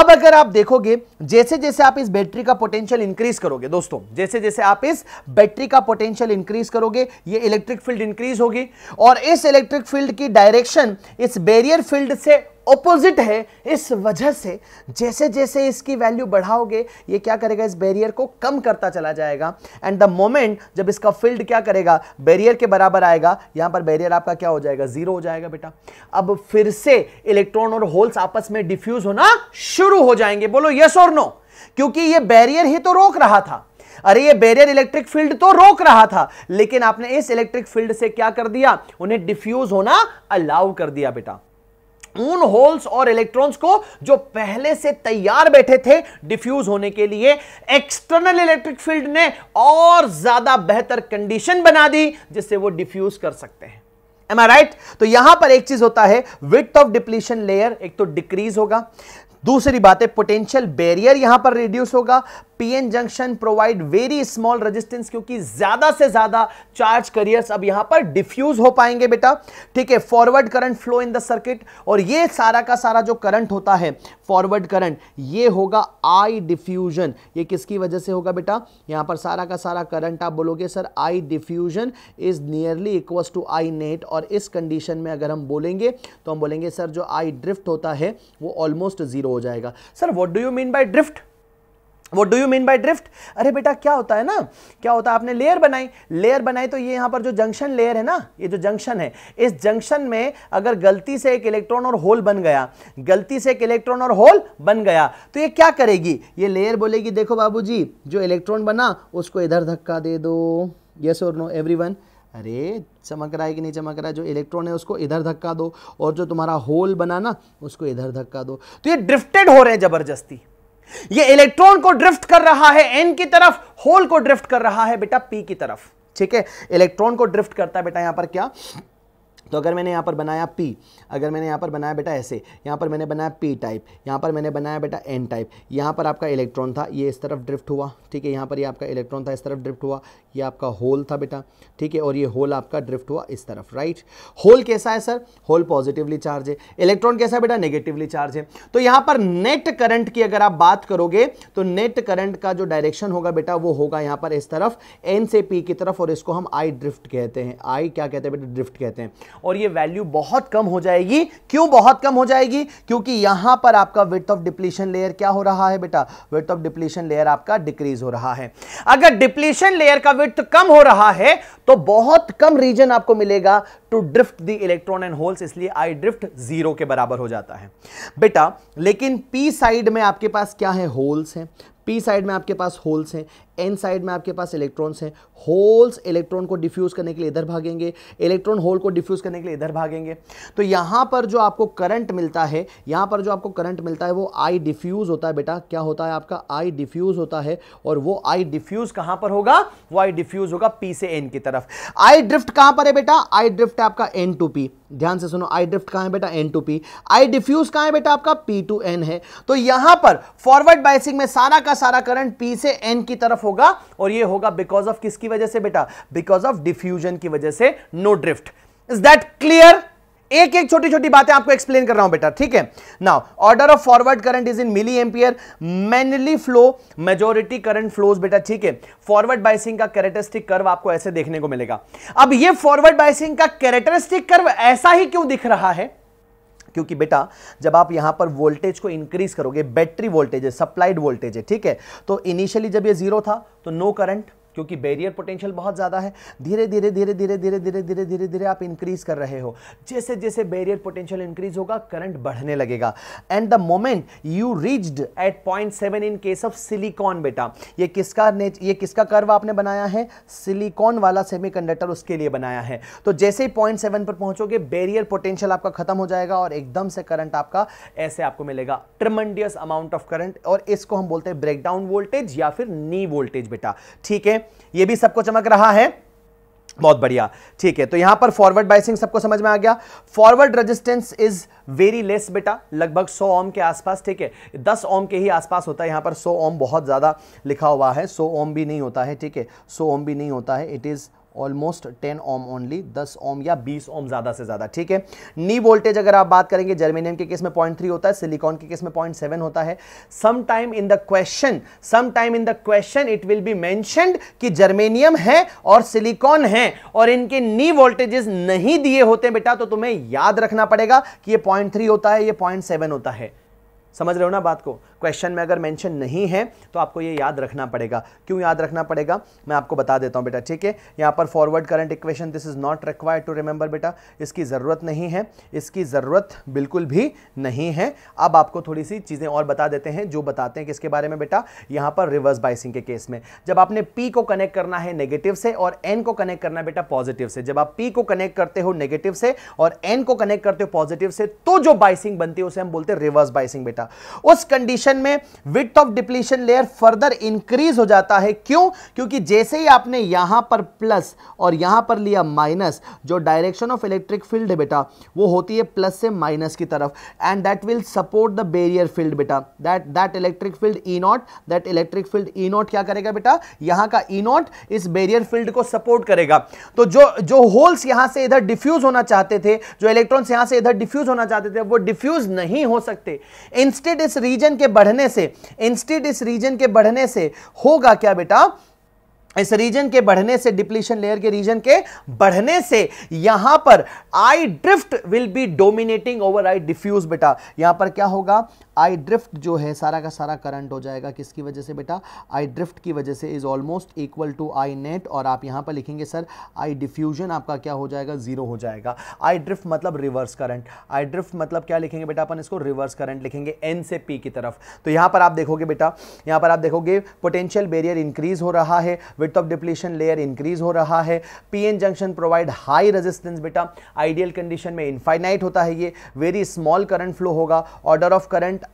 अब अगर आप देखोगे जैसे जैसे आप इस बैटरी का पोटेंशियल इंक्रीज करोगे दोस्तों जैसे जैसे आप इस बैटरी का पोटेंशियल इंक्रीज करोगे ये इलेक्ट्रिक फील्ड इंक्रीज होगी और इस इलेक्ट्रिक फील्ड की डायरेक्शन इस बैरियर फील्ड से ऑपोजिट है इस वजह से जैसे जैसे इसकी वैल्यू बढ़ाओगे ये क्या करेगा इस बैरियर को कम करता चला जाएगा एंड द मोमेंट जब इसका फील्ड क्या करेगा बैरियर के बराबर आएगा यहां पर बैरियर आपका क्या हो जाएगा जीरो हो जाएगा बेटा अब फिर से इलेक्ट्रॉन और होल्स आपस में डिफ्यूज होना शुरू हो जाएंगे बोलो यस और नो क्योंकि ये बैरियर ही तो रोक रहा था अरे ये बैरियर इलेक्ट्रिक फील्ड तो रोक रहा था लेकिन आपने इस इलेक्ट्रिक फील्ड से क्या कर दिया उन्हें डिफ्यूज होना अलाउ कर दिया बेटा उन होल्स और इलेक्ट्रॉन्स को जो पहले से तैयार बैठे थे डिफ्यूज होने के लिए एक्सटर्नल इलेक्ट्रिक फील्ड ने और ज्यादा बेहतर कंडीशन बना दी जिससे वो डिफ्यूज कर सकते हैं एम आई राइट तो यहां पर एक चीज होता है विथ ऑफ डिप्लीशन लेयर एक तो डिक्रीज होगा दूसरी बात है पोटेंशियल बैरियर यहां पर रिड्यूस होगा PN junction provide very small resistance क्योंकि ज्यादा से ज्यादा चार्ज करियर्स अब यहां पर डिफ्यूज हो पाएंगे बेटा ठीक है forward current flow in the circuit और ये सारा का सारा जो करंट होता है फॉरवर्ड करंट ये होगा आई डिफ्यूजन ये किसकी वजह से होगा बेटा यहां पर सारा का सारा करंट आप बोलोगे sir I diffusion is nearly equals to I net और इस कंडीशन में अगर हम बोलेंगे तो हम बोलेंगे सर जो आई ड्रिफ्ट होता है वो ऑलमोस्ट जीरो हो जाएगा sir what do you mean by drift what do you mean by drift अरे बेटा क्या होता है ना क्या होता है आपने लेयर बनाई लेयर बनाई तो ये यहाँ पर जो जंक्शन लेयर है ना ये जो जंक्शन है इस जंक्शन में अगर गलती से एक इलेक्ट्रॉन और होल बन गया गलती से एक इलेक्ट्रॉन और होल बन गया तो ये क्या करेगी ये लेयर बोलेगी देखो बाबूजी जो इलेक्ट्रॉन बना उसको इधर धक्का दे दो येस और नो एवरी अरे चमक रहा है कि नहीं चमक रहा है जो इलेक्ट्रॉन है उसको इधर धक्का दो और जो तुम्हारा होल बना ना उसको इधर धक्का दो तो ये ड्रिफ्टेड हो रहे हैं जबरदस्ती ये इलेक्ट्रॉन को ड्रिफ्ट कर रहा है एन की तरफ होल को ड्रिफ्ट कर रहा है बेटा पी की तरफ ठीक है इलेक्ट्रॉन को ड्रिफ्ट करता है बेटा यहां पर क्या तो अगर मैंने यहाँ पर बनाया पी अगर मैंने यहाँ पर बनाया बेटा ऐसे यहाँ पर मैंने बनाया पी टाइप यहाँ पर मैंने बनाया बेटा एन टाइप यहाँ पर आपका इलेक्ट्रॉन था ये इस तरफ ड्रिफ्ट हुआ ठीक है यहाँ पर ये यह आपका इलेक्ट्रॉन था इस तरफ ड्रिफ्ट हुआ ये आपका होल था बेटा ठीक है और ये होल आपका ड्रिफ्ट हुआ इस तरफ राइट होल कैसा है सर होल पॉजिटिवली चार्ज है इलेक्ट्रॉन कैसा है बेटा नेगेटिवली चार्ज है तो यहाँ पर नेट करंट की अगर आप बात करोगे तो नेट करंट का जो डायरेक्शन होगा बेटा वो होगा यहाँ पर इस तरफ एन से पी की तरफ और इसको हम आई ड्रिफ्ट कहते हैं आई क्या कहते हैं बेटा ड्रिफ्ट कहते हैं और ये वैल्यू बहुत कम हो जाएगी क्यों बहुत कम हो जाएगी क्योंकि यहां पर आपका विथ ऑफ डिप्लीशन लेयर क्या हो रहा है बेटा विथ ऑफ डिप्लीशन लेयर आपका डिक्रीज हो रहा है अगर डिप्लीशन लेयर का विथ कम हो रहा है तो बहुत कम रीजन आपको मिलेगा to drift the electron and holes इसलिए आई ड्रिफ्ट जीरो के बराबर हो जाता है बेटा लेकिन पी साइड में आपके पास क्या है होल्स हैं पी साइड में आपके पास होल्स हैं एन साइड में आपके पास इलेक्ट्रॉन्स हैं होल्स इलेक्ट्रॉन को डिफ्यूज़ करने के लिए इधर भागेंगे इलेक्ट्रॉन होल को डिफ्यूज़ करने के लिए इधर भागेंगे तो यहां पर जो आपको करंट मिलता है यहां पर जो आपको करंट मिलता है वो आई डिफ्यूज़ होता है बेटा क्या होता है आपका आई डिफ्यूज़ होता है और वो आई डिफ्यूज़ कहां पर होगा वो आई डिफ्यूज़ होगा पी से एन की तरफ आई ड्रिफ्ट कहां पर है बेटा आई ड्रिफ्ट है आपका एन टू पी ध्यान से सुनो आई ड्रिफ्ट कहां है बेटा N to P I diffuse कहां है बेटा आपका पी टू एन है तो यहां पर फॉरवर्ड बाइसिंग में सारा का सारा करंट पी से एन की तरफ होगा और ये होगा बिकॉज ऑफ किसकी वजह से बेटा बिकॉज ऑफ डिफ्यूजन की वजह से no drift is that clear एक एक छोटी छोटी बातें आपको एक्सप्लेन कर रहा हूं बेटा ठीक है now order of forward current is in milli ampere mainly flow majority current flows बेटा ठीक है फॉरवर्ड बाइसिंग का कैरेटरिस्टिक कर्व आपको ऐसे देखने को मिलेगा अब ये फॉरवर्ड बाइसिंग का कैरेटरिस्टिक कर्व ऐसा ही क्यों दिख रहा है क्योंकि बेटा जब आप यहां पर वोल्टेज को इंक्रीज करोगे बैटरी वोल्टेज है सप्लाइड वोल्टेज है ठीक है तो इनिशियली जब ये जीरो था तो नो करंट क्योंकि बैरियर पोटेंशियल बहुत ज़्यादा है धीरे धीरे धीरे धीरे धीरे धीरे धीरे धीरे धीरे आप इंक्रीज कर रहे हो जैसे जैसे बैरियर पोटेंशियल इंक्रीज होगा करंट बढ़ने लगेगा and the moment you reached at point seven in case of silicon बेटा ये किसका ये किसका कर्व आपने बनाया है सिलिकॉन वाला कंडक्टर उसके लिए बनाया है तो जैसे ही पॉइंट सेवन पर पहुंचोगे बैरियर पोटेंशियल आपका खत्म हो जाएगा और एकदम से करंट आपका ऐसे आपको मिलेगा ट्रमंडियस अमाउंट ऑफ करंट और इसको हम बोलते हैं ब्रेकडाउन वोल्टेज या फिर नी वोल्टेज बेटा ठीक है ये भी सबको चमक रहा है बहुत बढ़िया ठीक है तो यहां पर फॉरवर्ड बाइसिंग सबको समझ में आ गया forward resistance is very less बेटा लगभग 100 ओम के आसपास ठीक है 10 ओम के ही आसपास होता है यहां पर 100 ओम बहुत ज़्यादा लिखा हुआ है 100 ओम भी नहीं होता है ठीक है 100 ओम भी नहीं होता है it is almost 10 ohm only 10 ohm या 20 ओम ज़्यादा से ज़्यादा ठीक है नी वोल्टेज अगर आप बात करेंगे जर्मेनियम के केस में पॉइंट थ्री होता है सिलिकॉन के केस में पॉइंट सेवन होता है some time in the question some time in the question it will be mentioned कि जर्मेनियम है और सिलिकॉन है और इनके नी वोल्टेजेस नहीं दिए होते बेटा तो तुम्हें याद रखना पड़ेगा कि ये पॉइंट थ्री होता है ये पॉइंट सेवन होता है समझ रहे हो ना बात को क्वेश्चन में अगर मेंशन नहीं है तो आपको ये याद रखना पड़ेगा क्यों याद रखना पड़ेगा मैं आपको बता देता हूँ बेटा ठीक है यहाँ पर forward current equation this is not required to remember बेटा इसकी ज़रूरत नहीं है इसकी ज़रूरत बिल्कुल भी नहीं है अब आपको थोड़ी सी चीज़ें और बता देते हैं जो बताते हैं किसके बारे में बेटा यहाँ पर रिवर्स बाइसिंग के केस में जब आपने पी को कनेक्ट करना है नेगेटिव से और एन को कनेक्ट करना है बेटा पॉजिटिव से जब आप पी को कनेक्ट करते हो नेगेटिव से और एन को कनेक्ट करते हो पॉजिटिव से तो जो बाइसिंग बनती है उसे हम बोलते हैं रिवर्स बाइसिंग बेटा उस कंडीशन कंडीशन में width of depletion layer further increase हो जाता है क्यों क्योंकि जैसे ही आपने यहां पर प्लस और यहां पर लिया माइनस जो डायरेक्शन ऑफ इलेक्ट्रिक फील्ड है बेटा वो होती है प्लस से माइनस की तरफ and that will support the barrier field बेटा that that electric field E not that electric field E not क्या करेगा बेटा यहां का ई e नॉट इस बेरियर फील्ड को सपोर्ट करेगा तो जो जो होल्स यहां से इधर डिफ्यूज होना चाहते थे जो इलेक्ट्रॉन यहां से इधर डिफ्यूज होना चाहते थे वो डिफ्यूज नहीं हो सकते इंस्टेड इस रीजन के बढ़ने से इंस्टेड इस रीजन के बढ़ने से होगा क्या बेटा इस रीजन के बढ़ने से डिप्लीशन लेयर के रीजन के बढ़ने से यहां पर I drift will be dominating over I diffuse बेटा यहां पर क्या होगा आई ड्रिफ्ट जो है सारा का सारा करंट हो जाएगा किसकी वजह से बेटा आई ड्रिफ्ट की वजह से is almost equal to I net और आप यहां पर लिखेंगे सर आई डिफ्यूजन आपका क्या हो जाएगा जीरो हो जाएगा आई ड्रिफ्ट मतलब रिवर्स करंट आई ड्रिफ्ट मतलब क्या लिखेंगे बेटा अपन इसको रिवर्स करंट लिखेंगे एन से पी की तरफ तो यहां पर आप देखोगे बेटा यहां पर आप देखोगे पोटेंशियल बेरियर इंक्रीज हो रहा है width of depletion layer increase हो रहा है PN junction provide high resistance बेटा आइडियल कंडीशन में इनफाइनाइट होता है ये वेरी स्मॉल करंट फ्लो होगा ऑर्डर ऑफ करंट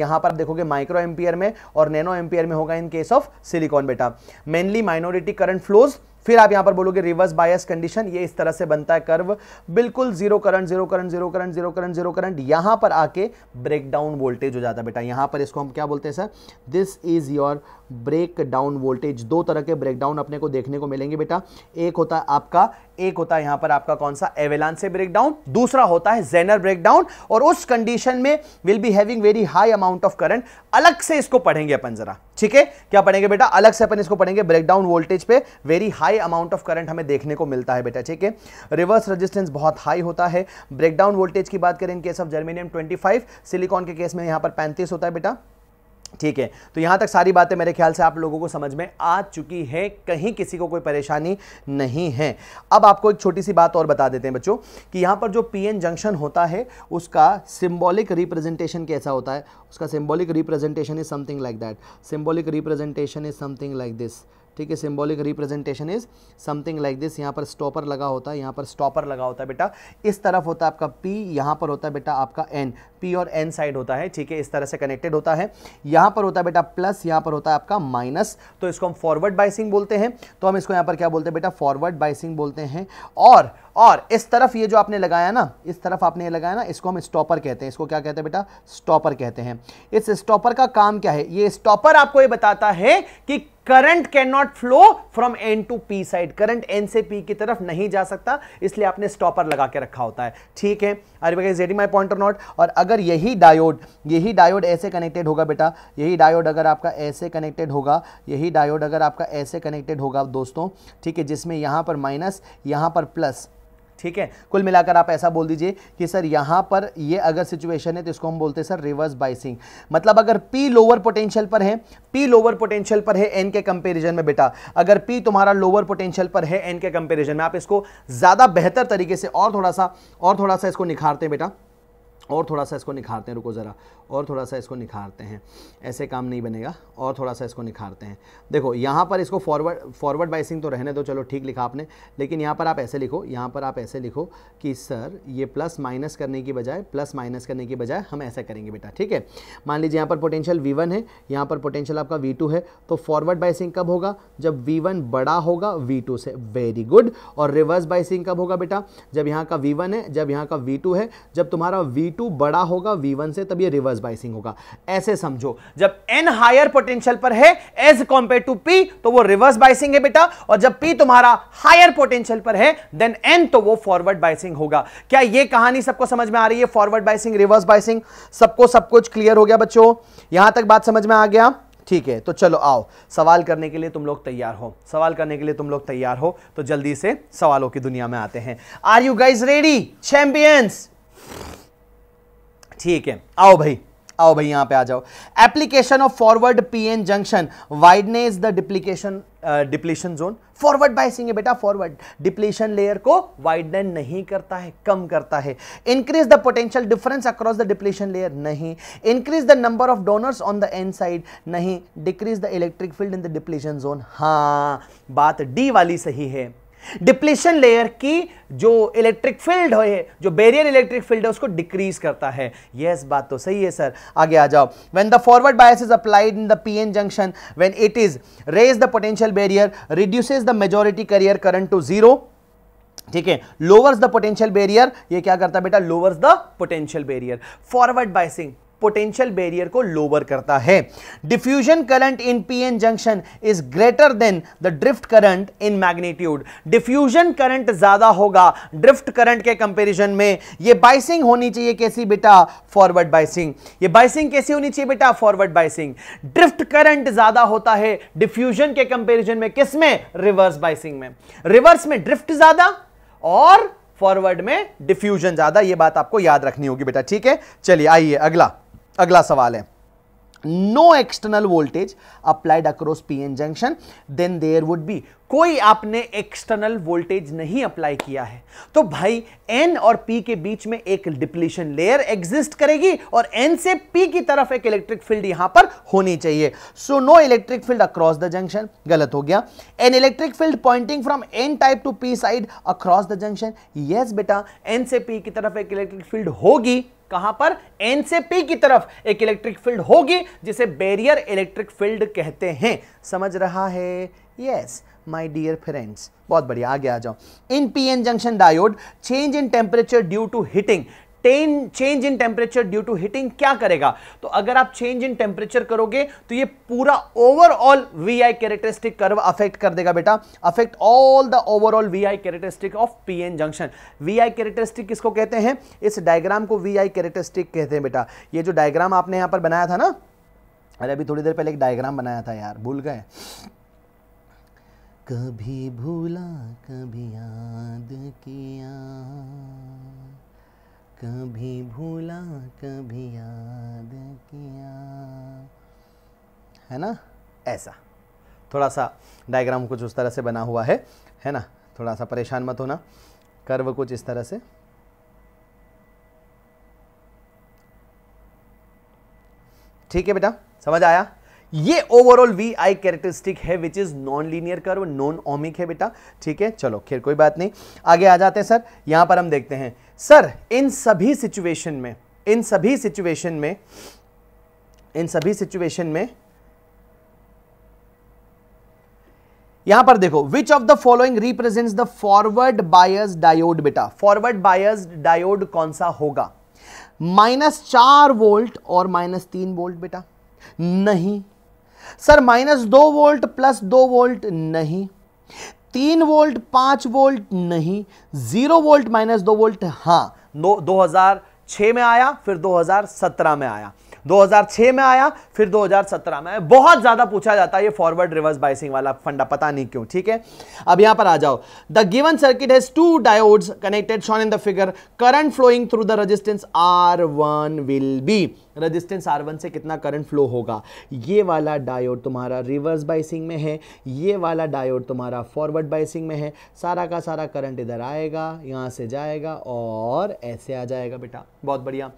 यहाँ पर देखोगे माइक्रो एम्पियर में और नैनो एम्पियर में होगा इन केस ऑफ सिलिकॉन बेटा मेनली माइनॉरिटी करंट फ्लोज फिर आप यहां पर बोलोगे रिवर्स बायस कंडीशन ये इस तरह से बनता है कर्व बिल्कुल zero current zero current zero current zero current zero current यहां पर आके ब्रेकडाउन वोल्टेज हो जाता है बेटा यहां पर इसको हम क्या बोलते हैं sir this is your breakdown voltage दो तरह के ब्रेकडाउन अपने को देखने को मिलेंगे बेटा एक होता है आपका एक होता है यहां पर आपका कौन सा एवेलान से ब्रेकडाउन दूसरा होता है जेनर ब्रेकडाउन और उस कंडीशन में will be having very high amount of current अलग से इसको पढ़ेंगे अपन जरा ठीक है क्या पढ़ेंगे बेटा अलग से अपन इसको पढ़ेंगे ब्रेकडाउन वोल्टेज पे very high amount of current हमें देखने को मिलता है बेटा ठीक है रिवर्स रेजिस्टेंस बहुत हाई होता है ब्रेकडाउन वोल्टेज की बात करें in case of germanium 25 silicon के केस में यहां पर 35 होता है बेटा ठीक है तो यहां तक सारी बातें मेरे ख्याल से आप लोगों को समझ में आ चुकी है कहीं किसी को कोई परेशानी नहीं है अब आपको एक छोटी सी बात और बता देते हैं बच्चों कि यहां पर जो पीएन जंक्शन होता है उसका सिंबॉलिक रिप्रेजेंटेशन कैसा होता है उसका symbolic representation is something like that symbolic representation is something like this ठीक है symbolic representation is something like this यहाँ पर स्टॉपर लगा होता है यहाँ पर स्टॉपर लगा होता है बेटा इस तरफ होता है आपका पी यहाँ पर होता है बेटा आपका एन पी और एन साइड होता है ठीक है इस तरह से कनेक्टेड होता है यहां पर होता है बेटा प्लस यहां पर होता है आपका माइनस तो इसको हम फॉरवर्ड बाइसिंग बोलते हैं तो हम इसको यहां पर क्या बोलते हैं बेटा फॉरवर्ड बाइसिंग बोलते हैं और और इस तरफ ये जो आपने लगाया ना इस तरफ आपने ये लगाया ना इसको हम स्टॉपर कहते हैं इसको क्या कहते हैं बेटा स्टॉपर कहते हैं इस स्टॉपर का काम क्या है ये स्टॉपर आपको ये बताता है कि current can not flow from N to P side current N से पी की तरफ नहीं जा सकता इसलिए आपने स्टॉपर लगा के रखा होता है ठीक है अरे भाई माई पॉइंट और नॉट और अगर अगर यही डायोड यही डायोड ऐसे कनेक्टेड होगा बेटा यही डायोड अगर आपका ऐसे कनेक्टेड होगा यही डायोड अगर आपका ऐसे कनेक्टेड होगा दोस्तों ठीक है जिसमें यहाँ पर माइनस यहाँ पर प्लस ठीक है कुल मिलाकर आप ऐसा बोल दीजिए कि सर यहाँ पर ये अगर सिचुएशन है तो इसको हम बोलते हैं सर रिवर्स बाइसिंग मतलब अगर P लोअर पोटेंशियल पर है P लोअर पोटेंशियल पर है N के कंपैरिजन में बेटा अगर P तुम्हारा लोअर पोटेंशियल पर है N के कंपैरिजन में आप इसको ज़्यादा बेहतर तरीके से और थोड़ा सा और थोड़ा सा इसको निखारते हैं बेटा और थोड़ा सा इसको निखारते हैं रुको ज़रा और थोड़ा सा इसको निखारते हैं ऐसे काम नहीं बनेगा और थोड़ा सा इसको निखारते हैं देखो यहाँ पर इसको फॉरवर्ड फॉरवर्ड बाइसिंग तो रहने दो चलो ठीक लिखा आपने लेकिन यहाँ पर आप ऐसे लिखो यहाँ पर आप ऐसे लिखो कि सर ये प्लस माइनस करने की बजाय प्लस माइनस करने की बजाय हम ऐसा करेंगे बेटा ठीक है मान लीजिए यहाँ पर पोटेंशियल वी है यहाँ पर पोटेंशियल आपका वी है तो फॉरवर्ड बाइसिंग कब होगा जब वी बड़ा होगा वी से वेरी गुड और रिवर्स बाइसिंग कब होगा बेटा जब यहाँ का वी है जब यहाँ का वी है जब तुम्हारा वी टू बड़ा होगा वी वन से तब ये रिवर्स बाइसिंग होगा ऐसे समझो जब एन हायर पोटेंशियल पर है एज कंपेयर टू पी तो वो रिवर्स बाइसिंग है बेटा और जब पी तुम्हारा हायर पोटेंशियल पर है देन एन तो वो फॉरवर्ड बाइसिंग होगा क्या ये कहानी सबको समझ में आ रही है फॉरवर्ड बाइसिंग रिवर्स बाइसिंग सबको सब कुछ क्लियर हो गया बच्चों यहां तक बात समझ में आ गया ठीक है तो चलो आओ सवाल करने के लिए तुम लोग तैयार हो सवाल करने के लिए तुम लोग तैयार हो तो जल्दी से सवालों की दुनिया में आते हैं are you guys ready champions ठीक है आओ भाई आओ भाई यहां पे आ जाओ application of forward PN junction widens is the depletion depletion zone forward biasing है बेटा फॉरवर्ड डिप्लीशन लेयर को वाइडन नहीं करता है कम करता है increase the potential difference across the depletion layer नहीं increase the number of donors on the N side नहीं decrease the electric field in the depletion zone हाँ बात डी वाली सही है डिप्लीशन लेयर की जो इलेक्ट्रिक फील्ड है जो बैरियर इलेक्ट्रिक फील्ड है उसको डिक्रीज करता है यस yes, बात तो सही है सर आगे आ जाओ when the forward bias is applied in the PN junction when it is raise the potential barrier reduces the majority carrier current to zero ठीक है लोअर्स द पोटेंशियल बैरियर ये क्या करता है बेटा lowers the potential barrier forward biasing potential barrier को लोवर करता है diffusion current in PN junction is greater than the drift current in magnitude diffusion current ज़्यादा होगा ड्रिफ्ट करंट के कंपैरिजन में ये बाइसिंग होनी चाहिए कैसी बेटा फॉरवर्ड बाइसिंग ये बाइसिंग कैसी होनी चाहिए बेटा फॉरवर्ड बाइसिंग ड्रिफ्ट करंट ज़्यादा होता है डिफ्यूजन के कंपेरिजन में किस में रिवर्स बाइसिंग में रिवर्स में ड्रिफ्ट ज़्यादा और फॉरवर्ड में डिफ्यूजन ज़्यादा यह बात आपको याद रखनी होगी बेटा ठीक है चलिए आइए अगला अगला सवाल है no external voltage applied across P N junction then there would be कोई आपने एक्सटर्नल वोल्टेज नहीं अप्लाई किया है तो भाई एन और पी के बीच में एक डिप्लीशन लेयर एग्जिस्ट करेगी और एन से पी की तरफ एक इलेक्ट्रिक फील्ड यहां पर होनी चाहिए so no electric field across the junction गलत हो गया an electric field pointing from N type to P side across the junction yes बेटा एन से पी की तरफ एक इलेक्ट्रिक फील्ड होगी कहां पर एन से पी की तरफ एक इलेक्ट्रिक फील्ड होगी जिसे बैरियर इलेक्ट्रिक फील्ड कहते हैं समझ रहा है yes yes. My dear friends बहुत बढ़िया आगे आ जाओ in PN junction diode change in temperature due to heating then change in temperature due to heating क्या करेगा तो अगर आप चेंज इन टेम्परेचर करोगे तो ये पूरा overall V I characteristic curve affect कर देगा बेटा affect all the overall V I characteristic of P N junction V I characteristic किसको कहते हैं इस डायग्राम को वी आई कैरेक्टरिस्टिक कहते हैं बेटा ये जो डायग्राम आपने यहाँ पर बनाया था ना अरे अभी थोड़ी देर पहले एक डायग्राम बनाया था यार भूल गए कभी भूला कभी याद किया कभी भूला कभी याद किया है ना ऐसा थोड़ा सा डायग्राम कुछ उस तरह से बना हुआ है है ना थोड़ा सा परेशान मत होना कर्व कुछ इस तरह से ठीक है बेटा समझ आया ये ओवरऑल वी आई कैरेक्टरिस्टिक है which is non linear curve non ohmic है बेटा ठीक है चलो खैर कोई बात नहीं आगे आ जाते हैं सर यहां पर हम देखते हैं सर इन सभी सिचुएशन में इन सभी सिचुएशन में इन सभी सिचुएशन में यहां पर देखो which of the following represent the forward bias diode बेटा फॉरवर्ड बायस डायोड कौन सा होगा माइनस चार वोल्ट और माइनस तीन वोल्ट बेटा नहीं सर माइनस दो वोल्ट प्लस दो वोल्ट नहीं तीन वोल्ट पांच वोल्ट नहीं जीरो वोल्ट माइनस दो वोल्ट हाँ दो हजार छ में आया फिर दो हजार सत्रह में आया 2006 में आया फिर 2017 में आया बहुत ज़्यादा पूछा जाता है ये फॉरवर्ड रिवर्स बाइसिंग वाला फंडा पता नहीं क्यों ठीक है अब यहां पर आ जाओ the given circuit has two diodes connected shown in the figure current flowing through the resistance R one will be resistance R से कितना करंट फ्लो होगा ये वाला डायोड तुम्हारा रिवर्स बाइसिंग में है ये वाला डायोड तुम्हारा फॉरवर्ड बाइसिंग में है सारा का सारा करंट इधर आएगा यहाँ से जाएगा और ऐसे आ जाएगा बेटा बहुत बढ़िया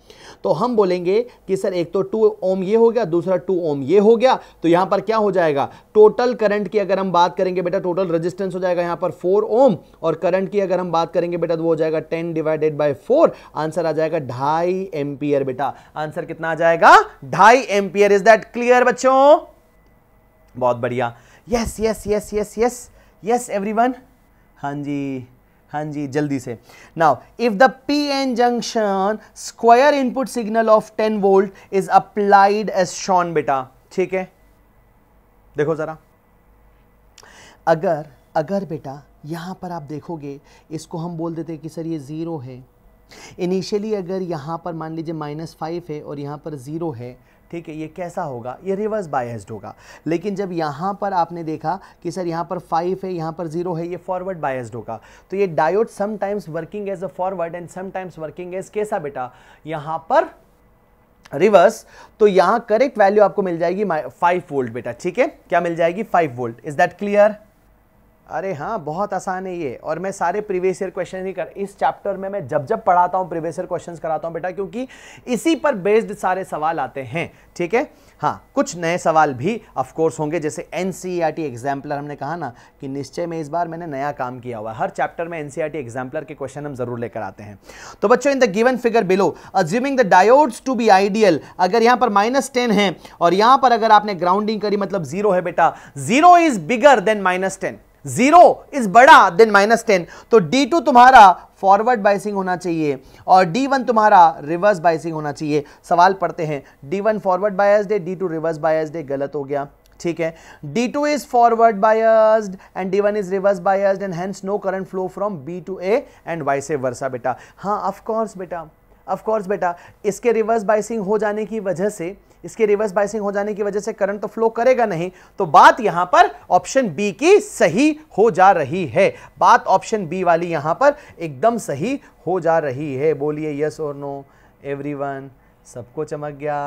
तो हम बोलेंगे कि सर एक तो टू ओम ये हो गया दूसरा टू ओम ये हो गया तो यहाँ पर क्या हो जाएगा टोटल करंट की अगर हम बात करेंगे बेटा टोटल रजिस्टेंस हो जाएगा यहाँ पर फोर ओम और करंट की अगर हम बात करेंगे बेटा तो वो हो जाएगा ten divided by four answer आ जाएगा ढाई एम्पियर बेटा आंसर कितना कितना आ जाएगा ढाई एम्पियर इज दैट क्लियर बच्चों बहुत बढ़िया yes yes yes yes yes yes everyone हाँ जी हाँ जी जल्दी से now if the P N junction square input signal of ten volt is applied as shown बेटा ठीक है देखो ज़रा अगर अगर बेटा यहां पर आप देखोगे इसको हम बोल देते कि सर ये ज़ीरो है इनिशियली अगर यहाँ पर मान लीजिए माइनस फाइव है और यहाँ पर ज़ीरो है ठीक है ये कैसा होगा ये रिवर्स बायस्ड होगा लेकिन जब यहाँ पर आपने देखा कि सर यहाँ पर फाइव है यहाँ पर जीरो है ये फॉरवर्ड बायस्ड होगा तो ये diode sometimes working as a forward and sometimes working as कैसा बेटा यहाँ पर रिवर्स तो यहाँ करेक्ट वैल्यू आपको मिल जाएगी फाइव वोल्ट बेटा ठीक है क्या मिल जाएगी five volt is that clear अरे हाँ बहुत आसान है ये और मैं सारे प्रीवियस ईयर क्वेश्चन ही कर इस चैप्टर में मैं जब जब पढ़ाता हूँ प्रीवियस ईयर क्वेश्चन कराता हूँ बेटा क्योंकि इसी पर बेस्ड सारे सवाल आते हैं ठीक है हाँ कुछ नए सवाल भी कोर्स होंगे जैसे एन सी एग्जाम्पलर हमने कहा ना कि निश्चय में इस बार मैंने नया काम किया हुआ हर चैप्टर में एन सी एग्जाम्पलर के क्वेश्चन हम जरूर लेकर आते हैं तो बच्चों in the given figure below assuming the diodes to be ideal अगर यहाँ पर माइनस टेन है और यहाँ पर अगर आपने ग्राउंडिंग करी मतलब जीरो है बेटा zero is bigger than minus ten zero is बड़ा देन माइनस टेन तो डी टू तुम्हारा फॉरवर्ड बाइसिंग होना चाहिए और डी वन तुम्हारा रिवर्स बाइसिंग होना चाहिए सवाल पढ़ते हैं डी वन फॉरवर्ड बायस्ड डे डी टू रिवर्स बायस्ड डे गलत हो गया ठीक है D two is forward biased and D one is reverse biased and hence no current flow from B to A and Y से वर्षा बेटा हाँ ऑफकोर्स बेटा ऑफकोर्स बेटा इसके रिवर्स बाइसिंग हो जाने की वजह से इसके रिवर्स बाइसिंग हो जाने की वजह से करंट तो फ्लो करेगा नहीं तो बात यहां पर ऑप्शन बी की सही हो जा रही है बात ऑप्शन बी वाली यहां पर एकदम सही हो जा रही है बोलिए यस और नो एवरीवन सबको चमक गया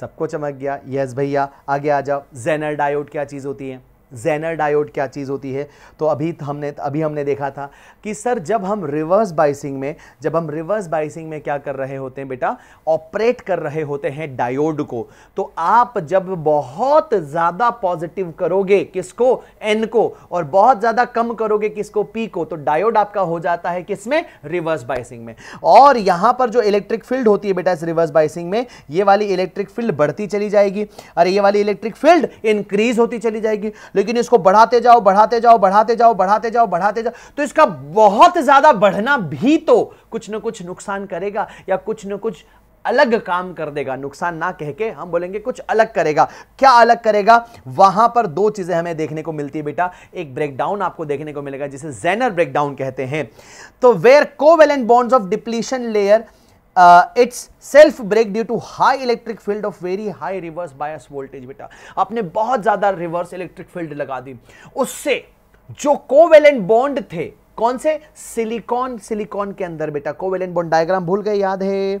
सबको चमक गया यस भैया आगे आ जाओ जेनर डायोड क्या चीज़ होती है जेनर डायोड क्या चीज़ होती है तो अभी हमने अभी हमने देखा था कि सर जब हम रिवर्स बाइसिंग में जब हम रिवर्स बाइसिंग में क्या कर रहे होते हैं बेटा ऑपरेट कर रहे होते हैं डायोड को तो आप जब बहुत ज़्यादा पॉजिटिव करोगे किसको एन को और बहुत ज़्यादा कम करोगे किसको पी को तो डायोड आपका हो जाता है किसमें रिवर्स बाइसिंग में और यहाँ पर जो इलेक्ट्रिक फील्ड होती है बेटा इस रिवर्स बाइसिंग में ये वाली इलेक्ट्रिक फील्ड बढ़ती चली जाएगी अरे ये वाली इलेक्ट्रिक फील्ड इंक्रीज होती चली जाएगी लेकिन इसको बढ़ाते जाओ बढ़ाते जाओ बढ़ाते जाओ बढ़ाते जाओ बढ़ाते जाओ तो इसका बहुत ज़्यादा बढ़ना भी तो कुछ ना कुछ नुकसान करेगा या कुछ ना कुछ अलग काम कर देगा नुकसान ना कह के हम बोलेंगे कुछ अलग करेगा क्या अलग करेगा वहां पर दो चीजें हमें देखने को मिलती है बेटा एक ब्रेकडाउन आपको देखने को मिलेगा जिसे जेनर ब्रेकडाउन कहते हैं तो where covalent bonds of depletion layer uh, its self break due to high electric field of very high reverse bias voltage beta आपने bahut zyada reverse electric field laga di usse jo covalent bond the कौन से सिलिकॉन सिलिकॉन के अंदर बेटा कोवेलेंट बॉन्ड डायग्राम भूल गए याद है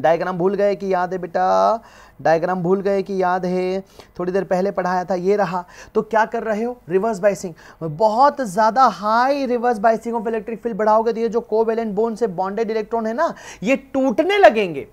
डायग्राम भूल गए कि याद है बेटा डायग्राम भूल गए कि याद है थोड़ी देर पहले पढ़ाया था ये रहा तो क्या कर रहे हो रिवर्स बाइसिंग बहुत ज़्यादा high reverse biasing of electric field बढ़ाओगे तो ये जो कोवेलेंट बोन से बॉन्डेड इलेक्ट्रॉन है ना ये टूटने लगेंगे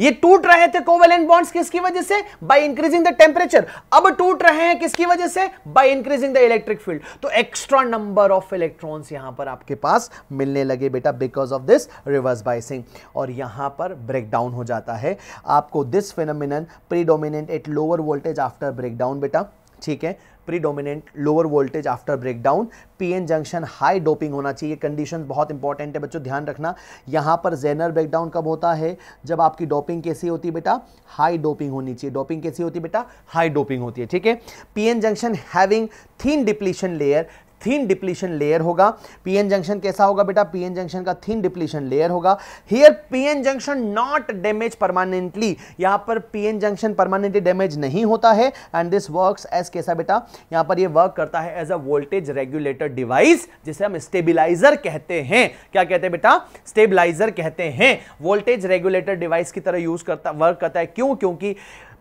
ये टूट रहे थे कोवेलेंट बॉन्ड्स किसकी वजह से बाय इंक्रीजिंग द टेम्परेचर अब टूट रहे हैं किसकी वजह से by increasing the electric field तो एक्स्ट्रा नंबर ऑफ इलेक्ट्रॉन्स यहां पर आपके पास मिलने लगे बेटा because of this reverse biasing और यहां पर ब्रेकडाउन हो जाता है आपको this phenomenon predominant at lower voltage after breakdown बेटा ठीक है predominant lower voltage after breakdown PN junction high doping होना चाहिए कंडीशन बहुत इंपॉर्टेंट है बच्चों ध्यान रखना यहाँ पर जेनर ब्रेकडाउन कब होता है जब आपकी डोपिंग कैसी होती है बेटा हाई डोपिंग होनी चाहिए डोपिंग कैसी होती है बेटा हाई डोपिंग होती है ठीक है PN junction having thin depletion layer thin depletion layer होगा पीएन जंक्शन कैसा होगा बेटा पीएन जंक्शन का थीन डिप्लीशन लेयर होगा here PN junction not damage permanently यहां पर पीएन जंक्शन परमानेंटली डैमेज नहीं होता है एंड दिस वर्क्स एज कैसा बेटा यहां पर ये वर्क करता है as a voltage regulator device जिसे हम स्टेबिलाईजर कहते हैं क्या कहते हैं बेटा स्टेबिलाईजर कहते हैं वोल्टेज रेगुलेटर डिवाइस की तरह यूज करता वर्क करता है क्यों क्योंकि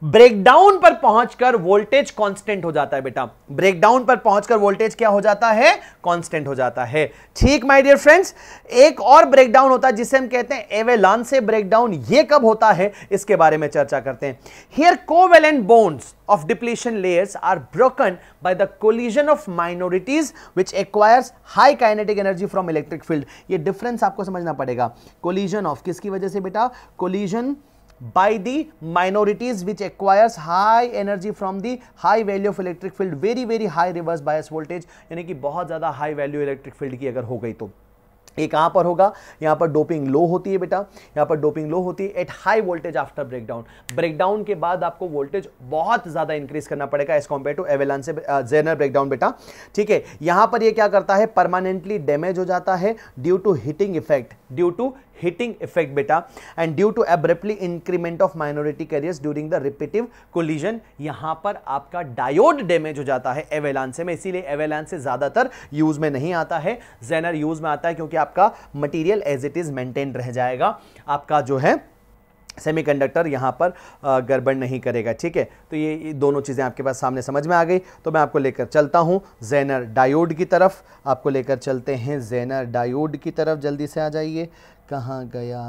ब्रेकडाउन पर पहुंचकर वोल्टेज कांस्टेंट हो जाता है बेटा ब्रेकडाउन पर पहुंचकर वोल्टेज क्या हो जाता है कांस्टेंट हो जाता है ठीक माय डियर फ्रेंड्स एक और ब्रेकडाउन होता है जिसे हम कहते हैं एवेलान से ब्रेकडाउन ये कब होता है इसके बारे में चर्चा करते हैं here covalent bonds of depletion layers are broken by the collision of minorities which acquires high kinetic energy from electric field ये डिफरेंस आपको समझना पड़ेगा कोलिजन ऑफ किसकी वजह से बेटा collision by the minorities which acquires high energy from the high value of electric field very very high reverse bias voltage यानी कि बहुत ज़्यादा high value electric field की अगर हो गई तो ये कहाँ पर होगा यहाँ पर डोपिंग लो होती है बेटा यहाँ पर डोपिंग लो होती है at high voltage after breakdown breakdown के बाद आपको वोल्टेज बहुत ज़्यादा इंक्रीज करना पड़ेगा एज कम्पेयर टू एवेलान से जेनर uh, ब्रेकडाउन बेटा ठीक है यहाँ पर ये क्या करता है परमानेंटली डैमेज हो जाता है due to heating effect due to heating effect बेटा and due to abruptly increment of minority carriers during the repetitive collision यहाँ पर आपका डायोड डैमेज हो जाता है एवेलान से में इसीलिए एवेलान से ज़्यादातर यूज़ में नहीं आता है जेनर यूज़ में आता है क्योंकि आपका material as it is maintain रह जाएगा आपका जो है सेमीकंडक्टर यहाँ पर गड़बड़ नहीं करेगा ठीक है तो ये, दोनों चीज़ें आपके पास सामने समझ में आ गई तो मैं आपको लेकर चलता हूँ जेनर डायोड की तरफ आपको लेकर चलते हैं जेनर डायोड की तरफ जल्दी से आ जाइए कहाँ गया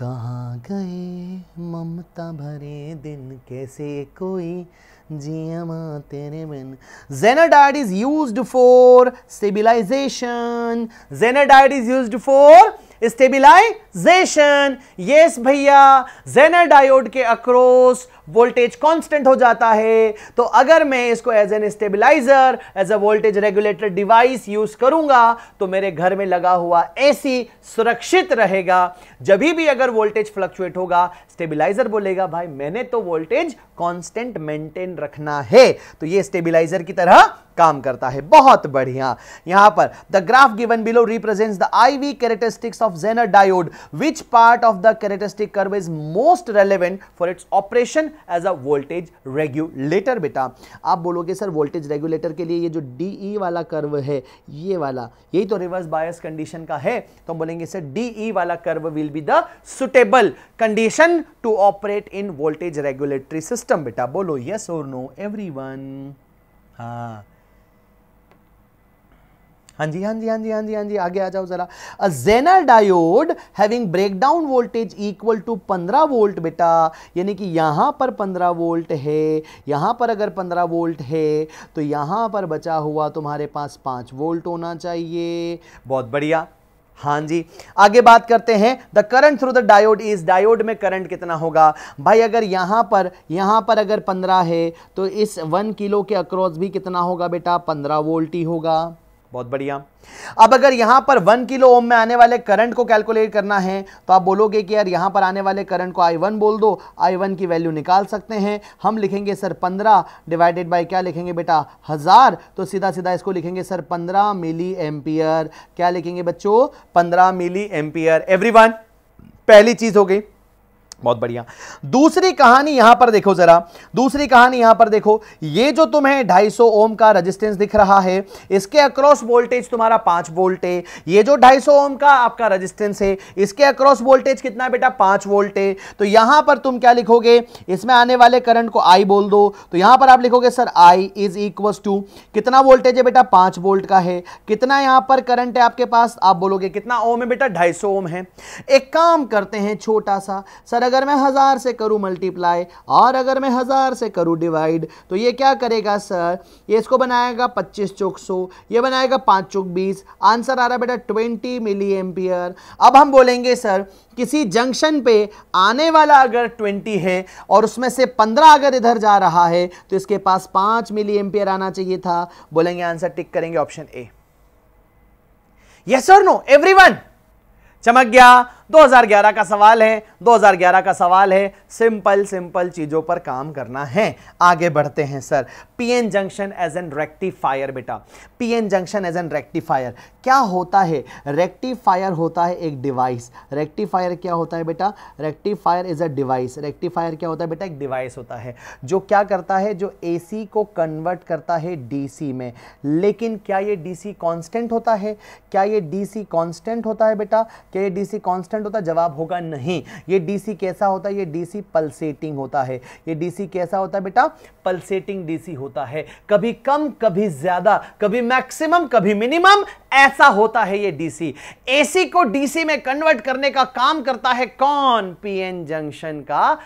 कहाँ गए ममता भरे दिन कैसे कोई Xenodite is used for stabilization. Xenodite is used for stabilisation yes भैया जेनर डायोड के अक्रोस वोल्टेज कांस्टेंट हो जाता है तो अगर मैं इसको as an stabiliser as a voltage regulator device use करूंगा तो मेरे घर में लगा हुआ एसी सुरक्षित रहेगा जब भी अगर वोल्टेज फ्लक्चुएट होगा स्टेबिलाईजर बोलेगा भाई मैंने तो वोल्टेज कॉन्स्टेंट मेंटेन रखना है तो ये स्टेबिलाईजर की तरह काम करता है बहुत बढ़िया यहां पर the graph given below represents the IV characteristics of of Zener diode, which part of the characteristic curve is most relevant for its operation as a voltage regulator बेटा आप बोलोगे सर वोल्टेज रेगुलेटर के लिए ये जो डी ई e वाला कर्व है ये वाला यही तो रिवर्स बायस कंडीशन का है तो हम बोलेंगे सर डी ई e वाला curve will be the suitable condition to operate in voltage regulatory system बेटा बोलो यस और नो एवरीवन हाँ हाँ जी हाँ जी हाँ जी हाँ जी हाँ जी आगे आ जाओ जरा a Zener diode having breakdown voltage equal to 15 volt बेटा यानी कि यहाँ पर 15 वोल्ट है यहाँ पर अगर 15 वोल्ट है तो यहाँ पर बचा हुआ तुम्हारे पास 5 वोल्ट होना चाहिए बहुत बढ़िया हाँ जी आगे बात करते हैं the current through the diode इस डायोड में करंट कितना होगा भाई अगर यहाँ पर यहाँ पर अगर पंद्रह है तो इस वन किलो के अक्रॉस भी कितना होगा बेटा पंद्रह वोल्ट ही होगा बहुत बढ़िया अब अगर यहां पर वन किलो ओम में आने वाले करंट को कैलकुलेट करना है तो आप बोलोगे कि यार यहां पर आने वाले करंट को आई वन बोल दो आई वन की वैल्यू निकाल सकते हैं हम लिखेंगे सर पंद्रह डिवाइडेड बाई क्या लिखेंगे बेटा हज़ार तो सीधा सीधा इसको लिखेंगे सर पंद्रह मिली एम्पियर क्या लिखेंगे बच्चों पंद्रह मिली एम्पियर एवरी पहली चीज़ हो गई बहुत बढ़िया दूसरी कहानी यहां पर देखो जरा दूसरी कहानी यहां पर देखो ये जो तुम्हें 250 ओम का रेजिस्टेंस दिख रहा है इसके अक्रॉस वोल्टेज तुम्हारा पांच वोल्ट है ये जो 250 ओम का आपका रेजिस्टेंस है इसके अक्रॉस वोल्टेज कितना बेटा पांच वोल्ट है तो यहां पर तुम क्या लिखोगे इसमें आने वाले करंट को आई बोल दो तो यहां पर आप लिखोगे sir I is equal to कितना वोल्टेज है बेटा पांच वोल्ट का है कितना यहां पर करंट है आपके पास आप बोलोगे कितना ओम है बेटा ढाई ओम है एक काम करते हैं छोटा सा सर अगर मैं हज़ार से करूँ मल्टीप्लाई और अगर मैं हज़ार से करूँ डिवाइड तो ये क्या करेगा सर ये इसको बनाएगा पच्चीस चौक सौ ये बनाएगा पाँच चौक बीस आंसर आ रहा है बेटा ट्वेंटी मिली एम्पियर अब हम बोलेंगे सर किसी जंक्शन पे आने वाला अगर 20 है और उसमें से 15 अगर इधर जा रहा है तो इसके पास 5 मिली एम्पियर आना चाहिए था बोलेंगे आंसर टिक करेंगे ऑप्शन ए यस और नो एवरीवन चमक गया 2011 का सवाल है 2011 का सवाल है सिंपल सिंपल चीज़ों पर काम करना है आगे बढ़ते हैं sir PN junction as an rectifier बेटा PN junction as an rectifier क्या होता है रेक्टिफायर होता है एक डिवाइस रेक्टिफायर क्या होता है बेटा rectifier is a device rectifier क्या होता है बेटा एक डिवाइस होता है जो क्या करता है जो ए को कन्वर्ट करता है डी में लेकिन क्या ये डी सी होता है क्या ये डी सी होता है बेटा क्या ये डीसी कांस्टेंट होता जवाब होगा नहीं ये डीसी कैसा होता है ये डीसी पल्सेटिंग होता है ये डीसी कैसा होता है बेटा पल्सेटिंग डीसी होता है कभी कम कभी ज्यादा कभी मैक्सिमम कभी मिनिमम ऐसा होता है ये डीसी एसी को डीसी में कन्वर्ट करने का काम करता है कौन पीएन जंक्शन का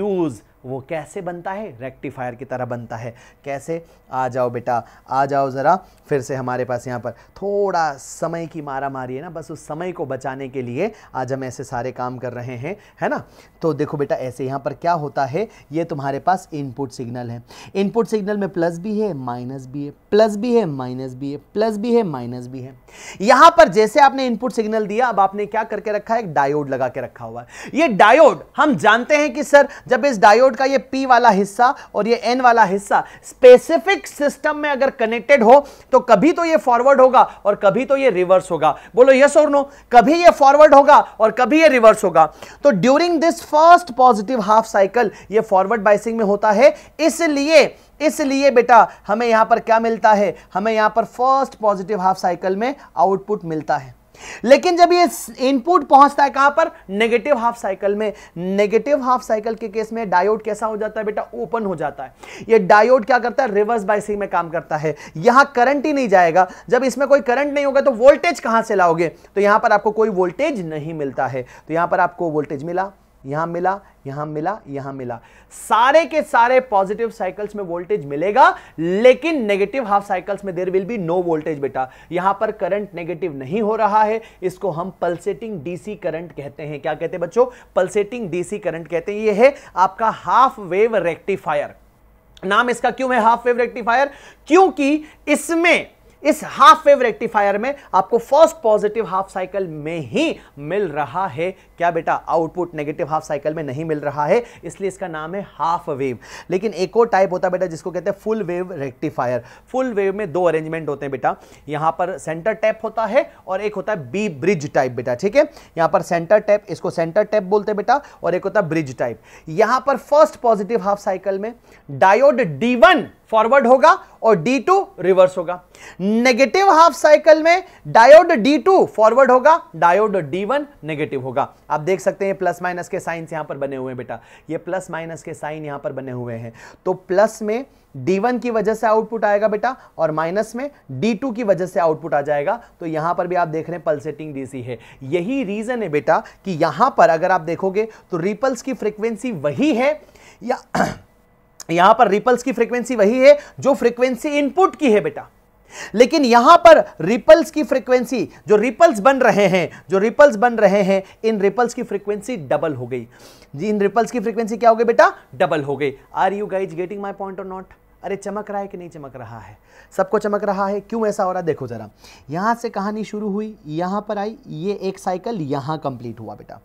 यूज वो कैसे बनता है रेक्टिफायर की तरह बनता है कैसे आ जाओ बेटा आ जाओ ज़रा फिर से हमारे पास यहाँ पर थोड़ा समय की मारा मारी है ना बस उस समय को बचाने के लिए आज हम ऐसे सारे काम कर रहे हैं है ना तो देखो बेटा ऐसे यहाँ पर क्या होता है ये तुम्हारे पास इनपुट सिग्नल है इनपुट सिग्नल में प्लस भी है माइनस भी है प्लस भी है माइनस भी है प्लस भी है माइनस भी है यहाँ पर जैसे आपने इनपुट सिग्नल दिया अब आपने क्या करके रखा है एक डायोड लगा के रखा हुआ है ये डायोड हम जानते हैं कि सर जब इस डायोड डायोड का ये पी वाला हिस्सा और ये एन वाला हिस्सा स्पेसिफिक सिस्टम में अगर कनेक्टेड हो तो कभी तो ये फॉरवर्ड होगा और कभी तो ये रिवर्स होगा बोलो यस और नो कभी ये फॉरवर्ड होगा और कभी ये रिवर्स होगा तो during this first positive half cycle ये फॉरवर्ड बाइसिंग में होता है इसलिए इसलिए बेटा हमें यहां पर क्या मिलता है हमें यहां पर फर्स्ट पॉजिटिव हाफ साइकिल में आउटपुट मिलता है लेकिन जब ये इनपुट पहुंचता है कहां पर नेगेटिव हाफ साइकिल में नेगेटिव हाफ साइकिल के केस में डायोड कैसा हो जाता है बेटा ओपन हो जाता है ये डायोड क्या करता है रिवर्स बाइसिंग में काम करता है यहां करंट ही नहीं जाएगा जब इसमें कोई करंट नहीं होगा तो वोल्टेज कहां से लाओगे तो यहां पर आपको कोई वोल्टेज नहीं मिलता है तो यहां पर आपको वोल्टेज मिला यहां मिला यहां मिला यहां मिला सारे के सारे पॉजिटिव साइकिल्स में वोल्टेज मिलेगा लेकिन नेगेटिव हाफ साइकिल्स में there will be no voltage बेटा यहां पर करंट नेगेटिव नहीं हो रहा है इसको हम पल्सेटिंग डीसी करंट कहते हैं क्या कहते हैं बच्चों पल्सेटिंग डीसी करंट कहते हैं यह है आपका हाफ वेव रेक्टिफायर नाम इसका क्यों है हाफ वेव रेक्टिफायर क्योंकि इसमें इस हाफ वेव रेक्टिफायर में आपको फर्स्ट पॉजिटिव हाफ साइकिल में ही मिल रहा है क्या बेटा आउटपुट नेगेटिव हाफ साइकिल में नहीं मिल रहा है इसलिए इसका नाम है हाफ वेव लेकिन एक और टाइप होता है बेटा जिसको कहते हैं full wave rectifier full wave में दो अरेंजमेंट होते हैं बेटा यहां पर सेंटर टैप होता है और एक होता है बी ब्रिज टाइप बेटा ठीक है यहां पर सेंटर टैप इसको सेंटर टैप बोलते हैं बेटा और एक होता है ब्रिज टाइप यहां पर फर्स्ट पॉजिटिव हाफ साइकिल में डायोड डी फॉरवर्ड होगा और D2 रिवर्स होगा नेगेटिव हाफ साइकिल में डायोड D2 फॉरवर्ड होगा डायोड D1 नेगेटिव होगा आप देख सकते हैं प्लस माइनस के साइंस यहां पर बने हुए हैं बेटा ये प्लस माइनस के साइन यहां पर बने हुए हैं तो प्लस में D1 की वजह से आउटपुट आएगा बेटा और माइनस में D2 की वजह से आउटपुट आ जाएगा तो यहां पर भी आप देख रहे हैं पल्सेटिंग डीसी है यही रीजन है बेटा कि यहां पर अगर आप देखोगे तो रिपल्स की फ्रीक्वेंसी वही है या [CLEARS THROAT] यहां पर रिपल्स की फ्रीक्वेंसी वही है जो फ्रीक्वेंसी इनपुट की है बेटा लेकिन यहां पर रिपल्स की फ्रीक्वेंसी जो रिपल्स बन रहे हैं जो रिपल्स बन रहे हैं इन रिपल्स की फ्रीक्वेंसी डबल हो गई जी इन रिपल्स की फ्रीक्वेंसी क्या हो गई बेटा डबल हो गई are you guys getting my point or not अरे चमक रहा है कि नहीं चमक रहा है सबको चमक रहा है क्यों ऐसा हो रहा है देखो ज़रा यहां से कहानी शुरू हुई यहां पर आई ये एक साइकिल यहां कंप्लीट हुआ बेटा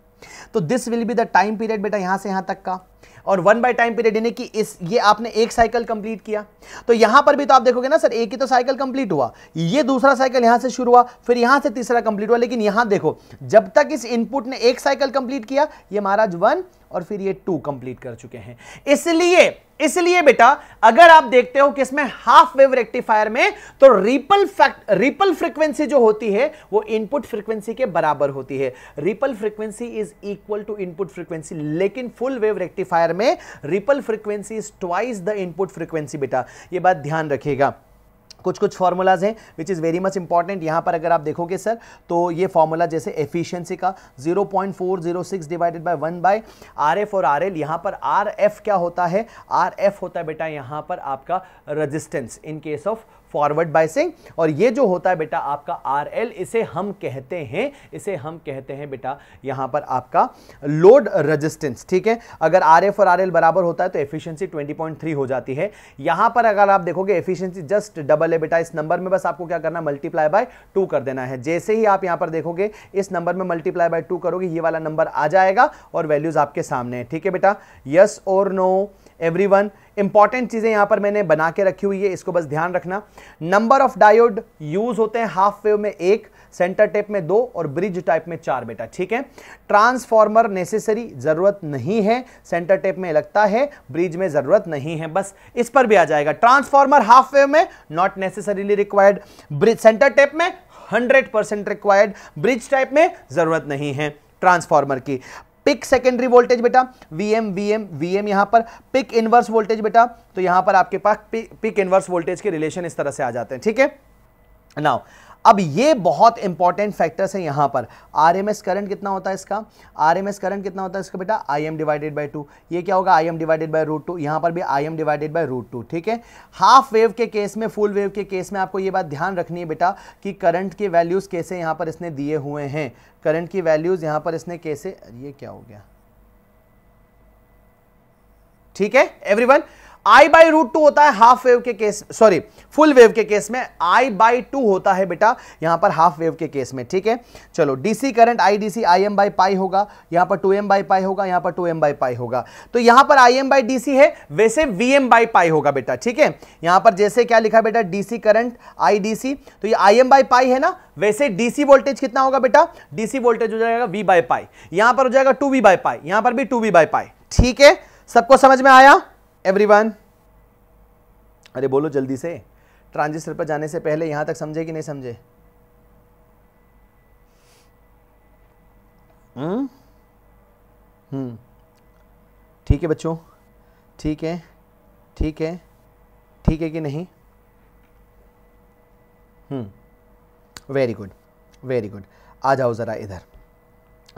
तो this will be the time period बेटा यहां से यहां तक का और वन बाय टाइम पीरियड यानी कि इस ये आपने एक साइकिल कंप्लीट किया तो यहां पर भी तो आप देखोगे ना सर एक ही तो साइकिल कंप्लीट हुआ ये दूसरा साइकिल यहां से शुरू हुआ फिर यहां से तीसरा कंप्लीट हुआ लेकिन यहां देखो जब तक इस इनपुट ने एक साइकिल कंप्लीट किया ये महाराज वन और फिर ये टू कंप्लीट कर चुके हैं इसलिए इसलिए बेटा अगर आप देखते हो कि इसमें हाफ वेव रेक्टिफायर में तो रिपल फैक्ट रिपल फ्रीक्वेंसी जो होती है वो इनपुट फ्रीक्वेंसी के बराबर होती है ripple frequency is equal to input frequency लेकिन फुल वेव रेक्टिफायर में ripple frequency is twice the input frequency बेटा ये बात ध्यान रखिएगा कुछ कुछ फार्मूलाज हैं which is very much important यहाँ पर अगर आप देखोगे सर तो ये फार्मूला जैसे एफिशिएंसी का 0.406 divided by one by R और आर एल यहाँ पर आर एफ क्या होता है आर एफ होता है बेटा यहाँ पर आपका resistance in case of forward biasing और ये जो होता है बेटा आपका आर एल इसे हम कहते हैं इसे हम कहते हैं बेटा यहां पर आपका लोड रजिस्टेंस ठीक है अगर आर एफ और आर एल बराबर होता है तो एफिशिएंसी 20.3 हो जाती है यहां पर अगर आप देखोगे एफिशिएंसी जस्ट डबल है बेटा इस नंबर में बस आपको क्या करना मल्टीप्लाई बाय टू कर देना है जैसे ही आप यहां पर देखोगे इस नंबर में मल्टीप्लाई बाय टू करोगे ये वाला नंबर आ जाएगा और वैल्यूज़ आपके सामने है ठीक है बेटा यस और नो एवरी वन इंपॉर्टेंट चीज़ें यहां पर मैंने बना के रखी हुई है इसको बस ध्यान रखना नंबर ऑफ डायोड यूज होते हैं हाफ वेव में एक सेंटर टेप में दो और ब्रिज टाइप में चार बेटा ठीक है ट्रांसफॉर्मर नेसेसरी ज़रूरत नहीं है सेंटर टेप में लगता है ब्रिज में ज़रूरत नहीं है बस इस पर भी आ जाएगा ट्रांसफॉर्मर हाफ वेव में not necessarily required bridge centre tap में 100% रिक्वायर्ड ब्रिज टाइप में ज़रूरत नहीं है ट्रांसफॉर्मर की पिक सेकेंडरी वोल्टेज बेटा वीएम वीएम वीएम यहां पर पिक इनवर्स वोल्टेज बेटा तो यहां पर आपके पास पिक इनवर्स वोल्टेज के रिलेशन इस तरह से आ जाते हैं ठीक है नाउ अब ये बहुत इंपॉर्टेंट फैक्टर्स हैं यहाँ पर आर एम एस करंट कितना होता है इसका आर एम एस करंट कितना होता है इसका बेटा I M divided by two ये क्या होगा I M divided by root two यहाँ पर भी I M divided by root two ठीक है हाफ वेव के केस में फुल वेव के केस में आपको ये बात ध्यान रखनी है बेटा कि करंट के वैल्यूज़ कैसे यहाँ पर इसने दिए हुए हैं करंट की वैल्यूज़ यहाँ पर इसने कैसे ये क्या हो गया ठीक है everyone I by root two होता है हाफ वेव के केस सॉरी फुल वेव के केस में आई बाई टू होता है बेटा यहां पर हाफ वेव के केस में ठीक है चलो DC current I D C I M by pi होगा यहां पर टू एम बाई पाई होगा यहां पर टू एम बाई पाई होगा तो यहां पर I M by D C है वैसे वी एम बाई पाई होगा बेटा ठीक है यहां पर जैसे क्या लिखा बेटा DC current I D C तो ये आई एम बाई पाई है ना वैसे डीसी वोल्टेज कितना होगा बेटा डीसी वोल्टेज हो जाएगा वी बाई पाई यहां पर हो जाएगा टू वी बाई पाई यहां पर भी टू वी बाई पाई ठीक है सबको समझ में आया एवरीवन अरे बोलो जल्दी से ट्रांजिस्टर पर जाने से पहले यहां तक समझे कि नहीं समझे हम्म? हम्म ठीक है बच्चों ठीक है ठीक है ठीक है कि नहीं hmm very good very good आ जाओ ज़रा इधर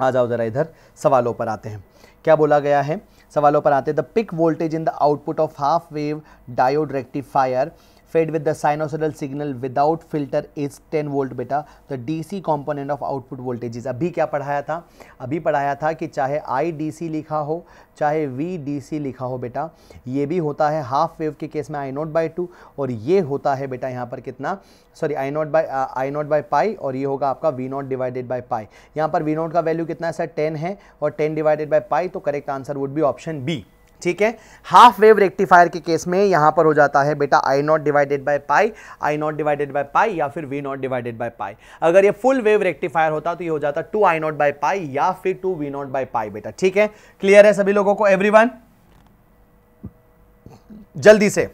आ जाओ ज़रा इधर सवालों पर आते हैं क्या बोला गया है सवालों पर आते the peak voltage in the output of half wave diode rectifier fed with the sinusoidal signal without filter is 10 volt बेटा तो DC component of output voltages अभी क्या पढ़ाया था अभी पढ़ाया था कि चाहे IDC लिखा हो चाहे VDC लिखा हो बेटा ये भी होता है हाफ वेव के केस में आई नोट बाई टू और ये होता है बेटा यहाँ पर कितना sorry I naught by I naught by pi और ये होगा आपका V naught divided by pi यहाँ पर वी नोट का वैल्यू कितना है सर टेन है और टेन डिवाइडेड बाई पाई तो correct answer would be option B ठीक है हाफ वेव रेक्टिफायर के केस में यहां पर हो जाता है बेटा I naught divided by pi I naught divided by pi या फिर V naught divided by pi अगर ये फुल वेव रेक्टिफायर होता तो ये हो जाता two I naught by pi या फिर two V naught by pi बेटा ठीक है क्लियर है सभी लोगों को एवरी जल्दी से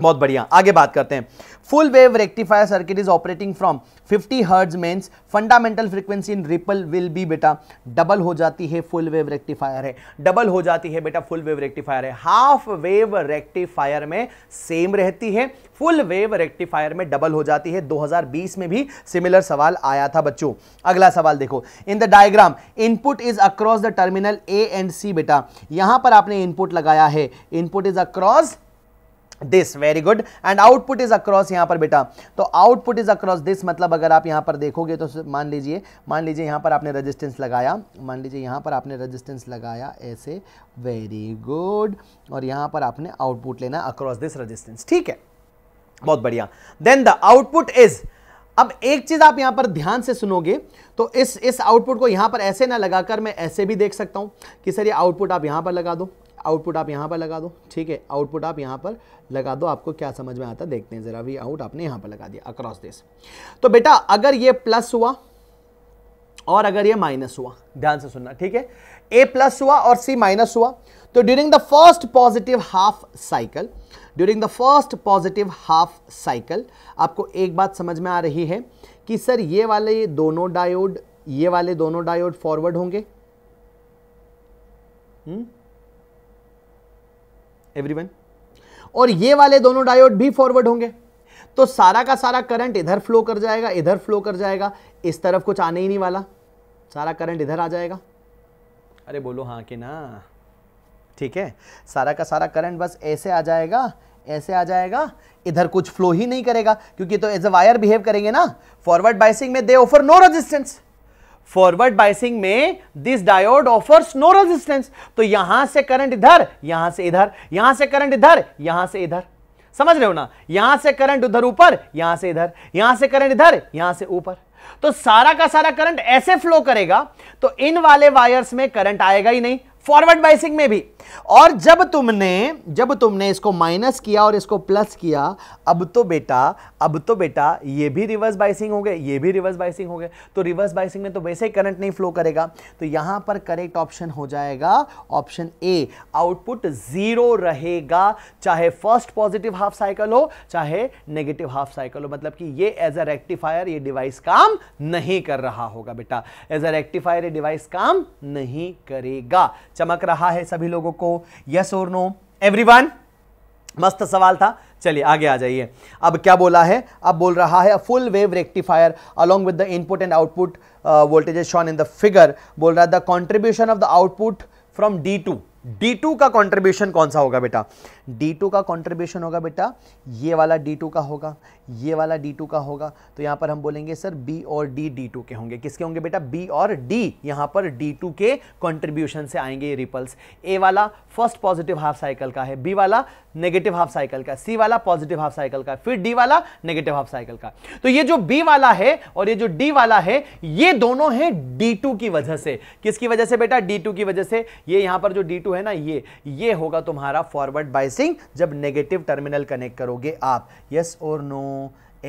बहुत बढ़िया आगे बात करते हैं full wave rectifier circuit is operating from 50 hertz mains fundamental frequency in ripple will be बेटा डबल हो जाती है फुल वेव रेक्टिफायर है डबल हो जाती है बेटा फुल वेव रेक्टिफायर है हाफ वेव रेक्टिफायर में सेम रहती है फुल वेव रेक्टिफायर में डबल हो जाती है 2020 में भी सिमिलर सवाल आया था बच्चों अगला सवाल देखो in the diagram input is across the terminal A and C बेटा यहां पर आपने इनपुट लगाया है input is across this very good and output is across यहाँ पर बेटा तो आउटपुट इज अक्रॉस दिस मतलब अगर आप यहाँ पर देखोगे तो मान लीजिए मान लीजिए यहाँ पर आपने रेजिस्टेंस लगाया मान लीजिए यहाँ पर आपने रेजिस्टेंस लगाया ऐसे वेरी गुड और यहाँ पर आपने आउटपुट लेना अक्रॉस दिस रजिस्टेंस ठीक है बहुत बढ़िया देन द आउटपुट इज अब एक चीज आप यहां पर ध्यान से सुनोगे तो इस इस आउटपुट को यहां पर ऐसे ना लगाकर मैं ऐसे भी देख सकता हूं कि सर ये आउटपुट आप यहां पर लगा दो आउटपुट आप यहाँ पर लगा दो ठीक है आउटपुट आप यहाँ पर लगा दो आपको क्या समझ में आता देखते हैं ज़रा वी आउट आपने यहाँ पर लगा दिया अक्रॉस दिस तो बेटा अगर ये प्लस हुआ और अगर ये माइनस हुआ ध्यान से सुनना ठीक है ए प्लस हुआ और सी माइनस हुआ तो during the first positive half cycle during the first positive half cycle आपको एक बात समझ में आ रही है कि सर ये वाले ये दोनों डायोड ये वाले दोनों डायोड फॉरवर्ड होंगे हुँ? हम्म? एवरीवन और ये वाले दोनों डायोड भी फॉरवर्ड होंगे तो सारा का सारा करंट इधर फ्लो कर जाएगा इधर फ्लो कर जाएगा इस तरफ कुछ आने ही नहीं वाला सारा करंट इधर आ जाएगा अरे बोलो हाँ कि ना ठीक है सारा का सारा करंट बस ऐसे आ जाएगा ऐसे आ जाएगा इधर कुछ फ्लो ही नहीं करेगा क्योंकि तो एज अ वायर बिहेव करेंगे ना फॉरवर्ड बाइसिंग में they offer no resistance forward biasing में this diode offers no resistance तो यहां से करंट इधर यहां से इधर यहां से करंट इधर यहां से इधर समझ रहे हो ना यहां से करंट उधर ऊपर यहां से इधर यहां से करंट इधर यहां से ऊपर तो सारा का सारा करंट ऐसे फ्लो करेगा तो इन वाले वायर्स में करंट आएगा ही नहीं फॉरवर्ड बाइसिंग में भी और जब तुमने जब तुमने इसको माइनस किया और इसको प्लस किया अब तो बेटा अब तो बेटा ये भी रिवर्स बाइसिंग हो गए ये भी रिवर्स बाइसिंग हो गए तो रिवर्स बाइसिंग में तो वैसे ही करंट नहीं फ्लो करेगा तो यहां पर करेक्ट ऑप्शन हो जाएगा ऑप्शन ए आउटपुट जीरो रहेगा चाहे फर्स्ट पॉजिटिव हाफ साइकिल हो चाहे नेगेटिव हाफ साइकिल हो मतलब कि ये एज अ रेक्टिफायर ये डिवाइस काम नहीं कर रहा होगा बेटा एज अ रेक्टिफायर ये डिवाइस काम नहीं करेगा चमक रहा है सभी लोगों को यस और नो एवरीवन मस्त सवाल था चलिए आगे आ जाइए अब क्या बोला है अब बोल रहा है full wave rectifier along with the input and output voltage shown in the figure बोल रहा है the contribution of the output from D two D two का कॉन्ट्रीब्यूशन कौन सा होगा बेटा डी टू का कॉन्ट्रीब्यूशन होगा बेटा ये वाला डी टू का होगा ये वाला डी टू का होगा तो यहाँ पर हम बोलेंगे सर बी और डी डी टू के होंगे किसके होंगे बेटा बी और डी यहाँ पर डी टू के कॉन्ट्रीब्यूशन से आएंगे ये रिपल्स ए वाला फर्स्ट पॉजिटिव हाफ साइकिल का है बी वाला नेगेटिव हाफ साइकिल का सी वाला पॉजिटिव हाफ साइकिल का फिर डी वाला नेगेटिव हाफ साइकिल का तो ये जो बी वाला है और ये जो डी वाला है ये दोनों है डी टू की वजह से किसकी वजह से बेटा डी टू की वजह से ये यहाँ पर जो डी टू है ना ये ये होगा तुम्हारा फॉरवर्ड बाइसिंग जब नेगेटिव टर्मिनल कनेक्ट करोगे आप यस और नो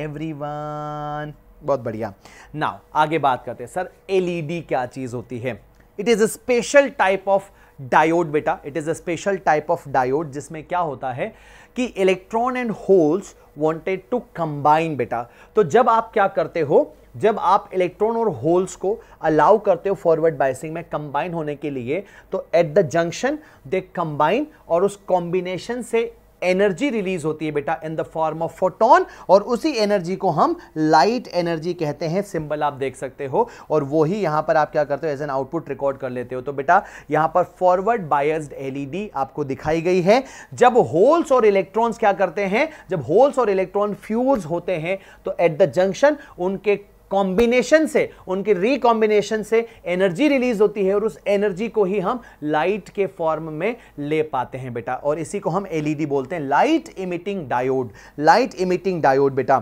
एवरी बहुत बढ़िया नाउ आगे बात करते हैं सर एलईडी e क्या चीज़ होती है it is a special type of diode बेटा it is a special type of diode जिसमें क्या होता है कि electron and holes wanted to combine बेटा तो जब आप क्या करते हो जब आप इलेक्ट्रॉन और होल्स को अलाउ करते हो फॉरवर्ड बायसिंग में कंबाइन होने के लिए तो at the junction they combine और उस कॉम्बिनेशन से एनर्जी रिलीज होती है बेटा in the form of photon और उसी एनर्जी को हम लाइट एनर्जी कहते हैं सिंबल आप देख सकते हो और वही यहां पर आप क्या करते हो एज एन आउटपुट रिकॉर्ड कर लेते हो तो बेटा यहां पर फॉरवर्ड बायस्ड एलईडी आपको दिखाई गई है जब होल्स और इलेक्ट्रॉन्स क्या करते हैं जब होल्स और इलेक्ट्रॉन फ्यूज होते हैं तो एट द जंक्शन उनके कॉम्बिनेशन से उनके रिकॉम्बिनेशन से एनर्जी रिलीज होती है और उस एनर्जी को ही हम लाइट के फॉर्म में ले पाते हैं बेटा और इसी को हम एलईडी बोलते हैं light emitting diode light emitting diode बेटा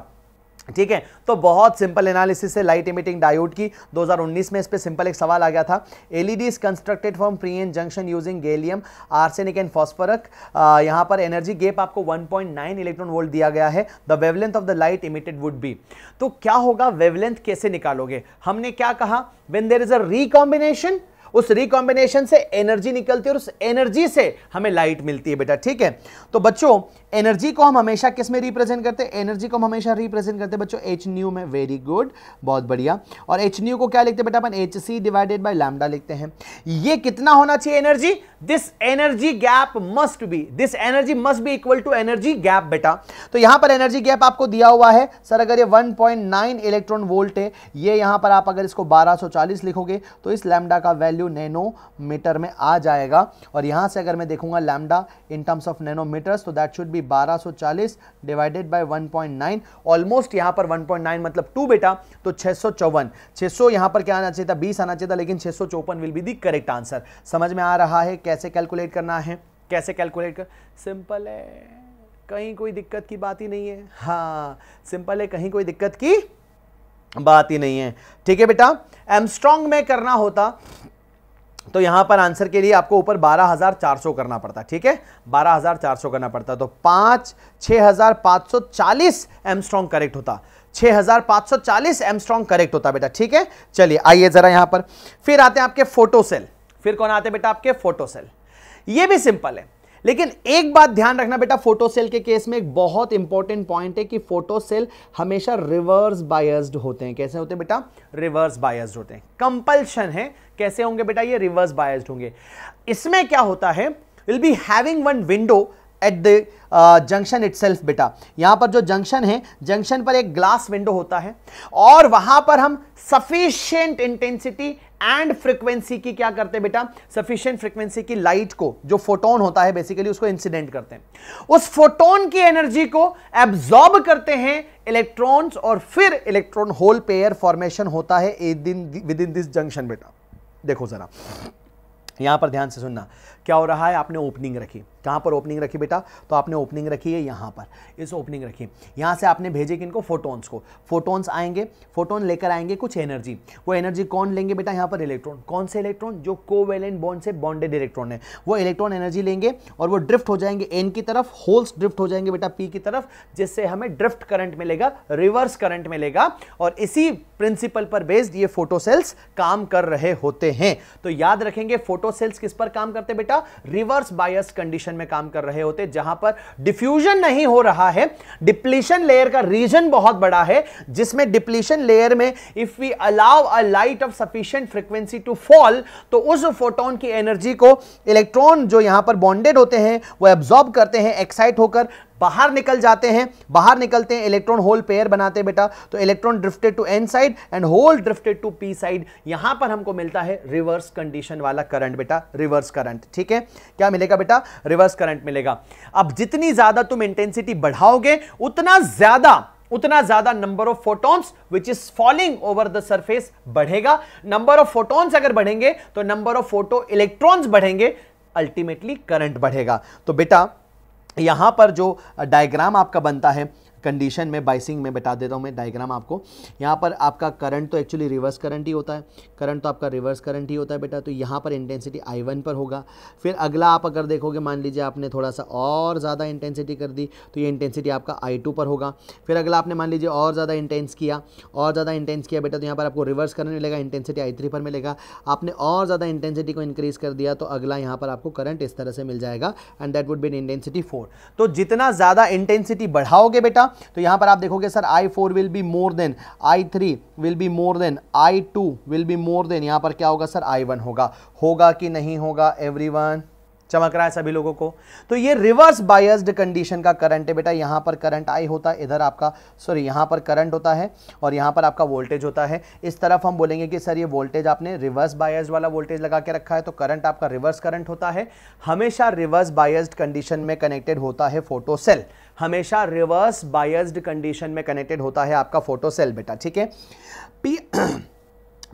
ठीक है तो बहुत सिंपल एनालिसिस है लाइट इमिटिंग डायोड की 2019 में इस पर सिंपल एक सवाल आ गया था LED is constructed from P PN junction using gallium arsenic and phosphoric यहां पर एनर्जी गेप आपको 1.9 इलेक्ट्रॉन वोल्ट दिया गया है the wavelength of the light emitted would be तो क्या होगा वेवलेंथ कैसे निकालोगे हमने क्या कहा when there is a recombination उस रिकॉम्बिनेशन से एनर्जी निकलती है और उस एनर्जी से हमें लाइट मिलती है बेटा ठीक है तो बच्चों एनर्जी को हम हमेशा किस में रिप्रेजेंट करते हैं एनर्जी को हम हमेशा रिप्रेजेंट करते हैं बच्चों एच न्यू में वेरी गुड बहुत बढ़िया और एच न्यू को क्या लिखते हैं बेटा अपन h c divided by lambda लिखते हैं ये कितना होना चाहिए energy this energy gap must be this energy must be equal to energy gap बेटा तो यहां पर एनर्जी गैप आपको दिया हुआ है सर अगर ये 1.9 इलेक्ट्रॉन वोल्ट है ये यहां पर आप अगर इसको 1240 लिखोगे तो इस लैमडा का वैल्यू नैनोमीटर में आ जाएगा और यहां से अगर मैं देखूंगा lambda in terms of nanometers तो that should be 1240 divided by 1.9 almost यहां पर 1.9 मतलब 2 बेटा तो छह सौ चौवन छः सौ यहाँ पर क्या आना चाहिए था बीस आना चाहिए था लेकिन छह सौ चौपन will be the correct answer समझ में आ रहा है कैसे कैलकुलेट करना है कैसे कैलकुलेट कर सिंपल है कहीं कोई दिक्कत की बात ही नहीं है हाँ सिंपल है कहीं कोई दिक्कत की बात ही नहीं है ठीक है बेटा एमस्ट्रॉन्ग में करना होता तो यहां पर आंसर के लिए आपको ऊपर 12,400 करना पड़ता ठीक है 12,400 करना पड़ता तो पाँच 6,540 एमस्ट्रॉन्ग करेक्ट होता 6,540 एमस्ट्रॉन्ग करेक्ट होता बेटा ठीक है चलिए आइए ज़रा यहां पर फिर आते हैं आपके फोटो सेल फिर कौन आते हैं बेटा आपके फोटो सेल ये भी सिंपल है लेकिन एक बात ध्यान रखना बेटा फोटो सेल के केस में एक बहुत इंपॉर्टेंट पॉइंट है कि फोटो सेल हमेशा रिवर्स बायस्ड होते हैं कैसे होते हैं बेटा रिवर्स बायस्ड होते हैं कंपल्शन है कैसे होंगे बेटा ये रिवर्स बायस्ड होंगे इसमें क्या होता है will be having one window at the junction it बेटा यहां पर जो जंक्शन है जंक्शन पर एक ग्लास विंडो होता है और वहां पर हम सफिशियंट इंटेंसिटी एंड फ्रिक्वेंसी की क्या करते हैं बेटा सफिशियंट फ्रिक्वेंसी की लाइट को जो फोटोन होता है बेसिकली उसको इंसिडेंट करते हैं उस फोटोन की एनर्जी को एब्जॉर्ब करते हैं इलेक्ट्रॉन्स और फिर इलेक्ट्रॉन होल पेयर फॉर्मेशन होता है विद इन दिस जंक्शन बेटा देखो ज़रा यहां पर ध्यान से सुनना क्या हो रहा है आपने ओपनिंग रखी कहाँ पर ओपनिंग रखी बेटा तो आपने ओपनिंग रखी है यहाँ पर इस ओपनिंग रखी है यहाँ से आपने भेजे किनको फोटोन्स को फोटोन्स आएंगे फोटोन लेकर आएंगे कुछ एनर्जी वो एनर्जी कौन लेंगे बेटा यहाँ पर इलेक्ट्रॉन कौन से इलेक्ट्रॉन जो कोवेलेंट बॉन्ड से बॉन्डेड इलेक्ट्रॉन है वो इलेक्ट्रॉन एनर्जी लेंगे और वो ड्रिफ्ट हो जाएंगे एन की तरफ होल्स ड्रिफ्ट हो जाएंगे बेटा पी की तरफ जिससे हमें ड्रिफ्ट करंट मिलेगा रिवर्स करंट मिलेगा और इसी प्रिंसिपल पर बेस्ड ये फोटोसेल्स काम कर रहे होते हैं तो याद रखेंगे फोटोसेल्स किस पर काम करते बेटा रिवर्स बायस कंडीशन में काम कर रहे होते जहां पर डिफ्यूजन नहीं हो रहा है डिप्लीशन लेयर का रीजन बहुत बड़ा है जिसमें डिप्लीशन लेयर में if we allow a light of sufficient frequency to fall तो उस फोटोन की एनर्जी को इलेक्ट्रॉन जो यहां पर बॉन्डेड होते हैं वो एब्जॉर्ब करते हैं एक्साइट होकर बाहर निकल जाते हैं बाहर निकलते हैं इलेक्ट्रॉन होल पेयर बनाते हैं बेटा तो electron drifted to N side and hole drifted to P side यहां पर हमको मिलता है रिवर्स कंडीशन वाला करंट बेटा रिवर्स करंट ठीक है क्या मिलेगा बेटा रिवर्स करंट मिलेगा अब जितनी ज्यादा तुम इंटेंसिटी बढ़ाओगे उतना ज्यादा उतना ज्यादा number of photons which is falling over the surface बढ़ेगा नंबर ऑफ फोटॉन्स अगर बढ़ेंगे तो नंबर ऑफ फोटो इलेक्ट्रॉन्स बढ़ेंगे अल्टीमेटली करंट बढ़ेगा तो बेटा यहाँ पर जो डायग्राम आपका बनता है कंडीशन में बाइसिंग में बता देता हूँ मैं डायग्राम आपको यहाँ पर आपका करंट तो एक्चुअली रिवर्स करंट ही होता है करंट तो आपका रिवर्स करंट ही होता है बेटा तो यहाँ पर इंटेंसिटी आई वन पर होगा फिर अगला आप अगर देखोगे मान लीजिए आपने थोड़ा सा और ज़्यादा इंटेंसिटी कर दी तो ये इंटेंसिटी आपका आई टू पर होगा फिर अगला आपने मान लीजिए और ज़्यादा इंटेंस किया और ज़्यादा इंटेंस किया बेटा तो यहाँ पर आपको रिवर्स करंट मिलेगा इंटेंसिटी आई थ्री पर मिलेगा आपने और ज़्यादा इंटेंसिटी को इंक्रीज़ कर दिया तो अगला यहाँ पर आपको करंट इस तरह से मिल जाएगा and that would be intensity four तो जितना ज़्यादा इंटेंसिटी बढ़ाओगे बेटा तो यहां पर आप देखोगे sir I four will be more than I three will be more than I two will be more than यहां पर क्या होगा सर आई वन होगा होगा कि नहीं होगा एवरी वन चमक रहा है सभी लोगों को तो ये रिवर्स बायस्ड कंडीशन का करंट है बेटा यहाँ पर करंट आई होता है इधर आपका सॉरी यहाँ पर करंट होता है और यहाँ पर आपका वोल्टेज होता है इस तरफ हम बोलेंगे कि सर ये वोल्टेज आपने रिवर्स बायस्ड वाला वोल्टेज लगा के रखा है तो करंट आपका रिवर्स करंट होता है हमेशा रिवर्स बायस्ड कंडीशन में कनेक्टेड होता है फोटो सेल हमेशा रिवर्स बायस्ड कंडीशन में कनेक्टेड होता है आपका फोटो सेल बेटा ठीक है P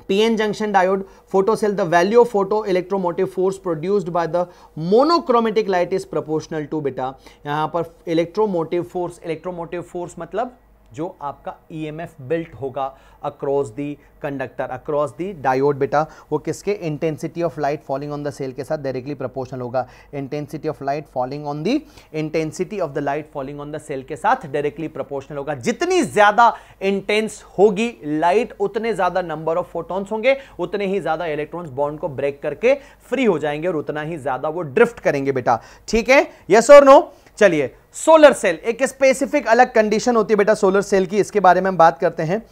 PN junction diode photocell the value of photo electromotive force produced by the monochromatic light is proportional to बेटा यहां पर इलेक्ट्रोमोटिव फोर्स इलेक्ट्रोमोटिव फोर्स मतलब जो आपका एफ e बिल्ट होगा across the conductor across the diode बेटा वो किसके intensity of light falling on the cell के साथ डायरेक्टली प्रोपोर्शनल होगा intensity of light falling on the intensity of the light falling on the cell के साथ डायरेक्टली प्रोपोर्शनल होगा जितनी ज़्यादा इंटेंस होगी लाइट उतने ज़्यादा नंबर ऑफ फोटोन्स होंगे उतने ही ज़्यादा इलेक्ट्रॉन्स बॉन्ड को ब्रेक करके फ्री हो जाएंगे और उतना ही ज़्यादा वो ड्रिफ्ट करेंगे बेटा ठीक है यस और नो चलिए सोलर सेल एक स्पेसिफिक अलग कंडीशन होती है बेटा सोलर सेल की इसके बारे में हम बात करते हैं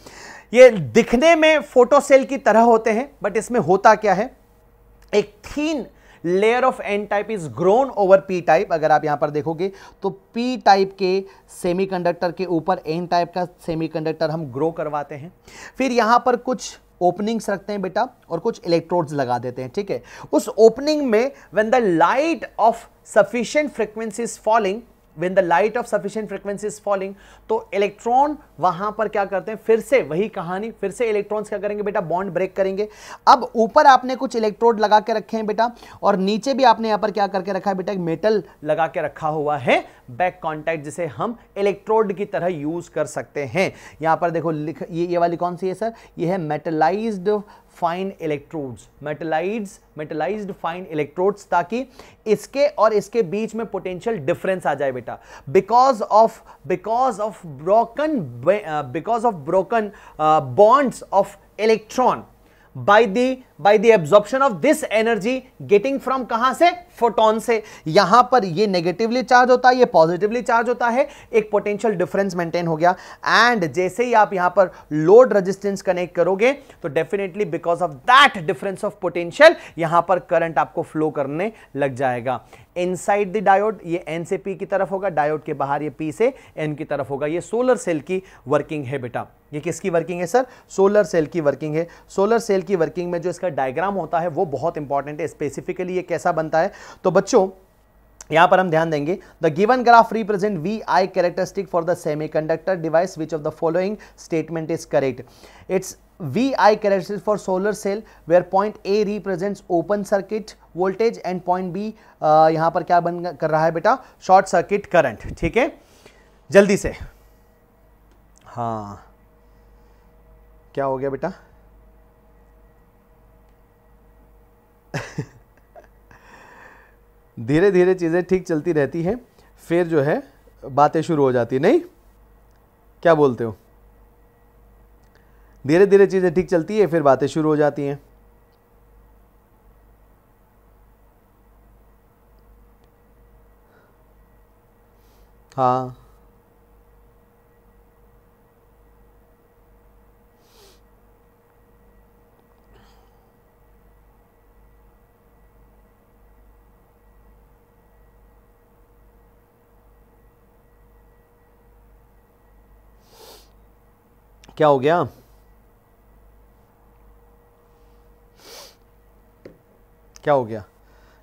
ये दिखने में फोटो सेल की तरह होते हैं बट इसमें होता क्या है एक thin layer of N type is grown over P type अगर आप यहां पर देखोगे तो पी टाइप के सेमीकंडक्टर के ऊपर एन टाइप का सेमीकंडक्टर हम ग्रो करवाते हैं फिर यहां पर कुछ ओपनिंग्स रखते हैं बेटा और कुछ इलेक्ट्रोड्स लगा देते हैं ठीक है उस ओपनिंग में when the light of sufficient frequency is falling when the light of sufficient frequency is falling तो इलेक्ट्रॉन वहां पर क्या करते हैं फिर से वही कहानी फिर से इलेक्ट्रॉन्स क्या करेंगे बेटा बॉन्ड ब्रेक करेंगे अब ऊपर आपने कुछ इलेक्ट्रोड लगा के रखे हैं बेटा और नीचे भी आपने यहाँ पर क्या करके रखा है बेटा एक मेटल लगा के रखा हुआ है बैक कॉन्टैक्ट जिसे हम इलेक्ट्रोड की तरह यूज कर सकते हैं यहाँ पर देखो लिख ये ये वाली कौन सी है सर ये है metallize fine electrodes metallides metallized fine electrodes ताकि इसके और इसके बीच में पोटेंशियल डिफरेंस आ जाए बेटा because of because of broken because of broken bonds of electron by the by the absorption of this energy getting from कहां से फोटोन से यहां पर ये नेगेटिवली चार्ज होता है ये पॉजिटिवली चार्ज होता है एक पोटेंशियल डिफरेंस मेंटेन हो गया एंड जैसे ही आप यहां पर लोड रेजिस्टेंस कनेक्ट करोगे तो definitely because of that difference of potential यहां पर करंट आपको फ्लो करने लग जाएगा इनसाइड द डायोड ये एन से पी की तरफ होगा डायोड के बाहर ये पी से एन की तरफ होगा ये सोलर सेल की वर्किंग है बेटा ये किसकी वर्किंग है सर सोलर सेल की वर्किंग है सोलर सेल की वर्किंग में जो इसका डायग्राम होता है वो बहुत इंपॉर्टेंट है स्पेसिफिकली ये कैसा बनता है तो बच्चों यहां पर हम ध्यान देंगे the given graph represent V I characteristic for the semiconductor device which of the following statement is correct it's V I characteristic for solar cell where point A represents open circuit voltage and point B यहां पर क्या बन कर रहा है बेटा शॉर्ट सर्किट करंट ठीक है जल्दी से हाँ क्या हो गया बेटा [LAUGHS] धीरे धीरे चीज़ें ठीक चलती रहती हैं फिर जो है बातें शुरू हो जाती नहीं क्या बोलते हो धीरे धीरे चीज़ें ठीक चलती है फिर बातें शुरू हो जाती हैं हाँ क्या हो गया क्या हो गया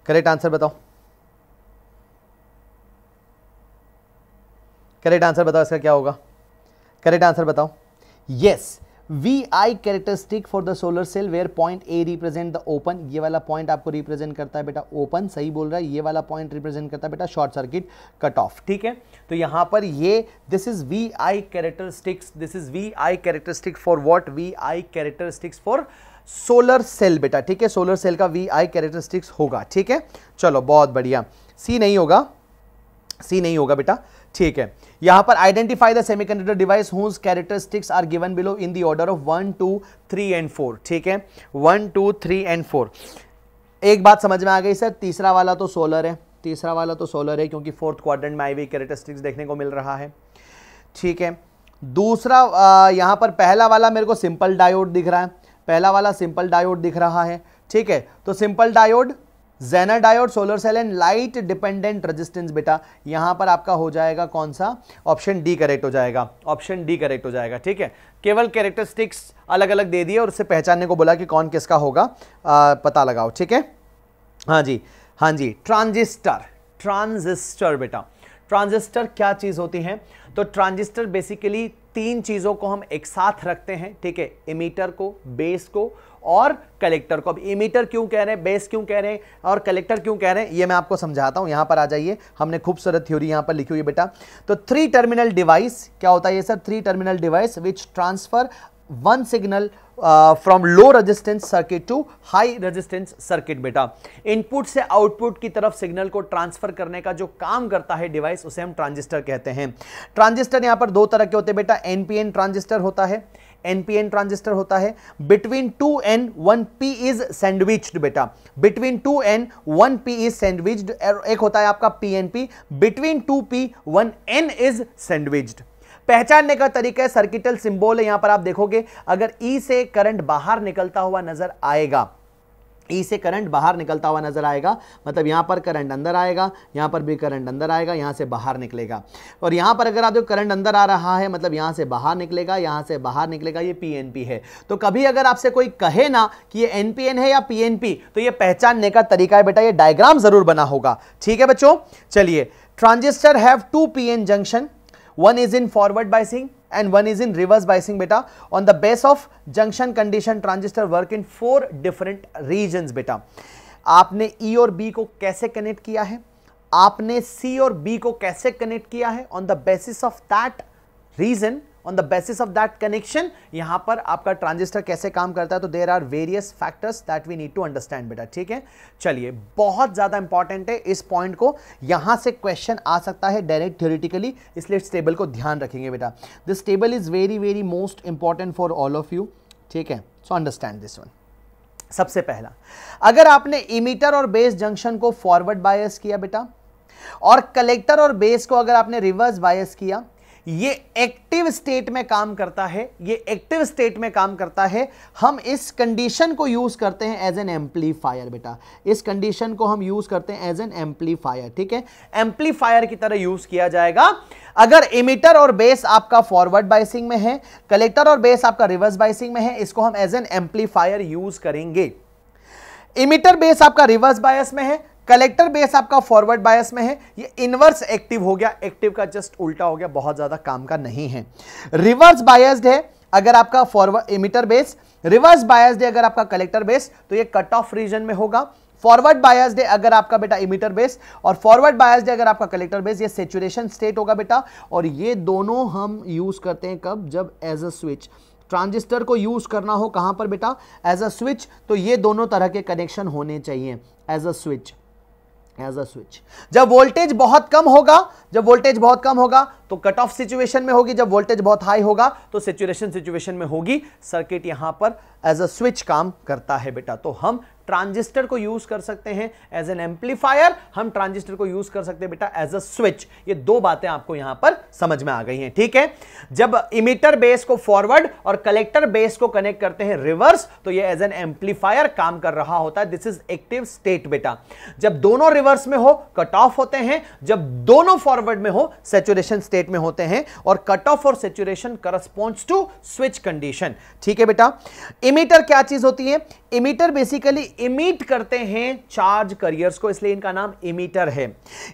करेक्ट आंसर बताओ करेक्ट आंसर बताओ इसका क्या होगा करेक्ट आंसर बताओ yes yes. VI characteristic for the solar cell where point A represent the open ये वाला पॉइंट आपको रिप्रेजेंट करता है बेटा ओपन सही बोल रहा है ये वाला पॉइंट रिप्रेजेंट करता है बेटा शॉर्ट सर्किट कट ऑफ ठीक है तो यहां पर ये this is V I characteristics this is V I characteristic for what V I characteristics for solar cell बेटा ठीक है सोलर सेल का वी आई कैरेक्टरिस्टिक्स होगा ठीक है चलो बहुत बढ़िया सी नहीं होगा सी नहीं होगा बेटा ठीक है यहां पर identify the semiconductor device whose characteristics are given below in the order of one two three and four ठीक है one two three and four एक बात समझ में आ गई सर तीसरा वाला तो सोलर है तीसरा वाला तो सोलर है क्योंकि फोर्थ क्वार्टर में आई हुई कैरेक्टरिस्टिक्स देखने को मिल रहा है ठीक है दूसरा यहाँ पर पहला वाला मेरे को सिंपल डायोड दिख रहा है पहला वाला सिंपल डायोड दिख रहा है ठीक है तो simple diode zener diode solar cell and light dependent resistance बेटा यहां पर आपका हो जाएगा कौन सा ऑप्शन डी करेक्ट हो जाएगा ऑप्शन डी करेक्ट हो जाएगा ठीक है केवल कैरेक्टरिस्टिक्स अलग अलग दे दिए और उससे पहचानने को बोला कि कौन किसका होगा आ, पता लगाओ ठीक है हाँ जी हाँ जी ट्रांजिस्टर ट्रांजिस्टर बेटा ट्रांजिस्टर क्या चीज़ होती है तो ट्रांजिस्टर बेसिकली तीन चीज़ों को हम एक साथ रखते हैं ठीक है इमीटर को बेस को और कलेक्टर को अब इमीटर क्यों कह रहे हैं बेस क्यों कह रहे हैं और कलेक्टर क्यों कह रहे हैं ये मैं आपको समझाता हूँ यहाँ पर आ जाइए हमने खूबसूरत थ्योरी यहाँ पर लिखी हुई बेटा तो थ्री टर्मिनल डिवाइस क्या होता है ये sir three terminal device which transfer one signal from low resistance circuit to high resistance circuit बेटा इनपुट से आउटपुट की तरफ सिग्नल को ट्रांसफर करने का जो काम करता है डिवाइस उसे हम ट्रांजिस्टर कहते हैं ट्रांजिस्टर यहां पर दो तरह के होते हैं बेटा एनपीएन ट्रांजिस्टर होता है एनपीएन ट्रांजिस्टर होता है between two N one P is sandwiched बेटा between two N one P is sandwiched एक होता है आपका PNP between two P one N is sandwiched पहचानने का तरीका है सर्किटल सिंबल है यहां पर आप देखोगे अगर ई e से करंट बाहर निकलता हुआ नजर आएगा ई e से करंट बाहर निकलता हुआ नजर आएगा मतलब यहां पर करंट अंदर आएगा यहां पर भी करंट अंदर आएगा यहां से बाहर निकलेगा और यहां पर अगर आप जो करंट अंदर आ रहा है मतलब यहां से बाहर निकलेगा यहां से बाहर निकलेगा ये पीएनपी है तो कभी अगर आपसे कोई कहे ना कि ये एनपीएन है या पीएनपी तो यह पहचानने का तरीका है बेटा यह डायग्राम जरूर बना होगा ठीक है बच्चों चलिए transistor have two PN junction one is in forward biasing and one is in reverse biasing बेटा on the base of junction condition transistor work in four different region बेटा आपने ई e और बी को कैसे कनेक्ट किया है आपने सी और बी को कैसे कनेक्ट किया है on the basis of that region on the basis of that connection यहां पर आपका ट्रांजिस्टर कैसे काम करता है तो there are various factors that we need to understand बेटा ठीक है चलिए बहुत ज़्यादा इंपॉर्टेंट है इस पॉइंट को यहां से क्वेश्चन आ सकता है डायरेक्ट थियोरिटिकली इसलिए इस टेबल को ध्यान रखेंगे बेटा this table is very very most important for all of you ठीक है सो अंडरस्टैंड दिस वन सबसे पहला अगर आपने इमीटर और बेस जंक्शन को फॉरवर्ड बायस किया बेटा और कलेक्टर और बेस को अगर आपने रिवर्स बायस किया ये एक्टिव स्टेट में काम करता है ये एक्टिव स्टेट में काम करता है हम इस कंडीशन को यूज़ करते हैं एज एन एम्पलीफायर बेटा इस कंडीशन को हम यूज़ करते हैं एज एन एम्पलीफायर ठीक है एम्पलीफायर की तरह यूज़ किया जाएगा अगर इमिटर और बेस आपका फॉरवर्ड बाइसिंग में है कलेक्टर और बेस आपका रिवर्स बाइसिंग में है इसको हम एज एन एम्पलीफायर यूज़ करेंगे इमिटर बेस आपका रिवर्स बायस में है कलेक्टर बेस आपका फॉरवर्ड बायस में है ये इनवर्स एक्टिव हो गया एक्टिव का जस्ट उल्टा हो गया बहुत ज़्यादा काम का नहीं है रिवर्स बायस्ड है अगर आपका forward emitter base reverse biased है अगर आपका कलेक्टर बेस तो ये कट ऑफ रीजन में होगा फॉरवर्ड बायस डे अगर आपका बेटा इमिटर बेस और फॉरवर्ड बायस डे अगर आपका कलेक्टर बेस ये सेचुरेशन स्टेट होगा बेटा और ये दोनों हम यूज़ करते हैं कब जब एज अ स्विच ट्रांजिस्टर को यूज़ करना हो कहां पर बेटा एज अ स्विच तो ये दोनों तरह के कनेक्शन होने चाहिए as a switch as a switch जब वोल्टेज बहुत कम होगा जब वोल्टेज बहुत कम होगा तो कट ऑफ सिचुएशन में होगी जब वोल्टेज बहुत हाई होगा तो सिचुएशन सिचुएशन में होगी सर्किट यहां पर एज अ स्विच काम करता है बेटा तो हम ट्रांजिस्टर को यूज कर सकते हैं एज एन एम्पलीफायर हम ट्रांजिस्टर को यूज कर सकते हैं बेटा एज अ स्विच ये दो बातें आपको यहां पर समझ में आ गई हैं ठीक है जब इमिटर बेस को फॉरवर्ड और कलेक्टर बेस को कनेक्ट करते हैं रिवर्स तो ये एज एन एम्पलीफायर काम कर रहा होता है दिस इज एक्टिव स्टेट बेटा जब दोनों रिवर्स में हो कट ऑफ होते हैं जब दोनों फॉरवर्ड में हो सेचुरेशन स्टेट में होते हैं और कट ऑफ और saturation corresponds to switch condition ठीक है बेटा इमीटर क्या चीज होती है इमीटर बेसिकली इमीट करते हैं चार्ज करियर्स को इसलिए इनका नाम इमीटर है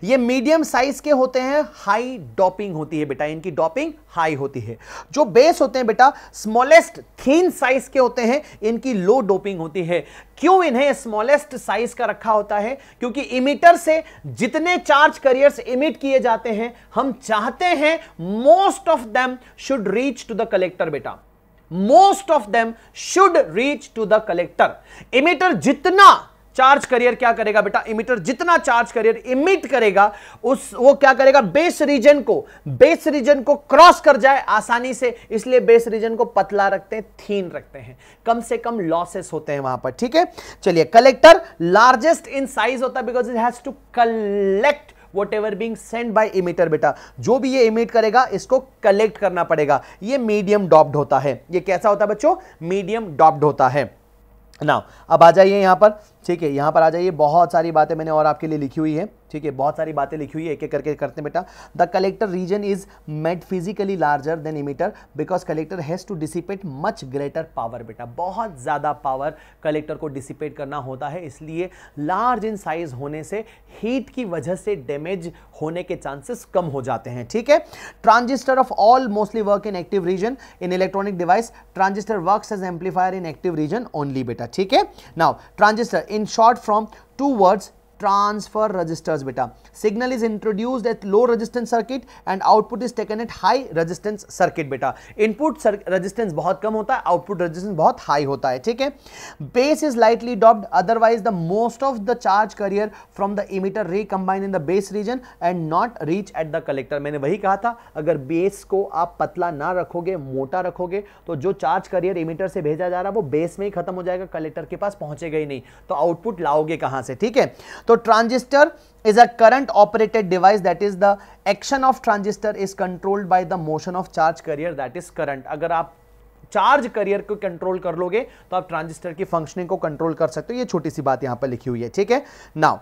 ये मीडियम साइज के होते हैं हाई डॉपिंग होती है बेटा इनकी डॉपिंग हाई होती है जो बेस होते हैं बेटा स्मॉलेस्ट थीन साइज के होते हैं इनकी लो डोपिंग होती है क्यों इन्हें स्मॉलेस्ट साइज का रखा होता है क्योंकि इमीटर से जितने चार्ज करियर्स इमिट किए जाते हैं हम चाहते हैं most of them should reach to the collector बेटा most of them should reach to the collector emitter जितना चार्ज करियर क्या करेगा बेटा इमिटर जितना चार्ज करियर इमिट करेगा उस वो क्या करेगा बेस रीजन को बेस रीजन को क्रॉस कर जाए आसानी से इसलिए बेस रीजन को पतला रखते हैं थीन रखते हैं कम से कम लॉसेस होते हैं वहां पर ठीक है चलिए कलेक्टर लार्जेस्ट इन साइज होता है because it has to collect whatever being send by emitter बेटा जो भी ये इमिट करेगा इसको कलेक्ट करना पड़ेगा ये मीडियम डॉप्ड होता है ये कैसा होता है बच्चों मीडियम डॉप्ड होता है ना अब आ जाइए यहाँ पर ठीक है यहाँ पर आ जाइए बहुत सारी बातें मैंने और आपके लिए लिखी हुई है ठीक है बहुत सारी बातें लिखी हुई है एक एक करके करते बेटा the collector region is made physically larger than emitter because collector has to dissipate much greater power बेटा बहुत ज़्यादा पावर कलेक्टर को डिसिपेट करना होता है इसलिए लार्ज इन साइज होने से हीट की वजह से डैमेज होने के चांसेस कम हो जाते हैं ठीक है transistor of all mostly work in active region in electronic device transistor work as amplifier in active region only बेटा ठीक है now transistor in short from two words transfer resistors beta. Signal is introduced at low resistance circuit and output is taken at high resistance circuit beta. Input resistance बहुत कम होता है output resistance बहुत high होता है ठीक है Base is lightly doped otherwise the most of the charge carrier from the emitter ray combine in the base region and not reach at the collector. मैंने वही कहा था अगर base को आप पतला ना रखोगे मोटा रखोगे तो जो चार्ज करियर इमीटर से भेजा जा रहा है वो बेस में ही खत्म हो जाएगा कलेक्टर के पास पहुंचेगा ही नहीं तो आउटपुट लाओगे कहां से ठीक है तो transistor is a current operated device that is the action of transistor is controlled by the motion of charge carrier that is current अगर आप चार्ज करियर को कंट्रोल कर लोगे तो आप ट्रांजिस्टर की फंक्शनिंग को कंट्रोल कर सकते हो ये छोटी सी बात यहां पर लिखी हुई है ठीक है now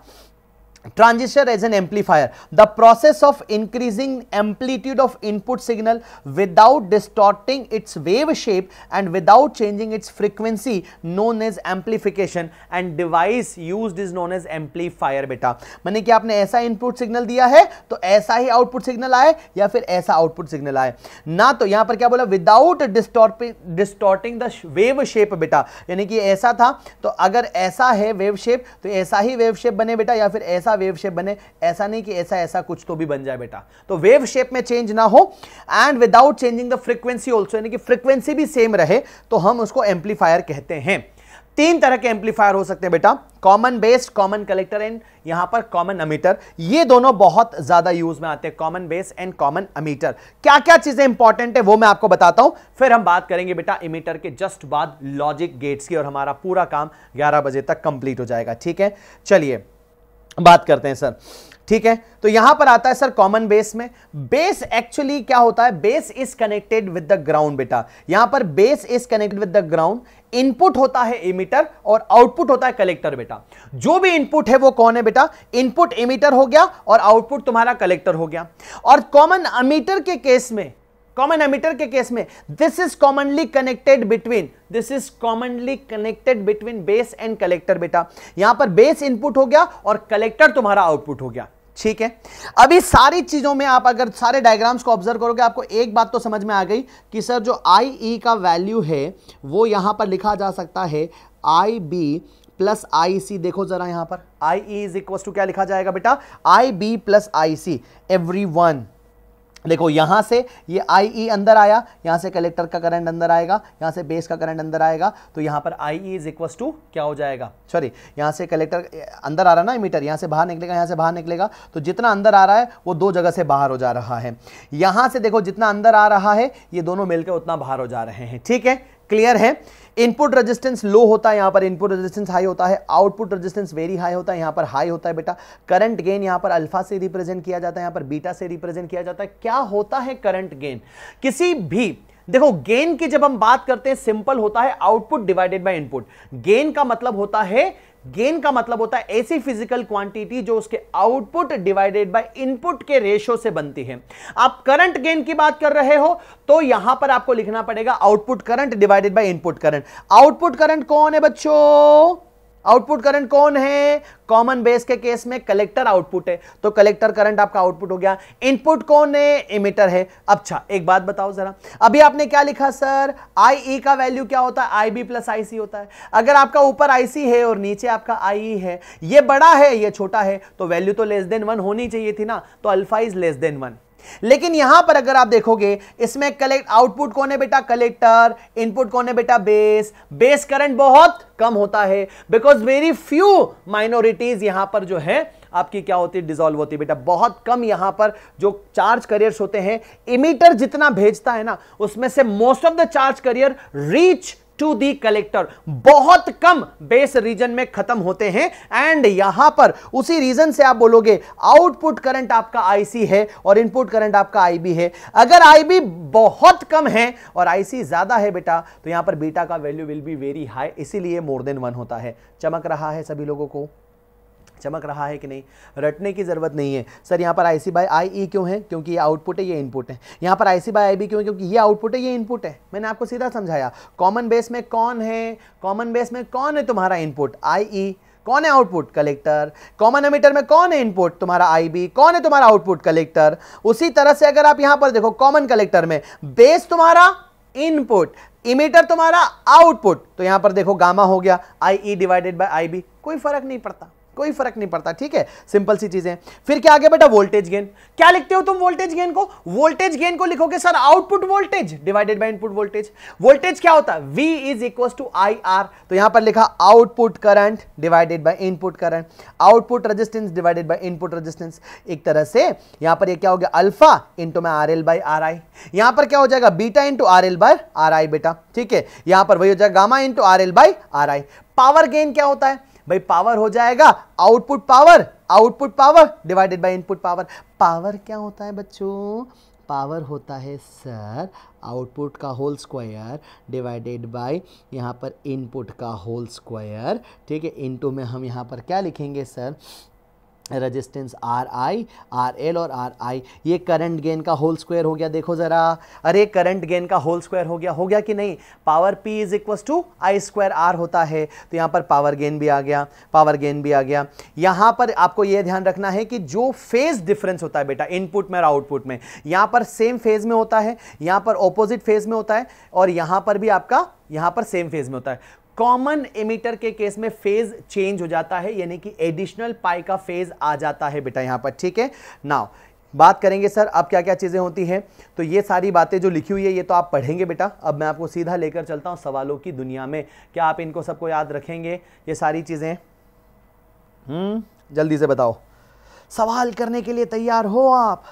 transistor as an amplifier the process of increasing amplitude of input signal without distorting its wave shape and without changing its frequency known as amplification and device used is known as amplifier beta माने कि आपने ऐसा इनपुट सिग्नल दिया है तो ऐसा ही आउटपुट सिग्नल आए या फिर ऐसा आउटपुट सिग्नल आए ना तो यहां पर क्या बोला without distorting the wave shape बेटा यानी कि ऐसा था तो अगर ऐसा है वेव शेप तो ऐसा ही वेव शेप बने बेटा या फिर ऐसा ऐसा वेव शेप बने ऐसा नहीं कि ऐसा ऐसा कुछ तो भी बन जाए बेटा तो वेव शेप में चेंज ना हो and without changing the frequency also यानी कि फ्रिक्वेंसी भी सेम रहे तो हम उसको एम्पलीफायर कहते हैं तीन तरह के एम्पलीफायर हो सकते हैं बेटा common based common collector and यहां पर कॉमन अमीटर ये दोनों बहुत ज्यादा यूज में आते हैं common base and common emitter क्या क्या चीजें इंपॉर्टेंट है वो मैं आपको बताता हूं फिर हम बात करेंगे बेटा इमीटर के जस्ट बाद लॉजिक गेट्स की और हमारा पूरा काम ग्यारह बजे तक कंप्लीट हो जाएगा ठीक है चलिए बात करते हैं सर ठीक है तो यहां पर आता है सर कॉमन बेस में बेस एक्चुअली क्या होता है base is connected with the ground बेटा यहां पर base is connected with the ground input होता है इमीटर और आउटपुट होता है कलेक्टर बेटा जो भी इनपुट है वो कौन है बेटा इनपुट इमीटर हो गया और आउटपुट तुम्हारा कलेक्टर हो गया और कॉमन अमीटर के केस में कॉमन एमिटर के केस में this is commonly connected between this is commonly connected between base and collector बेटा यहां पर बेस इनपुट हो गया और कलेक्टर तुम्हारा आउटपुट हो गया ठीक है अभी सारी चीजों में आप अगर सारे डायग्राम्स को ऑब्जर्व करोगे आपको एक बात तो समझ में आ गई कि सर जो आई ई e का वैल्यू है वो यहां पर लिखा जा सकता है आई बी प्लस आई सी देखो जरा यहां पर I E is equal to क्या लिखा जाएगा बेटा I B plus I C every one देखो यहाँ से ये आई ई e अंदर आया यहाँ से कलेक्टर का करंट अंदर आएगा यहाँ से बेस का करंट अंदर आएगा तो यहाँ पर I E is equals to क्या हो जाएगा सॉरी यहाँ से कलेक्टर अंदर आ रहा है ना मीटर यहाँ से बाहर निकलेगा यहाँ से बाहर निकलेगा तो जितना अंदर आ रहा है वो दो जगह से बाहर हो जा रहा है यहाँ से देखो जितना अंदर आ रहा है ये दोनों मिलकर उतना बाहर हो जा रहे हैं ठीक है क्लियर है इनपुट रेजिस्टेंस लो होता है यहां पर इनपुट रेजिस्टेंस हाई होता है आउटपुट रेजिस्टेंस वेरी हाई होता है यहां पर हाई होता है बेटा करंट गेन यहां पर अल्फा से रिप्रेजेंट किया जाता है यहां पर बीटा से रिप्रेजेंट किया जाता है क्या होता है करंट गेन किसी भी देखो गेन की जब हम बात करते हैं सिंपल होता है output divided by input gain का मतलब होता है गेन का मतलब होता है ऐसी फिजिकल क्वांटिटी जो उसके आउटपुट डिवाइडेड बाय इनपुट के रेशो से बनती है आप करंट गेन की बात कर रहे हो तो यहां पर आपको लिखना पड़ेगा output current divided by input current output current कौन है बच्चों आउटपुट करंट कौन है कॉमन बेस के केस में कलेक्टर आउटपुट है तो कलेक्टर करंट आपका आउटपुट हो गया इनपुट कौन है इमिटर है अच्छा एक बात बताओ जरा अभी आपने क्या लिखा सर आई ई e का वैल्यू क्या होता है आई बी प्लस आई सी होता है अगर आपका ऊपर आई सी है और नीचे आपका आई ई e है ये बड़ा है ये छोटा है तो वैल्यू तो लेस देन वन होनी चाहिए थी ना तो alpha is less than one लेकिन यहां पर अगर आप देखोगे इसमें कलेक्ट आउटपुट कौन है बेटा कलेक्टर इनपुट कौन है बेटा बेस बेस करंट बहुत कम होता है बिकॉज वेरी फ्यू माइनॉरिटीज यहां पर जो है आपकी क्या होती है डिजोल्व होती है बेटा बहुत कम यहां पर जो चार्ज करियर्स होते हैं इमीटर जितना भेजता है ना उसमें से most of the charge carrier reach to the collector बहुत कम बेस रीजन में खत्म होते हैं एंड यहां पर उसी रीजन से आप बोलोगे आउटपुट करंट आपका आईसी है और इनपुट करंट आपका आईबी है अगर आईबी बहुत कम है और आईसी ज्यादा है बेटा तो यहां पर बीटा का value will be very high इसीलिए मोर देन वन होता है चमक रहा है सभी लोगों को चमक रहा है कि नहीं रटने की ज़रूरत नहीं है सर यहाँ पर आई सी बाई आई ई क्यों है क्योंकि ये आउटपुट है ये इनपुट है यहाँ पर आई सी बाई आई बी क्यों है क्योंकि ये आउटपुट है ये इनपुट है मैंने आपको सीधा समझाया कॉमन बेस में कौन है कॉमन बेस में कौन है तुम्हारा इनपुट आई ई कौन है आउटपुट कलेक्टर कॉमन एमिटर में कौन है इनपुट तुम्हारा आई बी कौन है तुम्हारा आउटपुट कलेक्टर उसी तरह से अगर आप यहाँ पर देखो कॉमन कलेक्टर में बेस तुम्हारा इनपुट इमीटर तुम्हारा आउटपुट तो यहां पर देखो गामा हो गया I E divided by I B कोई फर्क नहीं पड़ता कोई फर्क नहीं पड़ता ठीक है सिंपल सी चीजें फिर क्या आगे बेटा वोल्टेज गेन क्या लिखते हो तुम वोल्टेज गेन को वोल्टेज गेन को लिखोगे sir output voltage divided by input voltage voltage क्या होता है V is equal to I R तो यहां पर लिखा output current divided by input current output resistance divided by input resistance एक तरह से यहां पर यह क्या हो गया अल्फा इंटू में R L by R I यहां पर क्या हो जाएगा beta into R L by R I बेटा ठीक है यहां पर वही हो जाएगा gamma into R L by R I power gain क्या होता है भाई पावर हो जाएगा output power output power divided by input power power क्या होता है बच्चों पावर होता है सर आउटपुट का होल स्क्वायर डिवाइडेड बाय यहाँ पर इनपुट का होल स्क्वायर ठीक है इनटू में हम यहाँ पर क्या लिखेंगे sir resistance R I R L और आर आई ये करंट गेन का होल स्क्वायर हो गया देखो ज़रा अरे करंट गेन का होल स्क्वायर हो गया हो गया कि नहीं power P is equal to I square R होता है तो यहाँ पर पावर गेन भी आ गया पावर गेन भी आ गया यहाँ पर आपको ये ध्यान रखना है कि जो फेज डिफरेंस होता है बेटा इनपुट में और आउटपुट में यहाँ पर सेम फेज में होता है यहाँ पर ऑपोजिट फेज में होता है और यहाँ पर भी आपका यहाँ पर सेम फेज में होता है कॉमन एमिटर के केस में फेज चेंज हो जाता है यानी कि एडिशनल पाई का फेज आ जाता है बेटा यहां पर ठीक है नाउ बात करेंगे सर अब क्या क्या चीज़ें होती हैं तो ये सारी बातें जो लिखी हुई है ये तो आप पढ़ेंगे बेटा अब मैं आपको सीधा लेकर चलता हूं सवालों की दुनिया में क्या आप इनको सबको याद रखेंगे ये सारी चीज़ें हम्म जल्दी से बताओ सवाल करने के लिए तैयार हो आप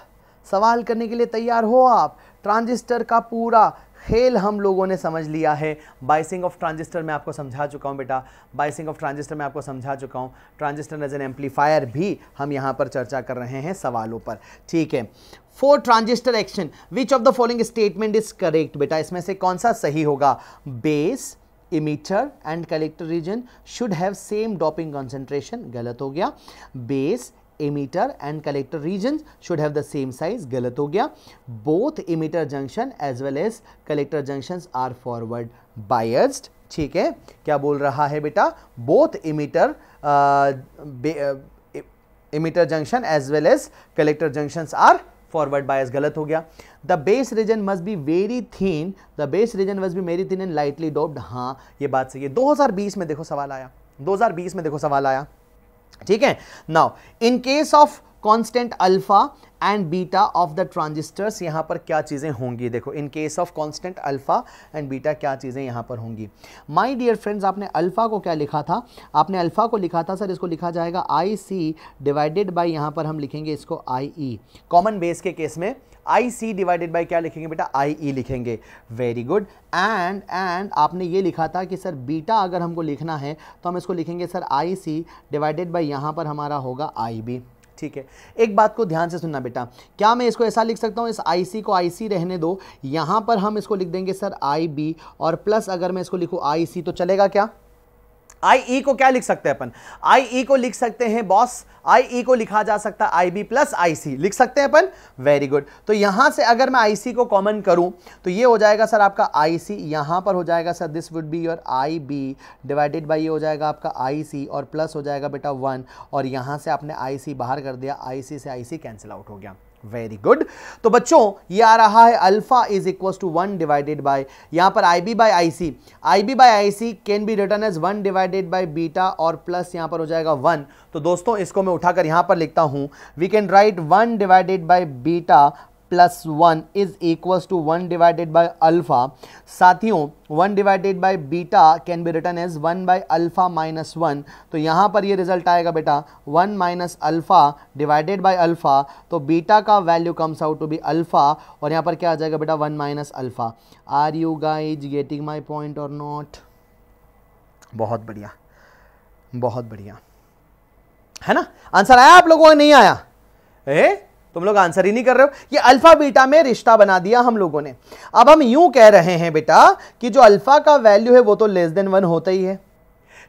सवाल करने के लिए तैयार हो आप ट्रांजिस्टर का पूरा खेल हम लोगों ने समझ लिया है बाइसिंग ऑफ ट्रांजिस्टर मैं आपको समझा चुका हूँ बेटा बाइसिंग ऑफ ट्रांजिस्टर मैं आपको समझा चुका हूँ ट्रांजिस्टर एज एन एम्पलीफायर भी हम यहाँ पर चर्चा कर रहे हैं सवालों पर ठीक है for transistor action which of the following statement is correct बेटा इसमें से कौन सा सही होगा base emitter and collector region should have same doping concentration गलत हो गया base emitter and collector regions should have the same size galat ho gaya both emitter junction as well as collector junctions are forward biased ठीक है क्या बोल रहा है बेटा both emitter emitter junction as well as collector junction are forward bias गलत हो गया the base region must be very thin the base region must be very thin and lightly doped हाँ ये बात सही है 2020 में देखो सवाल आया 2020 में देखो सवाल आया ठीक है now in case of constant alpha and beta of the transistors यहां पर क्या चीज़ें होंगी देखो in case of constant alpha and beta क्या चीज़ें यहां पर होंगी माय डियर फ्रेंड्स आपने अल्फा को क्या लिखा था आपने अल्फा को लिखा था सर इसको लिखा जाएगा आई सी डिवाइडेड बाई यहां पर हम लिखेंगे इसको आई ई कॉमन बेस के केस में आई सी डिवाइडेड बाई क्या लिखेंगे बेटा आई ई e लिखेंगे वेरी गुड एंड एंड आपने ये लिखा था कि सर बीटा अगर हमको लिखना है तो हम इसको लिखेंगे sir I C divided by यहाँ पर हमारा होगा आई बी ठीक है एक बात को ध्यान से सुनना बेटा क्या मैं इसको ऐसा लिख सकता हूँ इस आई सी को आई सी रहने दो यहाँ पर हम इसको लिख देंगे सर आई बी और प्लस अगर मैं इसको लिखूँ आई सी तो चलेगा क्या आई ई e को क्या लिख सकते हैं अपन आई ई e को लिख सकते हैं बॉस आई ई को लिखा जा सकता है आई बी प्लस आई सी लिख सकते हैं अपन वेरी गुड तो यहां से अगर मैं आई सी को कॉमन करूं तो ये हो जाएगा सर आपका आई सी पर हो जाएगा sir this would be your I B divided by ये हो जाएगा आपका आई सी और प्लस हो जाएगा बेटा वन और यहां से आपने आई सी बाहर कर दिया आई सी से आई सी कैंसिल आउट हो गया वेरी गुड तो बच्चों ये आ रहा है alpha is equal to one divided by यहां पर I B by I C I B by I C can be written as one divided by beta और प्लस यहां पर हो जाएगा वन तो दोस्तों इसको मैं उठाकर यहां पर लिखता हूं we can write one divided by beta plus one is equals to one divided by alpha साथियों one divided by beta can be written as one by alpha minus one तो यहाँ पर ये रिजल्ट आएगा बेटा one minus alpha divided by alpha तो बीटा का value comes out to be alpha और यहाँ पर क्या आ जाएगा बेटा one minus alpha are you guys getting my point or not बहुत बढ़िया बहुत बढ़िया है ना आंसर आया आप लोगों को नहीं आया ए तुम लोग आंसर ही नहीं कर रहे हो ये अल्फा बीटा में रिश्ता बना दिया हम लोगों ने अब हम यूं कह रहे हैं बेटा कि जो अल्फा का वैल्यू है वो तो लेस देन वन होता ही है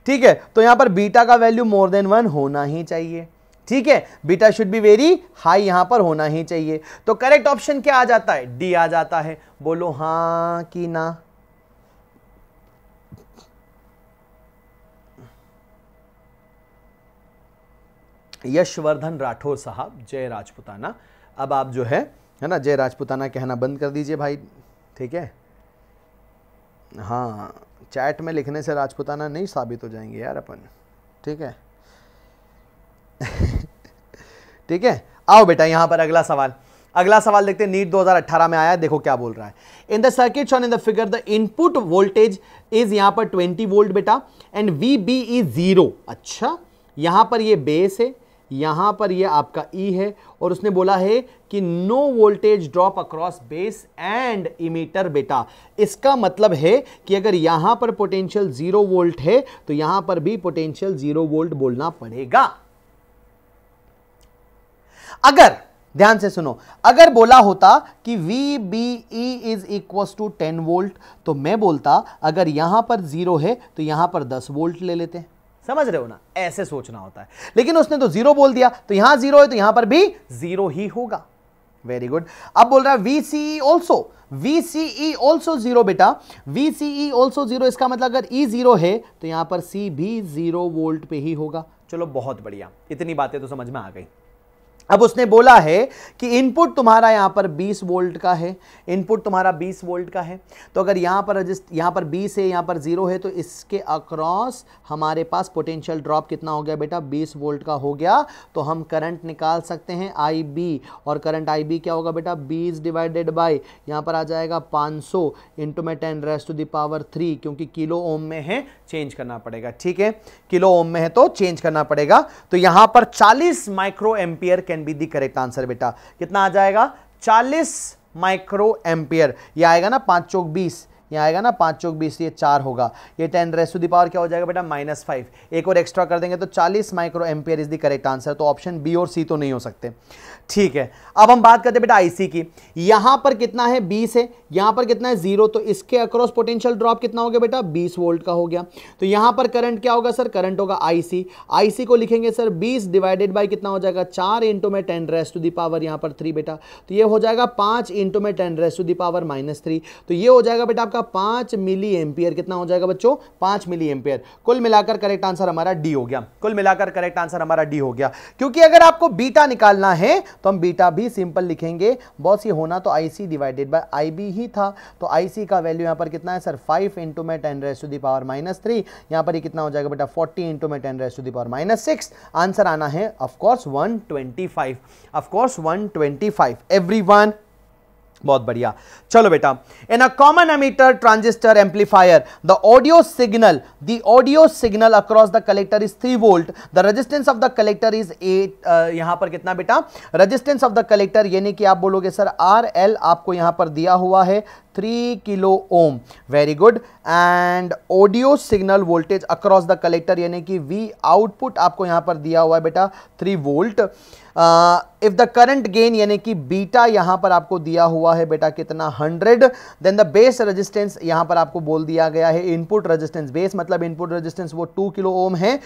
ठीक है तो यहां पर बीटा का वैल्यू मोर देन वन होना ही चाहिए ठीक है beta should be very high यहां पर होना ही चाहिए तो करेक्ट ऑप्शन क्या आ जाता है डी आ जाता है बोलो हाँ कि ना यशवर्धन राठौर साहब जय राजपुताना अब आप जो है है ना जय राजपुताना कहना बंद कर दीजिए भाई ठीक है हाँ चैट में लिखने से राजपुताना नहीं साबित हो जाएंगे यार अपन ठीक है [LAUGHS] ठीक है आओ बेटा यहाँ पर अगला सवाल अगला सवाल देखते हैं नीट 2018 में आया देखो क्या बोल रहा है in the circuit shown in the figure the input voltage is यहां पर 20 वोल्ट बेटा and V B is zero अच्छा यहां पर ये बेस है यहाँ पर ये आपका ई e है और उसने बोला है कि no voltage drop across base and emitter बेटा इसका मतलब है कि अगर यहाँ पर पोटेंशियल जीरो वोल्ट है तो यहाँ पर भी पोटेंशियल जीरो वोल्ट बोलना पड़ेगा अगर ध्यान से सुनो अगर बोला होता कि V B E is equal to ten volt तो मैं बोलता अगर यहां पर जीरो है तो यहां पर दस वोल्ट ले लेते हैं समझ रहे हो ना ऐसे सोचना होता है लेकिन उसने तो जीरो बोल दिया तो यहां जीरो है तो यहां पर भी जीरो ही होगा वेरी गुड अब बोल रहा है V C also V C E also zero बेटा V C E also zero इसका मतलब अगर ई e जीरो है तो यहां पर सी भी जीरो वोल्ट पे ही होगा चलो बहुत बढ़िया इतनी बातें तो समझ में आ गई अब उसने बोला है कि इनपुट तुम्हारा यहाँ पर 20 वोल्ट का है इनपुट तुम्हारा 20 वोल्ट का है तो अगर यहाँ पर रजिस्ट यहाँ पर 20 है यहाँ पर ज़ीरो है तो इसके अक्रॉस हमारे पास पोटेंशियल ड्रॉप कितना हो गया बेटा 20 वोल्ट का हो गया तो हम करंट निकाल सकते हैं आई बी और करंट आई बी क्या होगा बेटा बीस डिवाइडेड बाई यहाँ पर आ जाएगा पांच सौ इंटू में ten raise to the power three क्योंकि किलो ओम में है चेंज करना पड़ेगा ठीक है किलो ओम में है तो चेंज करना पड़ेगा तो यहाँ पर चालीस micro ampere can be the correct answer बेटा कितना आ जाएगा चालीस माइक्रो एम्पियर ये आएगा ना पाँच चौक बीस ये आएगा ना पाँच चौक बीस ये चार होगा ये ten raise to the power क्या हो जाएगा बेटा माइनस फाइव एक और एक्स्ट्रा कर देंगे तो चालीस micro ampere is the correct answer तो ऑप्शन बी और सी तो नहीं हो सकते ठीक है अब हम बात करते हैं बेटा आईसी की यहां पर कितना है 20 है यहां पर कितना है जीरो तो इसके अक्रॉस पोटेंशियल ड्रॉप कितना हो गया बेटा 20 वोल्ट का हो गया तो यहां पर करंट क्या होगा सर करंट होगा आईसी आईसी को लिखेंगे सर 20 डिवाइडेड बाई कितना हो जाएगा चार इंटू में टेन रेस टू दावर यहां पर थ्री बेटा तो यह हो जाएगा पांच इंटू में ten raise to the power minus three तो यह हो जाएगा बेटा आपका पांच मिली एम्पियर कितना हो जाएगा बच्चों पांच मिली एम्पियर कुल मिलाकर करेक्ट आंसर हमारा डी हो गया कुल मिलाकर करेक्ट आंसर हमारा डी हो गया क्योंकि अगर आपको बीटा निकालना है तो हम बीटा भी सिंपल लिखेंगे बॉस ये होना तो I C divided by I B ही था तो आई सी का वैल्यू यहाँ पर कितना है सर फाइव इंटू में ten raise to the power minus three यहाँ पर ये कितना हो जाएगा बेटा फोर्टी इंटू में ten raise to the power minus six answer आना है of course one twenty five of course one twenty five everyone बहुत बढ़िया चलो बेटा in a common emitter transistor amplifier the audio signal the audio signal across the collector is three volt the resistance of the collector is eight यहां पर कितना बेटा रेजिस्टेंस ऑफ द कलेक्टर यानी कि आप बोलोगे सर आर एल आपको यहां पर दिया हुआ है three kilo ohm very good and audio signal voltage across the collector यानी कि वी आउटपुट आपको यहां पर दिया हुआ है बेटा three volt if the current gain यानी कि बीटा यहां पर आपको दिया हुआ है बेटा कितना hundred then the base resistance यहां पर आपको बोल दिया गया है इनपुट रेजिस्टेंस बेस मतलब इनपुट रेजिस्टेंस वो टू किलो ओम है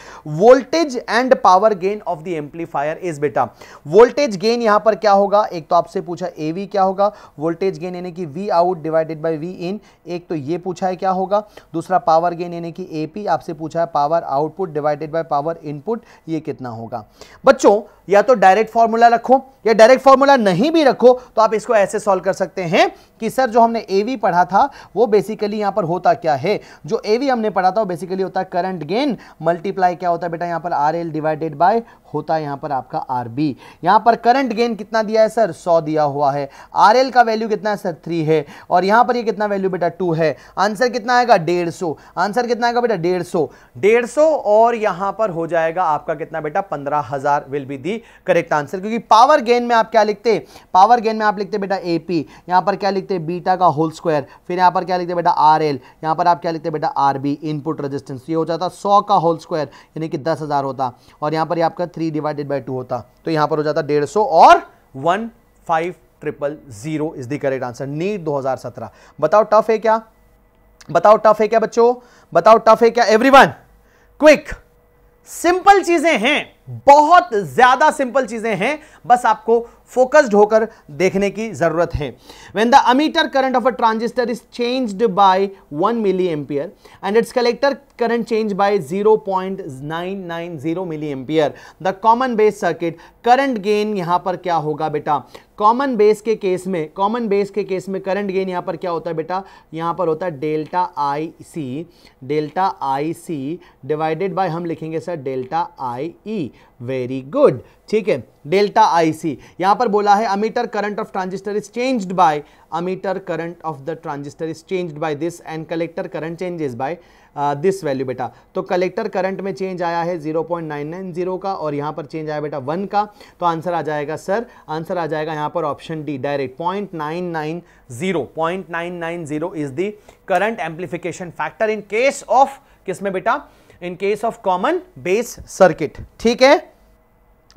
voltage and power gain of the amplifier is बेटा वोल्टेज गेन यहां पर क्या होगा एक तो आपसे पूछा ए क्या होगा वोल्टेज गेन यानी कि V out divide divided by V in एक तो ये पूछा है क्या होगा दूसरा पावर गेन यानी कि ए आपसे पूछा है power output divided by power input ये कितना होगा बच्चों या तो डायरेक्ट फॉर्मूला रखो या डायरेक्ट फॉर्मूला नहीं भी रखो तो आप इसको ऐसे सॉल्व कर सकते हैं कि सर जो हमने ए पढ़ा था वो बेसिकली यहां पर होता क्या है जो ए हमने पढ़ा था वो बेसिकली होता है करंट गेन मल्टीप्लाई क्या होता है बेटा यहाँ पर आर एल डिवाइडेड बाय होता है यहां पर आपका आर बी यहाँ पर करंट गेन कितना दिया है सर सौ दिया हुआ है आर एल का वैल्यू कितना है सर थ्री है और यहां पर ये यह कितना वैल्यू बेटा टू है आंसर कितना आएगा डेढ़ सौ आंसर कितना आएगा बेटा डेढ़ सौ डेढ़ सौ और यहां पर हो जाएगा आपका कितना बेटा पंद्रह हजार विल बी दी भी करेक्ट आंसर क्योंकि पावर गेन में आप क्या लिखते पावर गेन में आप लिखते बेटा ए पी यहाँ पर क्या लिखते बीटा का होल स्क्वायर फिर यहाँ पर क्या लिखते बेटा आर एल यहाँ पर आप क्या लिखते बेटा आर बी इनपुट रजिस्टेंस ये हो जाता सौ का होल स्क्वायर यानी कि दस हज़ार होता और यहाँ पर आपका थ्री डिवाइडेड बाई टू होता तो यहाँ पर हो जाता डेढ़ सौ और one five triple zero is the correct answer NEET सत्रह बताओ टफ है क्या बताओ टफ है क्या बच्चों बताओ टफ है क्या एवरीवन क्विक सिंपल चीजें हैं बहुत ज़्यादा सिंपल चीज़ें हैं बस आपको फोकस्ड होकर देखने की ज़रूरत है when the emitter current of a transistor is changed by one milli ampere and its collector current change by 0.990 milli ampere the common base circuit current gain यहां पर क्या होगा बेटा कॉमन बेस के केस में कॉमन बेस के केस में करंट गेन यहां पर क्या होता है बेटा यहां पर होता है delta I C delta I C divided by हम लिखेंगे sir delta I E very good ठीक है डेल्टा आई सी पर बोला है emitter current of transistor is changed by emitter current of the transistor is changed by this and collector current changes by this value बेटा तो कलेक्टर करंट में चेंज आया है 0.990 का और यहां पर चेंज आया बेटा 1 का तो आंसर आ जाएगा सर आंसर आ जाएगा यहां पर option D direct nine zero is the current amplification factor in case of किसमें बेटा in case of common base circuit ठीक है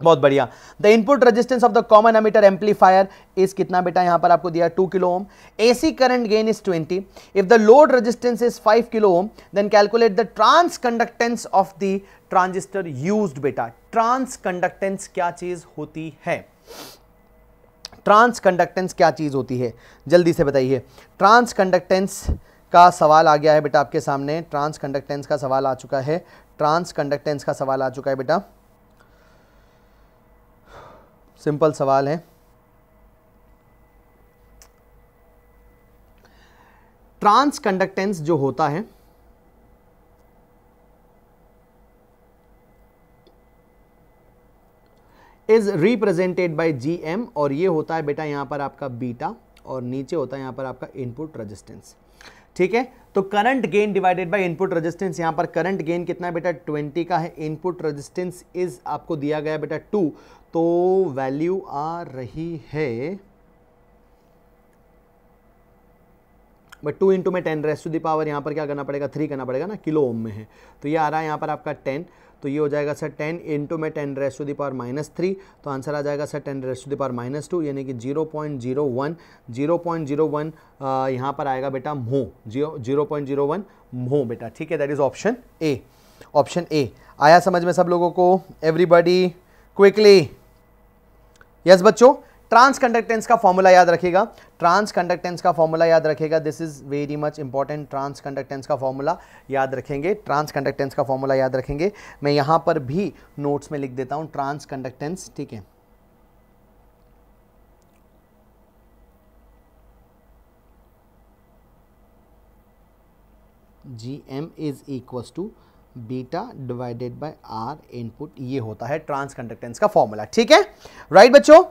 बहुत बढ़िया the input resistance of the common emitter amplifier is कितना बेटा यहां पर आपको दिया two kilo ohm AC current gain is twenty if the load resistance is five kilo ohm then calculate the transconductance of the transistor use बेटा ट्रांस कंडक्टेंस क्या चीज होती है ट्रांस कंडक्टेंस क्या चीज होती है जल्दी से बताइए ट्रांस कंडक्टेंस का सवाल आ गया है बेटा आपके सामने ट्रांस कंडक्टेंस का सवाल आ चुका है ट्रांस कंडक्टेंस का सवाल आ चुका है बेटा सिंपल सवाल है ट्रांस कंडक्टेंस जो होता है इज रिप्रेजेंटेड बाय जीएम और ये होता है बेटा यहां पर आपका बीटा और नीचे होता है यहां पर आपका इनपुट रेजिस्टेंस ठीक है तो current gain divided by input resistance यहां पर करंट गेन कितना है बेटा 20 का है इनपुट रेजिस्टेंस इज आपको दिया गया बेटा 2 तो वैल्यू आ रही है टू इंटू में ten rest to the power यहां पर क्या करना पड़ेगा थ्री करना पड़ेगा ना किलो ओम में है तो ये आ रहा है यहां पर आपका टेन तो ये हो जाएगा सर टेन इंटू में ten raise to the power minus three तो आंसर आ जाएगा sir ten raise to the power minus two यानी कि zero point zero one zero point zero one यहाँ पर आएगा बेटा mho zero zero point zero one mho बेटा ठीक है that is option A option A आया समझ में सब लोगों को एवरीबडी क्विकली यस बच्चों ट्रांस कंडक्टेंस का फॉर्मूला याद रखिएगा ट्रांस कंडक्टेंस का फॉर्मूला याद रखिएगा this is very much important transconductance का फॉर्मूला याद रखेंगे ट्रांस कंडक्टेंस का फॉर्मूला याद रखेंगे मैं यहां पर भी नोट्स में लिख देता हूं ट्रांस कंडक्टेंस ठीक है G M is equals to beta divided by R input ये होता है ट्रांस कंडक्टेंस का फॉर्मूला ठीक है राइट right, बच्चों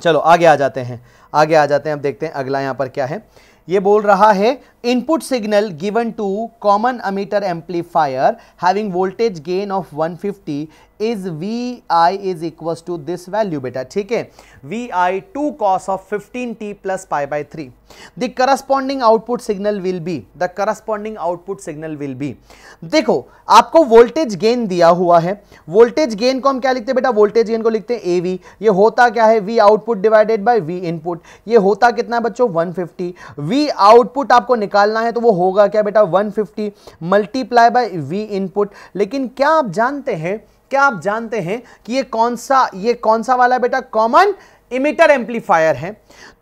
चलो आगे आ जाते हैं आगे आ जाते हैं अब देखते हैं अगला यहां पर क्या है ये बोल रहा है input signal given to common emitter amplifier having voltage gain of 150 is V I is equal to this value बेटा ठीक है V I two cos of fifteen T plus pi by three the corresponding output signal will be the corresponding output signal will be देखो आपको वोल्टेज गेन दिया हुआ है वोल्टेज गेन को हम क्या लिखते हैं बेटा वोल्टेज गेन को लिखते हैं ए वी ये होता क्या है V output divided by V input ये होता कितना है बच्चों वन फिफ्टी वी आउटपुट आपको निकालना है तो वो होगा क्या बेटा one fifty multiply by V input लेकिन क्या आप जानते हैं क्या आप जानते हैं कि ये कौन सा ये कौन सा वाला बेटा कॉमन इमिटर एम्पलीफायर है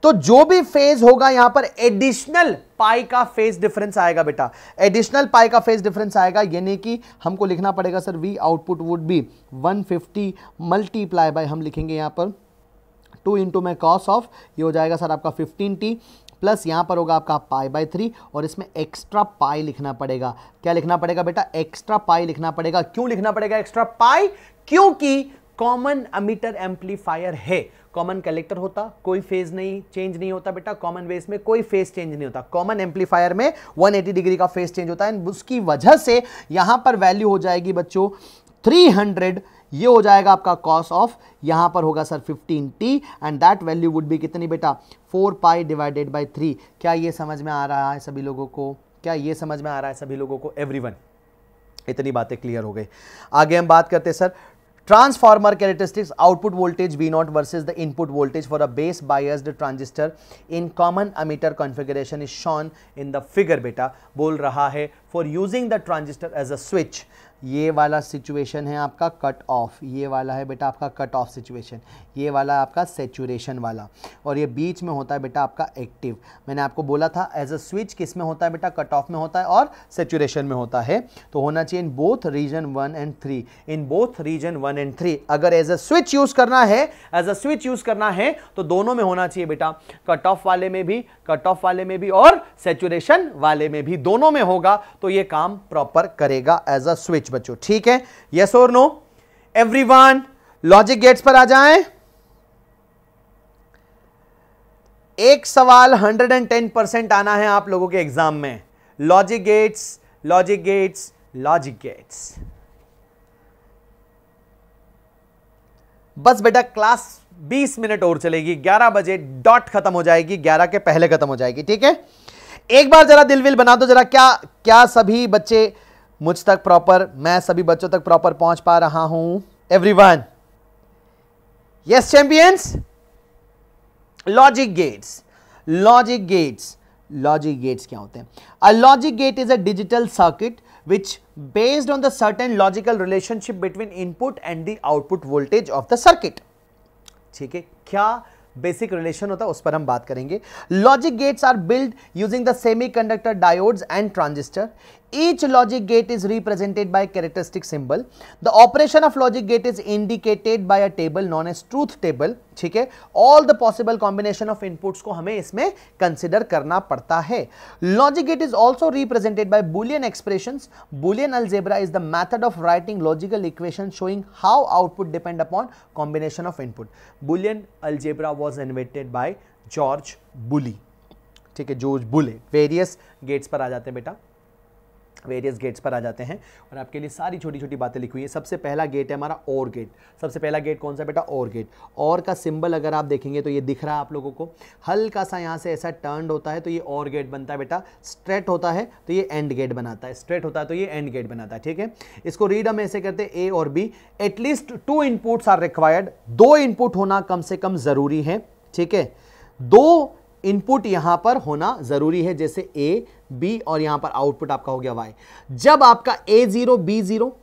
तो जो भी फेज होगा यहां पर एडिशनल पाई का फेज डिफरेंस आएगा बेटा एडिशनल पाई का फेज डिफरेंस आएगा यानी कि हमको लिखना पड़ेगा sir V output would be 150 fifty multiply by हम लिखेंगे यहां पर टू इंटू मै कॉस ऑफ ये हो जाएगा सर आपका 15t प्लस यहाँ पर होगा आपका पाई बाई थ्री और इसमें एक्स्ट्रा पाई लिखना पड़ेगा क्या लिखना पड़ेगा बेटा एक्स्ट्रा पाई लिखना पड़ेगा क्यों लिखना पड़ेगा एक्स्ट्रा पाई क्योंकि कॉमन अमीटर एम्पलीफायर है कॉमन कलेक्टर होता कोई फेज नहीं चेंज नहीं होता बेटा कॉमन वेज में कोई फेज चेंज नहीं होता कॉमन एम्पलीफायर में 180 डिग्री का फेज चेंज होता है एंड उसकी वजह से यहां पर वैल्यू हो जाएगी बच्चों 300 ये हो जाएगा आपका कॉस ऑफ यहाँ पर होगा sir fifteen T and that value would be कितनी बेटा four pi divided by three क्या ये समझ में आ रहा है सभी लोगों को क्या ये समझ में आ रहा है सभी लोगों को एवरीवन इतनी बातें क्लियर हो गई आगे हम बात करते हैं sir transformer characteristics output voltage B not versus the input voltage for a base बायर्स transistor in common emitter configuration is shown in the figure बेटा बोल रहा है for using the transistor as a switch ये वाला सिचुएशन है आपका कट ऑफ ये वाला है बेटा आपका कट ऑफ सिचुएशन ये वाला आपका सेचुरेशन वाला और ये बीच में होता है बेटा आपका एक्टिव मैंने आपको बोला था एज अ स्विच किस में होता है बेटा कट ऑफ में होता है और सेचुरेशन में होता है तो होना चाहिए in both region one and three in both region one and three अगर एज अ स्विच यूज़ करना है एज अ स्विच यूज़ करना है तो दोनों में होना चाहिए बेटा कट ऑफ वाले में भी कट ऑफ वाले में भी और सेचुरेशन वाले में भी दोनों में होगा तो ये काम प्रॉपर करेगा एज अ स्विच कुछ बच्चों ठीक है यस और नो एवरीवन लॉजिक गेट्स पर आ जाएं एक सवाल 110 परसेंट आना है आप लोगों के एग्जाम में logic gates logic gates logic gates बस बेटा क्लास 20 मिनट और चलेगी 11 बजे डॉट खत्म हो जाएगी 11 के पहले खत्म हो जाएगी ठीक है एक बार जरा दिलविल बना दो जरा क्या क्या सभी बच्चे मुझ तक प्रॉपर मैं सभी बच्चों तक प्रॉपर पहुंच पा रहा हूं everyone yes champions logic gates logic gates logic gates क्या होते हैं a logic gate is a digital circuit which based on the certain logical relationship between input and the output voltage of the circuit ठीक है क्या बेसिक रिलेशन होता है उस पर हम बात करेंगे logic gates are build using the semiconductor diodes and transistor each logic gate is represented by characteristic symbol the operation of logic gate is indicated by a table known as truth table ठीक है all the possible combination of inputs को हमें इसमें कंसिडर करना पड़ता है logic gate is also represented by Boolean expression Boolean algebra is the method of writing logical equation showing how output depend upon combination of input Boolean algebra was invented by George Boole ठीक है जॉर्ज बुले वेरियस गेट्स पर आ जाते हैं बेटा वेरियस गेट्स पर आ जाते हैं और आपके लिए सारी छोटी छोटी बातें लिखी हुई हैं सबसे पहला गेट है हमारा और गेट सबसे पहला गेट कौन सा बेटा और गेट और का सिंबल अगर आप देखेंगे तो ये दिख रहा है आप लोगों को हल्का सा यहाँ से ऐसा टर्न होता है तो ये और गेट बनता है बेटा स्ट्रेट होता है तो ये एंड गेट बनाता है स्ट्रेट होता है तो ये एंड गेट बनाता है ठीक है इसको रीड हम ऐसे करते हैं ए और B at least two inputs are required दो इनपुट होना कम से कम ज़रूरी है ठीक है दो इनपुट यहां पर होना जरूरी है जैसे ए बी और यहां पर आउटपुट आपका हो गया वाई जब आपका ए जीरो बी जीरो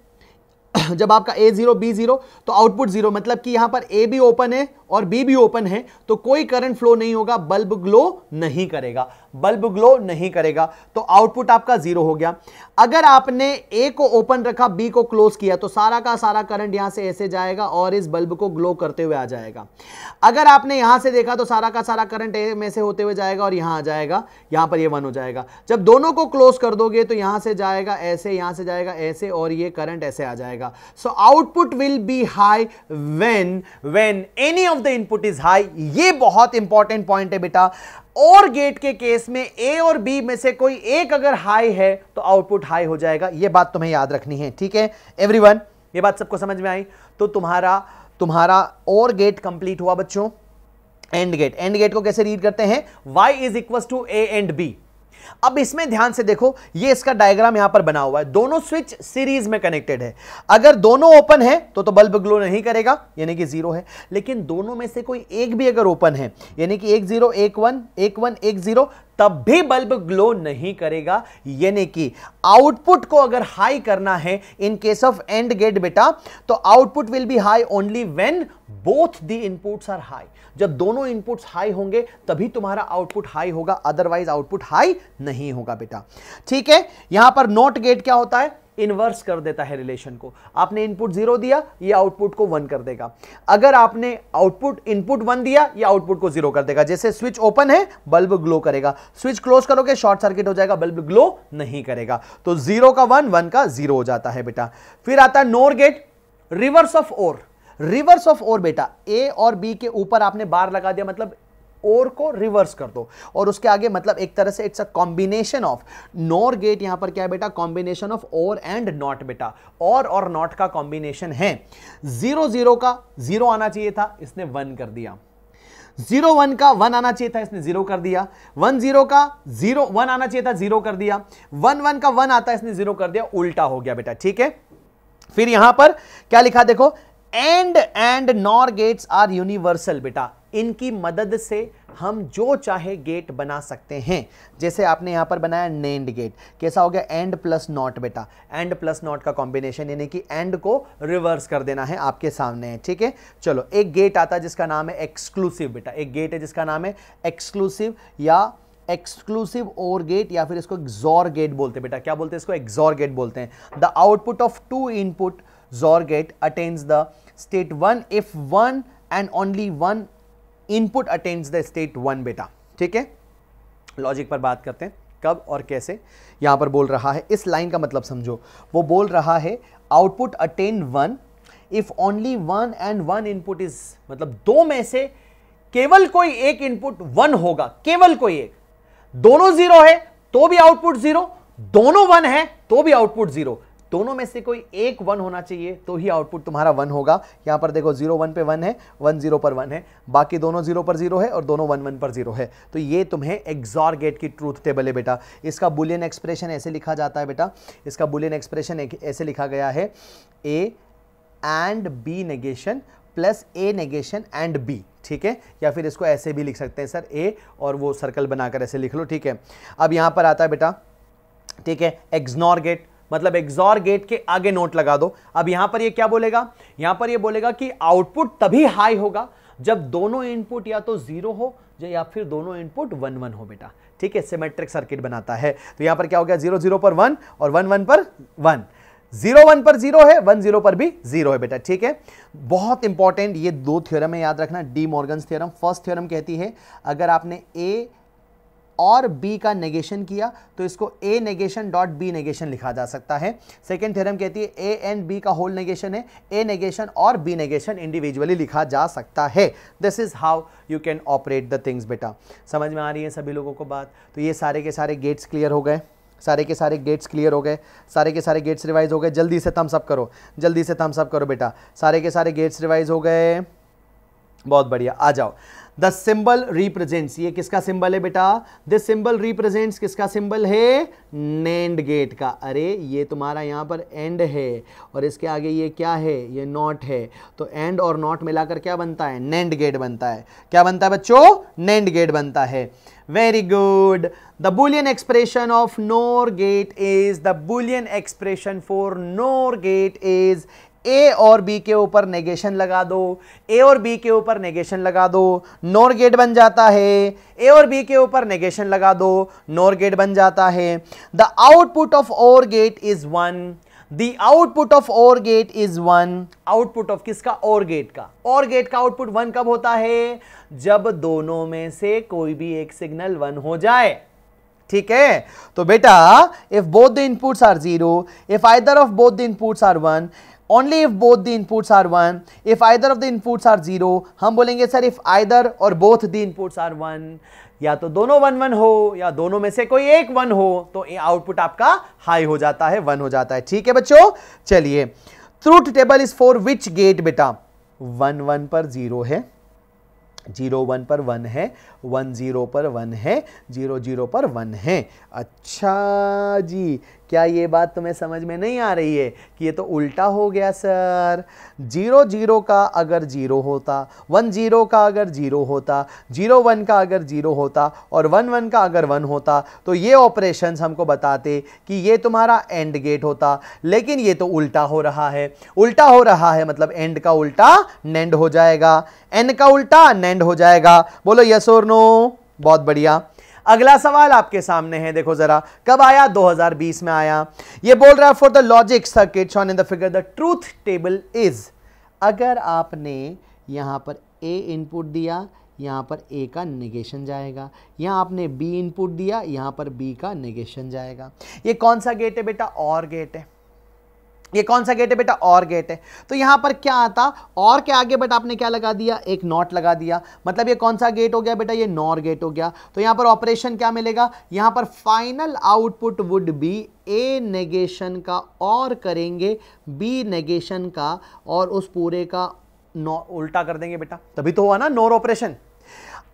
जब आपका ए जीरो बी जीरो तो आउटपुट जीरो मतलब कि यहां पर ए भी ओपन है और बी भी ओपन है तो कोई करंट फ्लो नहीं होगा बल्ब ग्लो नहीं करेगा बल्ब ग्लो नहीं करेगा तो आउटपुट आपका जीरो हो गया अगर आपने ए को ओपन रखा बी को क्लोज किया तो सारा का सारा करंट यहां से ऐसे जाएगा और इस बल्ब को ग्लो करते हुए आ जाएगा अगर आपने यहां से देखा तो सारा का सारा करंट ए में से होते हुए जाएगा और यहां आ जाएगा यहां पर यह वन हो जाएगा जब दोनों को क्लोज कर दोगे तो यहां से जाएगा ऐसे यहां से जाएगा ऐसे और ये करंट ऐसे आ जाएगा so output will be high when when any of of the input is high ये बहुत इंपॉर्टेंट पॉइंट है बेटा और गेट के केस में ए और बी में से कोई एक अगर हाई है तो आउटपुट हाई हो जाएगा ये बात तुम्हें याद रखनी है ठीक है एवरीवन ये बात सबको समझ में आई तो तुम्हारा तुम्हारा और गेट कंप्लीट हुआ बच्चों एंड गेट एंड गेट को कैसे रीड करते हैं Y is equal to A and B अब इसमें ध्यान से देखो ये इसका डायग्राम यहां पर बना हुआ है दोनों स्विच सीरीज में कनेक्टेड है अगर दोनों ओपन है तो तो बल्ब ग्लो नहीं करेगा यानी कि जीरो है लेकिन दोनों में से कोई एक भी अगर ओपन है यानी कि एक जीरो एक वन एक वन एक जीरो तब भी बल्ब ग्लो नहीं करेगा यानी कि आउटपुट को अगर हाई करना है in case of AND gate बेटा तो output will be high only when both the inputs are high जब दोनों इनपुट्स हाई होंगे तभी तुम्हारा आउटपुट हाई होगा अदरवाइज आउटपुट हाई नहीं होगा बेटा ठीक है यहां पर नॉट गेट क्या होता है इनवर्स कर देता है रिलेशन को आपने इनपुट जीरो दिया ये आउटपुट को वन कर देगा अगर आपने आउटपुट इनपुट वन दिया ये आउटपुट को जीरो कर देगा जैसे स्विच ओपन है बल्ब ग्लो करेगा स्विच क्लोज करोगे शॉर्ट सर्किट हो जाएगा बल्ब ग्लो नहीं करेगा तो जीरो का वन वन का जीरो हो जाता है बेटा फिर आता है NOR gate reverse of OR reverse of OR बेटा ए और बी के ऊपर आपने बार लगा दिया मतलब और को रिवर्स कर दो और उसके आगे मतलब एक तरह से it's a combination of NOR gate यहां पर क्या है बेटा combination of OR and NOT बेटा और और नॉट का कॉम्बिनेशन है जीरो जीरो का जीरो आना चाहिए था इसने वन कर दिया जीरो वन का वन आना चाहिए था इसने जीरो कर दिया वन जीरो का जीरो वन आना चाहिए था जीरो कर दिया वन वन का वन आता है इसने जीरो कर दिया उल्टा हो गया बेटा ठीक है फिर यहां पर क्या लिखा देखो NAND and NOR gates are universal बेटा इनकी मदद से हम जो चाहे गेट बना सकते हैं जैसे आपने यहां पर बनाया नेंड गेट कैसा हो गया एंड प्लस नॉट बेटा एंड प्लस नॉट का कॉम्बिनेशन यानी कि एंड को रिवर्स कर देना है आपके सामने है ठीक है चलो एक गेट आता है जिसका नाम है एक्सक्लूसिव बेटा एक गेट है जिसका नाम है एक्सक्लूसिव या एक्सक्लूसिव ओर गेट या फिर इसको एक्जॉर गेट बोलते हैं बेटा क्या बोलते हैं इसको एक्जॉर गेट बोलते हैं the output of two input XOR gate attains the state 1 if one and only one input attains the state 1 beta ठीक है लॉजिक पर बात करते हैं कब और कैसे यहां पर बोल रहा है इस लाइन का मतलब समझो वो बोल रहा है output attain one if only one and one input is मतलब दो में से केवल कोई एक इनपुट वन होगा केवल कोई एक दोनों जीरो है तो भी आउटपुट जीरो दोनों वन है तो भी आउटपुट जीरो दोनों में से कोई एक वन होना चाहिए तो ही आउटपुट तुम्हारा वन होगा यहाँ पर देखो जीरो वन पे वन है वन जीरो पर वन है बाकी दोनों जीरो पर जीरो है और दोनों वन वन पर जीरो है तो ये तुम्हें एग्जॉर गेट की ट्रूथ टेबल है बेटा इसका बुलियन एक्सप्रेशन ऐसे लिखा जाता है बेटा इसका बुलियन एक्सप्रेशन ऐसे लिखा गया है A and B negation plus A negation and B ठीक है या फिर इसको ऐसे भी लिख सकते हैं सर ए और वो सर्कल बनाकर ऐसे लिख लो ठीक है अब यहाँ पर आता है बेटा ठीक है एग्जॉर गेट मतलब एग्जॉर गेट के आगे नोट लगा दो अब यहां पर ये क्या बोलेगा यहां पर ये बोलेगा कि आउटपुट तभी हाई होगा जब दोनों इनपुट या तो जीरो हो या फिर दोनों इनपुट वन वन हो बेटा ठीक है सिमेट्रिक सर्किट बनाता है तो यहां पर क्या हो गया जीरो जीरो पर वन और वन वन पर वन जीरो वन पर जीरो है वन जीरो पर भी जीरो है बेटा ठीक है बहुत इंपॉर्टेंट ये दो थ्योरम है याद रखना De Morgan theorem first theorem कहती है अगर आपने ए और बी का नेगेशन किया तो इसको A negation dot B negation लिखा जा सकता है सेकेंड थ्योरम कहती है ए एंड बी का होल नेगेशन है ए नेगेशन और बी नेगेशन इंडिविजुअली लिखा जा सकता है this is how you can operate the things बेटा समझ में आ रही है सभी लोगों को बात तो ये सारे के सारे गेट्स क्लियर हो गए सारे के सारे गेट्स क्लियर हो गए सारे के सारे गेट्स रिवाइज हो गए जल्दी से थम्स अप करो जल्दी से थम्सअप करो बेटा सारे के सारे गेट्स रिवाइज हो गए बहुत बढ़िया आ जाओ द सिंबल रिप्रेजेंट्स ये किसका सिंबल है बेटा दिस सिंबल रिप्रेजेंट्स किसका सिंबल है नेंड गेट का अरे ये तुम्हारा यहाँ पर एंड है और इसके आगे ये क्या है ये नॉट है तो एंड और नॉट मिलाकर क्या बनता है नेंड गेट बनता है क्या बनता है बच्चों नेंड गेट बनता है very good the Boolean expression of NOR gate is the Boolean expression for NOR gate is A और बी के ऊपर नेगेशन लगा दो ए और बी के ऊपर नेगेशन लगा दो नोर गेट बन जाता है ए और बी के ऊपर नेगेशन लगा दो नोर गेट बन जाता है the output of OR gate is one the output of OR gate is one output of किसका और गेट का और गेट का आउटपुट वन कब होता है जब दोनों में से कोई भी एक सिग्नल वन हो जाए ठीक है तो बेटा if both the inputs are zero if either of both the inputs are one only if both the inputs are one if either of the inputs are zero हम बोलेंगे sir if either or both the inputs are one या तो दोनों वन वन हो या दोनों में से कोई एक वन हो तो आउटपुट आपका हाई हो जाता है वन हो जाता है ठीक है बच्चों चलिए truth table is for which gate बेटा वन वन पर जीरो है जीरो वन पर वन है वन जीरो पर वन है जीरो जीरो पर वन है अच्छा जी क्या ये बात तुम्हें समझ में नहीं आ रही है कि ये तो उल्टा हो गया सर जीरो जीरो का अगर जीरो होता वन जीरो का अगर जीरो होता जीरो वन का अगर जीरो होता और वन वन का अगर वन होता तो ये ऑपरेशन हमको बताते कि ये तुम्हारा एंड गेट होता लेकिन ये तो उल्टा हो रहा है उल्टा हो रहा है मतलब एंड का उल्टा नेंड हो जाएगा एंड का उल्टा नेंड हो जाएगा बोलो यस और नो बहुत बढ़िया अगला सवाल आपके सामने है देखो जरा कब आया 2020 में आया ये बोल रहा है for the logic circuit shown in the figure the truth table is अगर आपने यहां पर ए इनपुट दिया यहाँ पर ए का निगेशन जाएगा यहाँ आपने बी इनपुट दिया यहाँ पर बी का निगेशन जाएगा ये कौन सा गेट है बेटा और गेट है ये कौन सा गेट है बेटा और गेट है तो यहाँ पर क्या आता और के आगे बट आपने क्या लगा दिया एक नॉट लगा दिया मतलब ये कौन सा गेट हो गया बेटा ये नॉर गेट हो गया तो यहाँ पर ऑपरेशन क्या मिलेगा यहाँ पर final output would be A negation का और करेंगे बी नेगेशन का और उस पूरे का उल्टा कर देंगे बेटा तभी तो हुआ ना नोर ऑपरेशन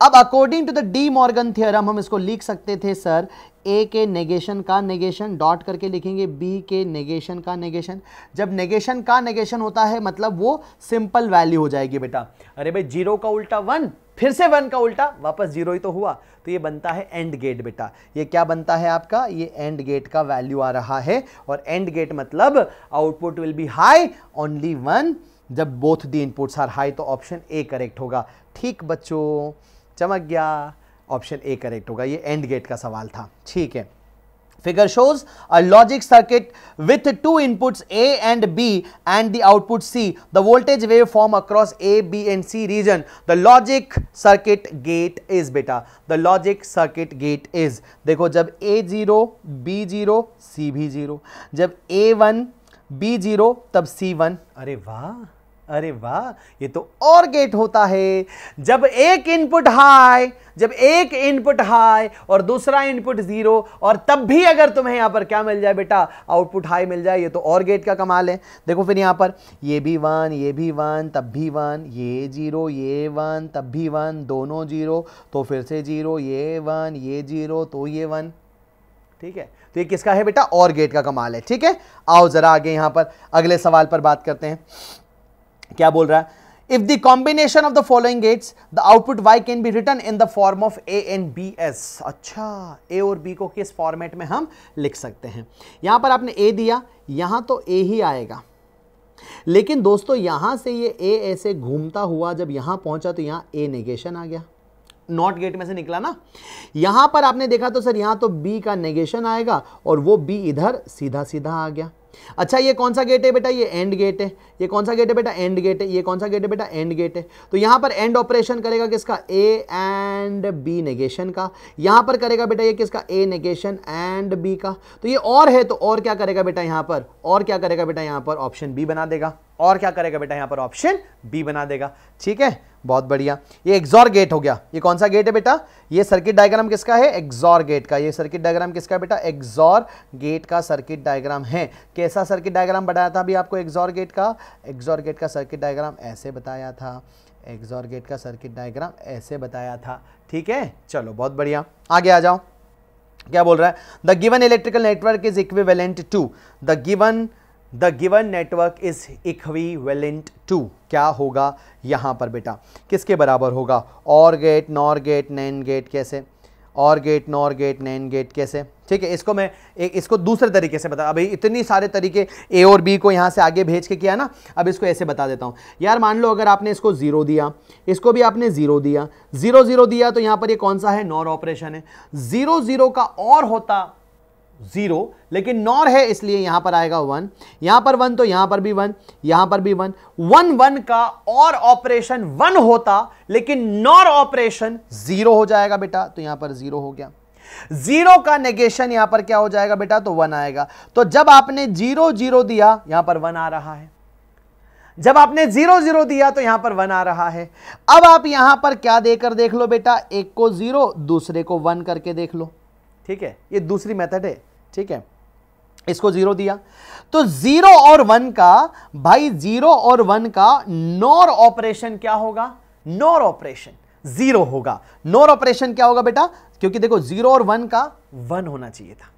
अब according to the De Morgan theorem हम इसको लिख सकते थे सर ए के नेगेशन का नेगेशन डॉट करके लिखेंगे बी के नेगेशन का नेगेशन जब नेगेशन का नेगेशन होता है मतलब वो सिंपल वैल्यू हो जाएगी बेटा अरे भाई जीरो का उल्टा वन फिर से वन का उल्टा वापस जीरो ही तो हुआ तो ये बनता है एंड गेट बेटा ये क्या बनता है आपका ये एंड गेट का वैल्यू आ रहा है और एंड गेट मतलब output will be high only one जब both the inputs are high तो ऑप्शन ए करेक्ट होगा ठीक बच्चों चमक गया ऑप्शन ए करेक्ट होगा ये एंड गेट का सवाल था ठीक है figure shows a logic circuit with two inputs A and B and the output C the voltage wave form across A B and C region the logic circuit gate is बेटा the logic circuit gate is देखो जब A zero B zero C भी जीरो जब ए वन बी जीरो तब सी वन अरे वाह अरे वाह ये तो और गेट होता है जब एक इनपुट हाई जब एक इनपुट हाई और दूसरा इनपुट ज़ीरो और तब भी अगर तुम्हें यहां पर क्या मिल जाए बेटा आउटपुट हाई मिल जाए ये तो और गेट का कमाल है देखो फिर यहाँ पर ये भी वन ये भी वन तब भी वन ये जीरो ये वन तब भी वन दोनों जीरो तो फिर से जीरो ये वन ये जीरो तो ये वन ठीक है तो ये किसका है बेटा और गेट का कमाल है ठीक है आओ ज़रा आगे यहां पर अगले सवाल पर बात करते हैं क्या बोल रहा है if the combination of the following gates the output Y can be written in the form of A and B as अच्छा ए और बी को किस फॉर्मेट में हम लिख सकते हैं यहां पर आपने ए दिया यहां तो ए ही आएगा लेकिन दोस्तों यहां से ये ए ऐसे घूमता हुआ जब यहां पहुंचा तो यहां ए नेगेशन आ गया नॉट गेट में से निकला ना यहां पर आपने देखा तो सर यहां तो बी का नेगेशन आएगा और वो बी इधर सीधा सीधा आ गया अच्छा ये कौन सा गेट है बेटा ये एंड गेट है ये कौन सा गेट है बेटा एंड गेट है ये कौन सा गेट है बेटा एंड गेट है तो यहाँ पर एंड ऑपरेशन करेगा किसका ए एंड बी नेगेशन का यहाँ पर करेगा बेटा ये किसका ए नेगेशन एंड बी का तो ये और है तो और क्या करेगा बेटा यहाँ पर और क्या करेगा बेटा यहाँ पर ऑप्शन बी बना देगा और क्या करेगा बेटा यहाँ पर ऑप्शन बी बना देगा ठीक है बहुत बढ़िया ये एग्जॉर गेट हो गया ये कौन सा गेट है बेटा ये सर्किट डायग्राम किसका है एग्जॉर गेट का ये सर्किट डायग्राम किसका बेटा एग्जॉर गेट का सर्किट डायग्राम है कि कैसा सर्किट डायग्राम बताया था अभी आपको एग्जॉर गेट का एग्जॉर गेट का सर्किट डायग्राम ऐसे बताया था एग्जॉर गेट का सर्किट डायग्राम ऐसे बताया था ठीक है चलो बहुत बढ़िया आगे आ जाओ क्या बोल रहा है the given electrical network is equivalent to the given the given network is equivalent to क्या होगा यहां पर बेटा किसके बराबर होगा OR gate NOR gate NAND gate कैसे OR gate NOR gate NAND gate कैसे ठीक है इसको मैं एक इसको दूसरे तरीके से बता अभी इतनी सारे तरीके ए और बी को यहाँ से आगे भेज के किया ना अब इसको ऐसे बता देता हूँ यार मान लो अगर आपने इसको ज़ीरो दिया इसको भी आपने ज़ीरो दिया ज़ीरो ज़ीरो दिया तो यहाँ पर ये कौन सा है नॉर ऑपरेशन है ज़ीरो ज़ीरो का और होता ज़ीरो लेकिन नॉर है इसलिए यहां पर आएगा वन यहां पर वन तो यहां पर भी वन यहां पर भी वन वन वन का और ऑपरेशन वन होता लेकिन नॉर ऑपरेशन ज़ीरो हो जाएगा बेटा तो यहां पर ज़ीरो हो गया जीरो का नेगेशन यहां पर क्या हो जाएगा बेटा तो वन आएगा तो जब आपने जीरो जीरो दिया यहां पर वन आ रहा है जब आपने जीरो जीरो दिया तो यहां पर वन आ रहा है अब आप यहां पर क्या देकर देख लो बेटा एक को जीरो दूसरे को वन करके देख लो ठीक है ये दूसरी मेथड है ठीक है इसको जीरो दिया तो जीरो और वन का भाई जीरो और वन का नोर ऑपरेशन क्या होगा नोर ऑपरेशन जीरो होगा नोर ऑपरेशन क्या होगा बेटा क्योंकि देखो जीरो और वन का वन होना चाहिए था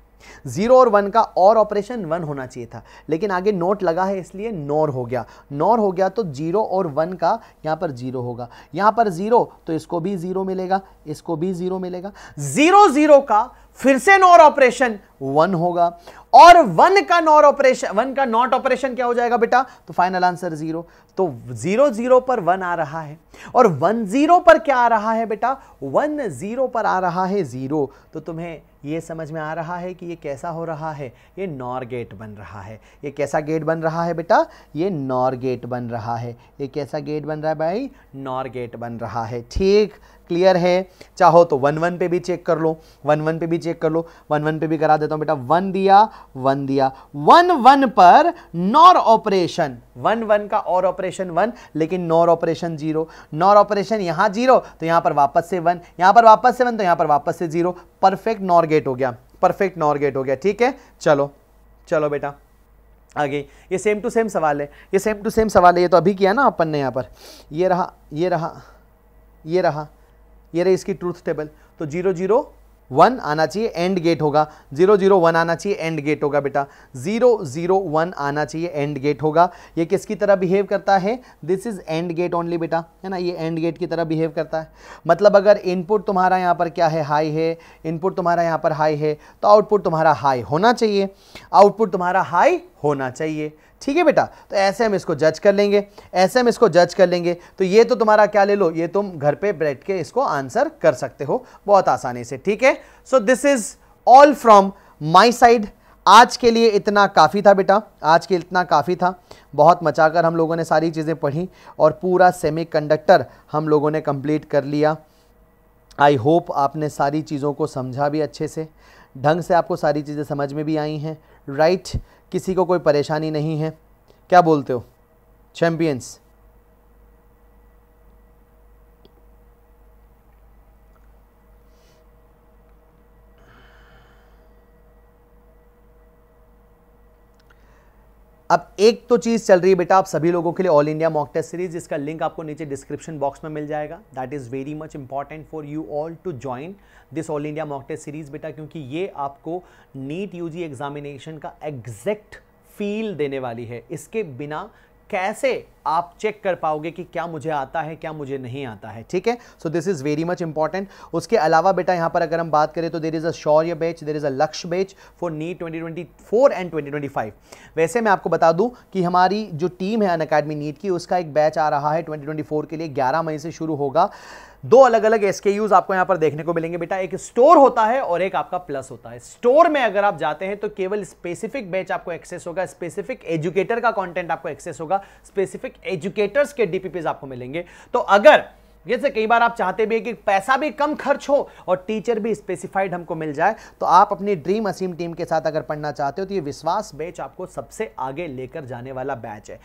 जीरो और वन का और ऑपरेशन वन होना चाहिए था लेकिन आगे नोट लगा है इसलिए नोर हो गया नोर हो गया तो जीरो और वन का यहां पर जीरो होगा यहां पर जीरो तो इसको भी जीरो मिलेगा इसको भी जीरो मिलेगा जीरो जीरो का फिर से नॉर ऑपरेशन वन होगा और वन का नॉर ऑपरेशन वन का नॉट ऑपरेशन क्या हो जाएगा बेटा तो फाइनल आंसर जीरो तो जीरो जीरो पर वन आ रहा है और वन जीरो पर क्या आ रहा है बेटा वन जीरो पर आ रहा है जीरो तो तुम्हें ये समझ में आ रहा है कि ये कैसा हो रहा है ये नॉर गेट बन रहा है ये कैसा गेट बन रहा है बेटा ये नॉर गेट बन रहा है ये कैसा गेट बन रहा है भाई नॉर गेट बन रहा है ठीक क्लियर है चाहो तो वन वन पे भी चेक कर लो वन वन पे भी चेक कर लो वन वन पे भी करा देता हूं बेटा वन दिया वन दिया वन वन पर नॉर ऑपरेशन वन वन का और ऑपरेशन वन लेकिन NOR operation zero NOR operation यहां जीरो तो यहां पर वापस से वन यहां पर वापस से वन तो यहां पर वापस से जीरो परफेक्ट नॉर गेट हो गया परफेक्ट नॉर गेट हो गया ठीक है चलो चलो बेटा आगे ये सेम टू सेम सवाल है ये सेम टू सेम सवाल है ये तो अभी किया ना अपन ने यहाँ पर ये रहा ये रहा ये रहा ये रही इसकी ट्रूथ टेबल तो जीरो जीरो वन आना चाहिए एंड गेट होगा जीरो जीरो वन आना चाहिए एंड गेट होगा बेटा जीरो जीरो वन आना चाहिए एंड गेट होगा ये किसकी तरह बिहेव करता है this is AND gate only बेटा है ना ये एंड गेट की तरह बिहेव करता है मतलब अगर इनपुट तुम्हारा यहाँ पर क्या है हाई है इनपुट तुम्हारा यहाँ पर हाई है तो आउटपुट तुम्हारा हाई होना चाहिए आउटपुट तुम्हारा हाई होना चाहिए ठीक है बेटा तो ऐसे हम इसको जज कर लेंगे ऐसे हम इसको जज कर लेंगे तो ये तो तुम्हारा क्या ले लो ये तुम घर पे बैठ के इसको आंसर कर सकते हो बहुत आसानी से ठीक है so this is all from my side आज के लिए इतना काफ़ी था बेटा आज के इतना काफ़ी था बहुत मचाकर हम लोगों ने सारी चीज़ें पढ़ी और पूरा कंडक्टर हम लोगों ने कंप्लीट कर लिया आई होप आपने सारी चीज़ों को समझा भी अच्छे से ढंग से आपको सारी चीज़ें समझ में भी आई हैं राइट right? किसी को कोई परेशानी नहीं है क्या बोलते हो चैम्पियंस अब एक तो चीज़ चल रही है बेटा आप सभी लोगों के लिए all India mock test series इसका लिंक आपको नीचे डिस्क्रिप्शन बॉक्स में मिल जाएगा that is very much important for you all to join this all India mock test series बेटा क्योंकि ये आपको नीट यू एग्जामिनेशन का एग्जैक्ट फील देने वाली है इसके बिना कैसे आप चेक कर पाओगे कि क्या मुझे आता है क्या मुझे नहीं आता है ठीक है so this is very much important उसके अलावा बेटा यहां पर अगर हम बात करें तो देर इज़ अ शौर्य बेच there is a Lakshya batch for NEET twenty twenty four and twenty twenty five वैसे मैं आपको बता दूं कि हमारी जो टीम है अन अकेडमी नीट की उसका एक बैच आ रहा है ट्वेंटी ट्वेंटी फोर के लिए ग्यारह मई से शुरू होगा दो अलग अलग एस आपको यहां पर देखने को मिलेंगे बेटा एक स्टोर होता है और एक आपका प्लस होता है स्टोर में अगर आप जाते हैं तो केवल स्पेसिफिक बैच आपको एक्सेस होगा स्पेसिफिक एजुकेटर का कंटेंट आपको एक्सेस होगा स्पेसिफिक एजुकेटर्स के डीपीपीज आपको मिलेंगे तो अगर जैसे कई बार आप चाहते भी कि पैसा भी कम खर्च हो और टीचर भी स्पेसिफाइड हमको मिल जाए तो आप अपनी ड्रीम असीम टीम के साथ अगर पढ़ना चाहते हो तो ये विश्वास बैच आपको सबसे आगे लेकर जाने वाला बैच है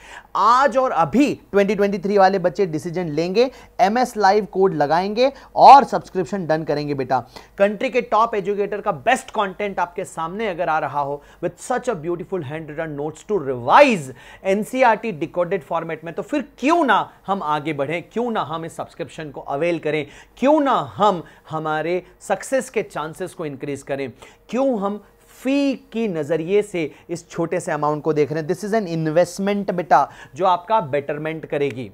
आज और अभी 2023 वाले बच्चे डिसीजन लेंगे एम एस लाइव कोड लगाएंगे और सब्सक्रिप्शन डन करेंगे बेटा कंट्री के टॉप एजुकेटर का बेस्ट कॉन्टेंट आपके सामने अगर आ रहा हो with such a beautiful hand written notes to revise NCERT decoded format में तो फिर क्यों ना हम आगे बढ़ें क्यों ना हम इस सब्सक्रिप्शन सब्सक्रिप्शन को अवेल करें क्यों ना हम हमारे सक्सेस के चांसेस को इंक्रीज करें क्यों हम फी की नज़रिए से इस छोटे से अमाउंट को देख रहे हैं दिस इज़ एन इन्वेस्टमेंट बेटा जो आपका बेटरमेंट करेगी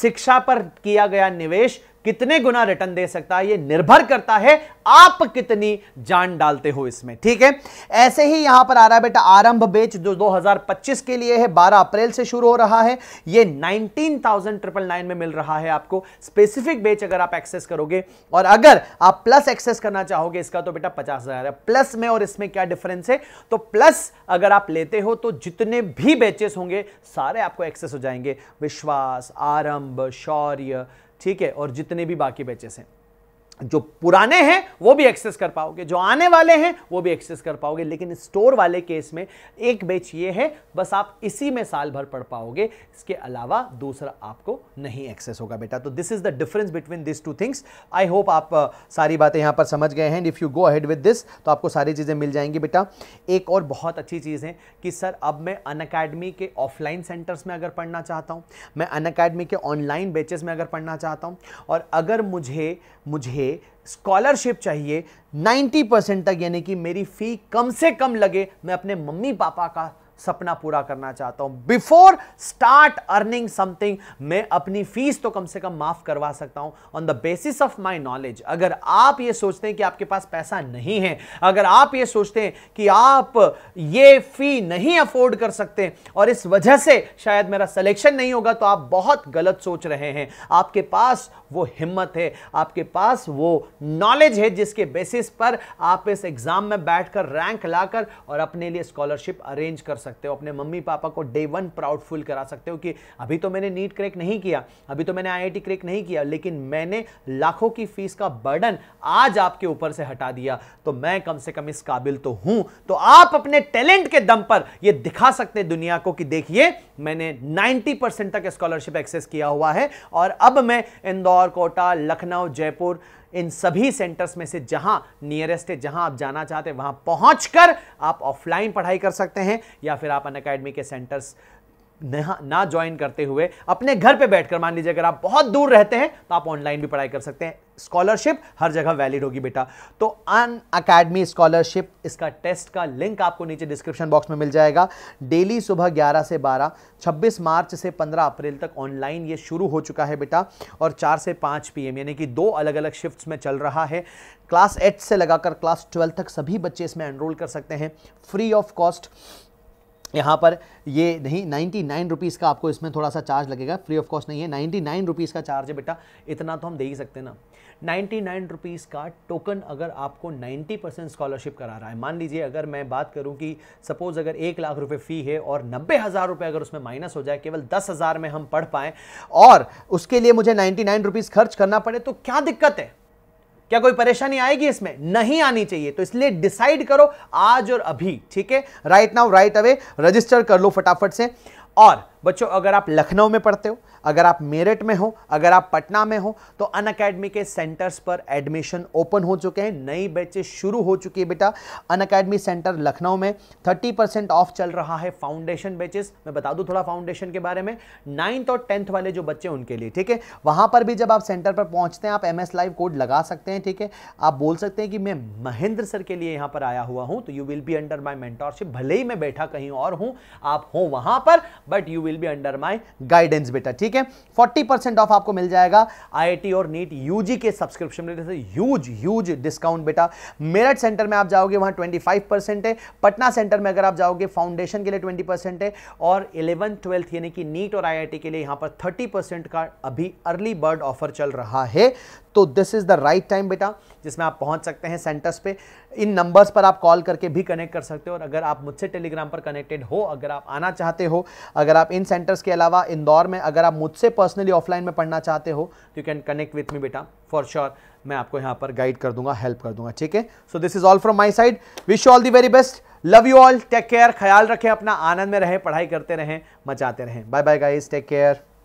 शिक्षा पर किया गया निवेश कितने गुना रिटर्न दे सकता है ये निर्भर करता है आप कितनी जान डालते हो इसमें ठीक है ऐसे ही यहां पर आ रहा है बेटा आरंभ बेच जो 2025 के लिए है 12 अप्रैल से शुरू हो रहा है ये 19,000 ट्रिपल नाइन में मिल रहा है आपको स्पेसिफिक बेच अगर आप एक्सेस करोगे और अगर आप प्लस एक्सेस करना चाहोगे इसका तो बेटा पचास हजार है प्लस में और इसमें क्या डिफरेंस है तो प्लस अगर आप लेते हो तो जितने भी बेचेस होंगे सारे आपको एक्सेस हो जाएंगे विश्वास आरंभ शौर्य ठीक है और जितने भी बाकी बैचेस हैं जो पुराने हैं वो भी एक्सेस कर पाओगे जो आने वाले हैं वो भी एक्सेस कर पाओगे लेकिन स्टोर वाले केस में एक बैच ये है बस आप इसी में साल भर पढ़ पाओगे इसके अलावा दूसरा आपको नहीं एक्सेस होगा बेटा तो this is the difference between this two things I hope आप सारी बातें यहाँ पर समझ गए हैं if you go ahead with this तो आपको सारी चीज़ें मिल जाएंगी बेटा एक और बहुत अच्छी चीज़ है कि सर अब मैं अन अकेडमी के ऑफलाइन सेंटर्स में अगर पढ़ना चाहता हूँ मैं अन अकेडमी के ऑनलाइन बेचेस में अगर पढ़ना चाहता हूँ और अगर मुझे मुझे स्कॉलरशिप चाहिए 90 परसेंट तक यानी कि मेरी फ़ी कम से कम लगे मैं अपने मम्मी पापा का सपना पूरा करना चाहता हूं बिफोर स्टार्ट अर्निंग समथिंग मैं अपनी फीस तो कम से कम माफ करवा सकता हूं on the basis of my knowledge अगर आप ये सोचते हैं कि आपके पास पैसा नहीं है अगर आप ये सोचते हैं कि आप ये फी नहीं अफोर्ड कर सकते और इस वजह से शायद मेरा सिलेक्शन नहीं होगा तो आप बहुत गलत सोच रहे हैं आपके पास वो हिम्मत है आपके पास वो नॉलेज है जिसके बेसिस पर आप इस एग्ज़ाम में बैठकर रैंक लाकर और अपने लिए स्कॉलरशिप अरेंज कर सकते हो अपने मम्मी पापा को डे वन प्राउड करा सकते हो कि अभी तो मैंने नीट क्रैक नहीं किया अभी तो मैंने आई क्रैक नहीं किया लेकिन मैंने लाखों की फीस का बर्डन आज आपके ऊपर से हटा दिया तो मैं कम से कम इस काबिल तो हूं तो आप अपने टैलेंट के दम पर यह दिखा सकते दुनिया को कि देखिए मैंने 90 परसेंट तक स्कॉलरशिप एक्सेस किया हुआ है और अब मैं इंदौर इंदौर कोटा लखनऊ जयपुर इन सभी सेंटर्स में से जहां नियरेस्ट है जहां आप जाना चाहते हैं वहां पहुंचकर आप ऑफलाइन पढ़ाई कर सकते हैं या फिर आप अन के सेंटर्स ना ज्वाइन करते हुए अपने घर पे बैठकर मान लीजिए अगर आप बहुत दूर रहते हैं तो आप ऑनलाइन भी पढ़ाई कर सकते हैं स्कॉलरशिप हर जगह वैलिड होगी बेटा तो अन अकेडमी स्कॉलरशिप इसका टेस्ट का लिंक आपको नीचे डिस्क्रिप्शन बॉक्स में मिल जाएगा डेली सुबह 11 से 12 26 मार्च से 15 अप्रैल तक ऑनलाइन ये शुरू हो चुका है बेटा और 4 से 5 पी यानी कि दो अलग अलग शिफ्ट में चल रहा है क्लास एट से लगाकर क्लास ट्वेल्व तक सभी बच्चे इसमें एनरोल कर सकते हैं फ्री ऑफ कॉस्ट यहाँ पर ये नहीं नाइन्टी नाइन रुपीज़ का आपको इसमें थोड़ा सा चार्ज लगेगा फ्री ऑफ कॉस्ट नहीं है नाइन्टी नाइन रुपीज़ का चार्ज है बेटा इतना तो हम दे ही सकते हैं ना नाइन्टी नाइन रुपीज़ का टोकन अगर आपको नाइन्टी परसेंट स्कॉलरशिप करा रहा है मान लीजिए अगर मैं बात करूं कि सपोज़ अगर एक लाख रुपए फ़ी है और नब्बे हज़ार रुपये अगर उसमें माइनस हो जाए केवल दस हज़ार में हम पढ़ पाएँ और उसके लिए मुझे नाइन्टी नाइन रुपीज़ खर्च करना पड़े तो क्या दिक्कत है क्या कोई परेशानी आएगी इसमें नहीं आनी चाहिए तो इसलिए डिसाइड करो आज और अभी ठीक है right now right away register कर लो फटाफट से और बच्चों अगर आप लखनऊ में पढ़ते हो अगर आप मेरठ में हो अगर आप पटना में हो तो अन अकेडमी के सेंटर्स पर एडमिशन ओपन हो चुके हैं नई बैचेस शुरू हो चुकी है बेटा अन अकेडमी सेंटर लखनऊ में 30 परसेंट ऑफ चल रहा है फाउंडेशन बैचेस मैं बता दूं थोड़ा फाउंडेशन के बारे में नाइन्थ और टेंथ वाले जो बच्चे उनके लिए ठीक है वहाँ पर भी जब आप सेंटर पर पहुँचते हैं आप एम लाइव कोड लगा सकते हैं ठीक है आप बोल सकते हैं कि मैं महेंद्र सर के लिए यहाँ पर आया हुआ हूँ तो you will be under my mentorship भले ही मैं बैठा कहीं और हूँ आप हों वहाँ पर but you will be under my guidance बेटा ठीक है ठीक है 40 परसेंट ऑफ आपको मिल जाएगा आईआईटी और नीट यूजी के सब्सक्रिप्शन में जैसे ह्यूज ह्यूज डिस्काउंट बेटा मेरठ सेंटर में आप जाओगे वहाँ 25 परसेंट है पटना सेंटर में अगर आप जाओगे फाउंडेशन के लिए 20 परसेंट है और इलेवन ट्वेल्थ यानी कि नीट और आई के लिए यहाँ पर थर्टी का अभी अर्ली बर्ड ऑफर चल रहा है तो this is the right time बेटा जिसमें आप पहुँच सकते हैं सेंटर्स पे इन नंबर्स पर आप कॉल करके भी कनेक्ट कर सकते हो और अगर आप मुझसे टेलीग्राम पर कनेक्टेड हो अगर आप आना चाहते हो अगर आप इन सेंटर्स के अलावा इंदौर में अगर आप मुझसे पर्सनली ऑफलाइन में पढ़ना चाहते हो you can connect with me बेटा फॉर श्योर मैं आपको यहाँ पर गाइड कर दूंगा हेल्प कर दूंगा ठीक है so this is all from my side wish all the very best love you all take care ख्याल रखें अपना आनंद में रहें पढ़ाई करते रहें मचाते रहें bye bye guys take care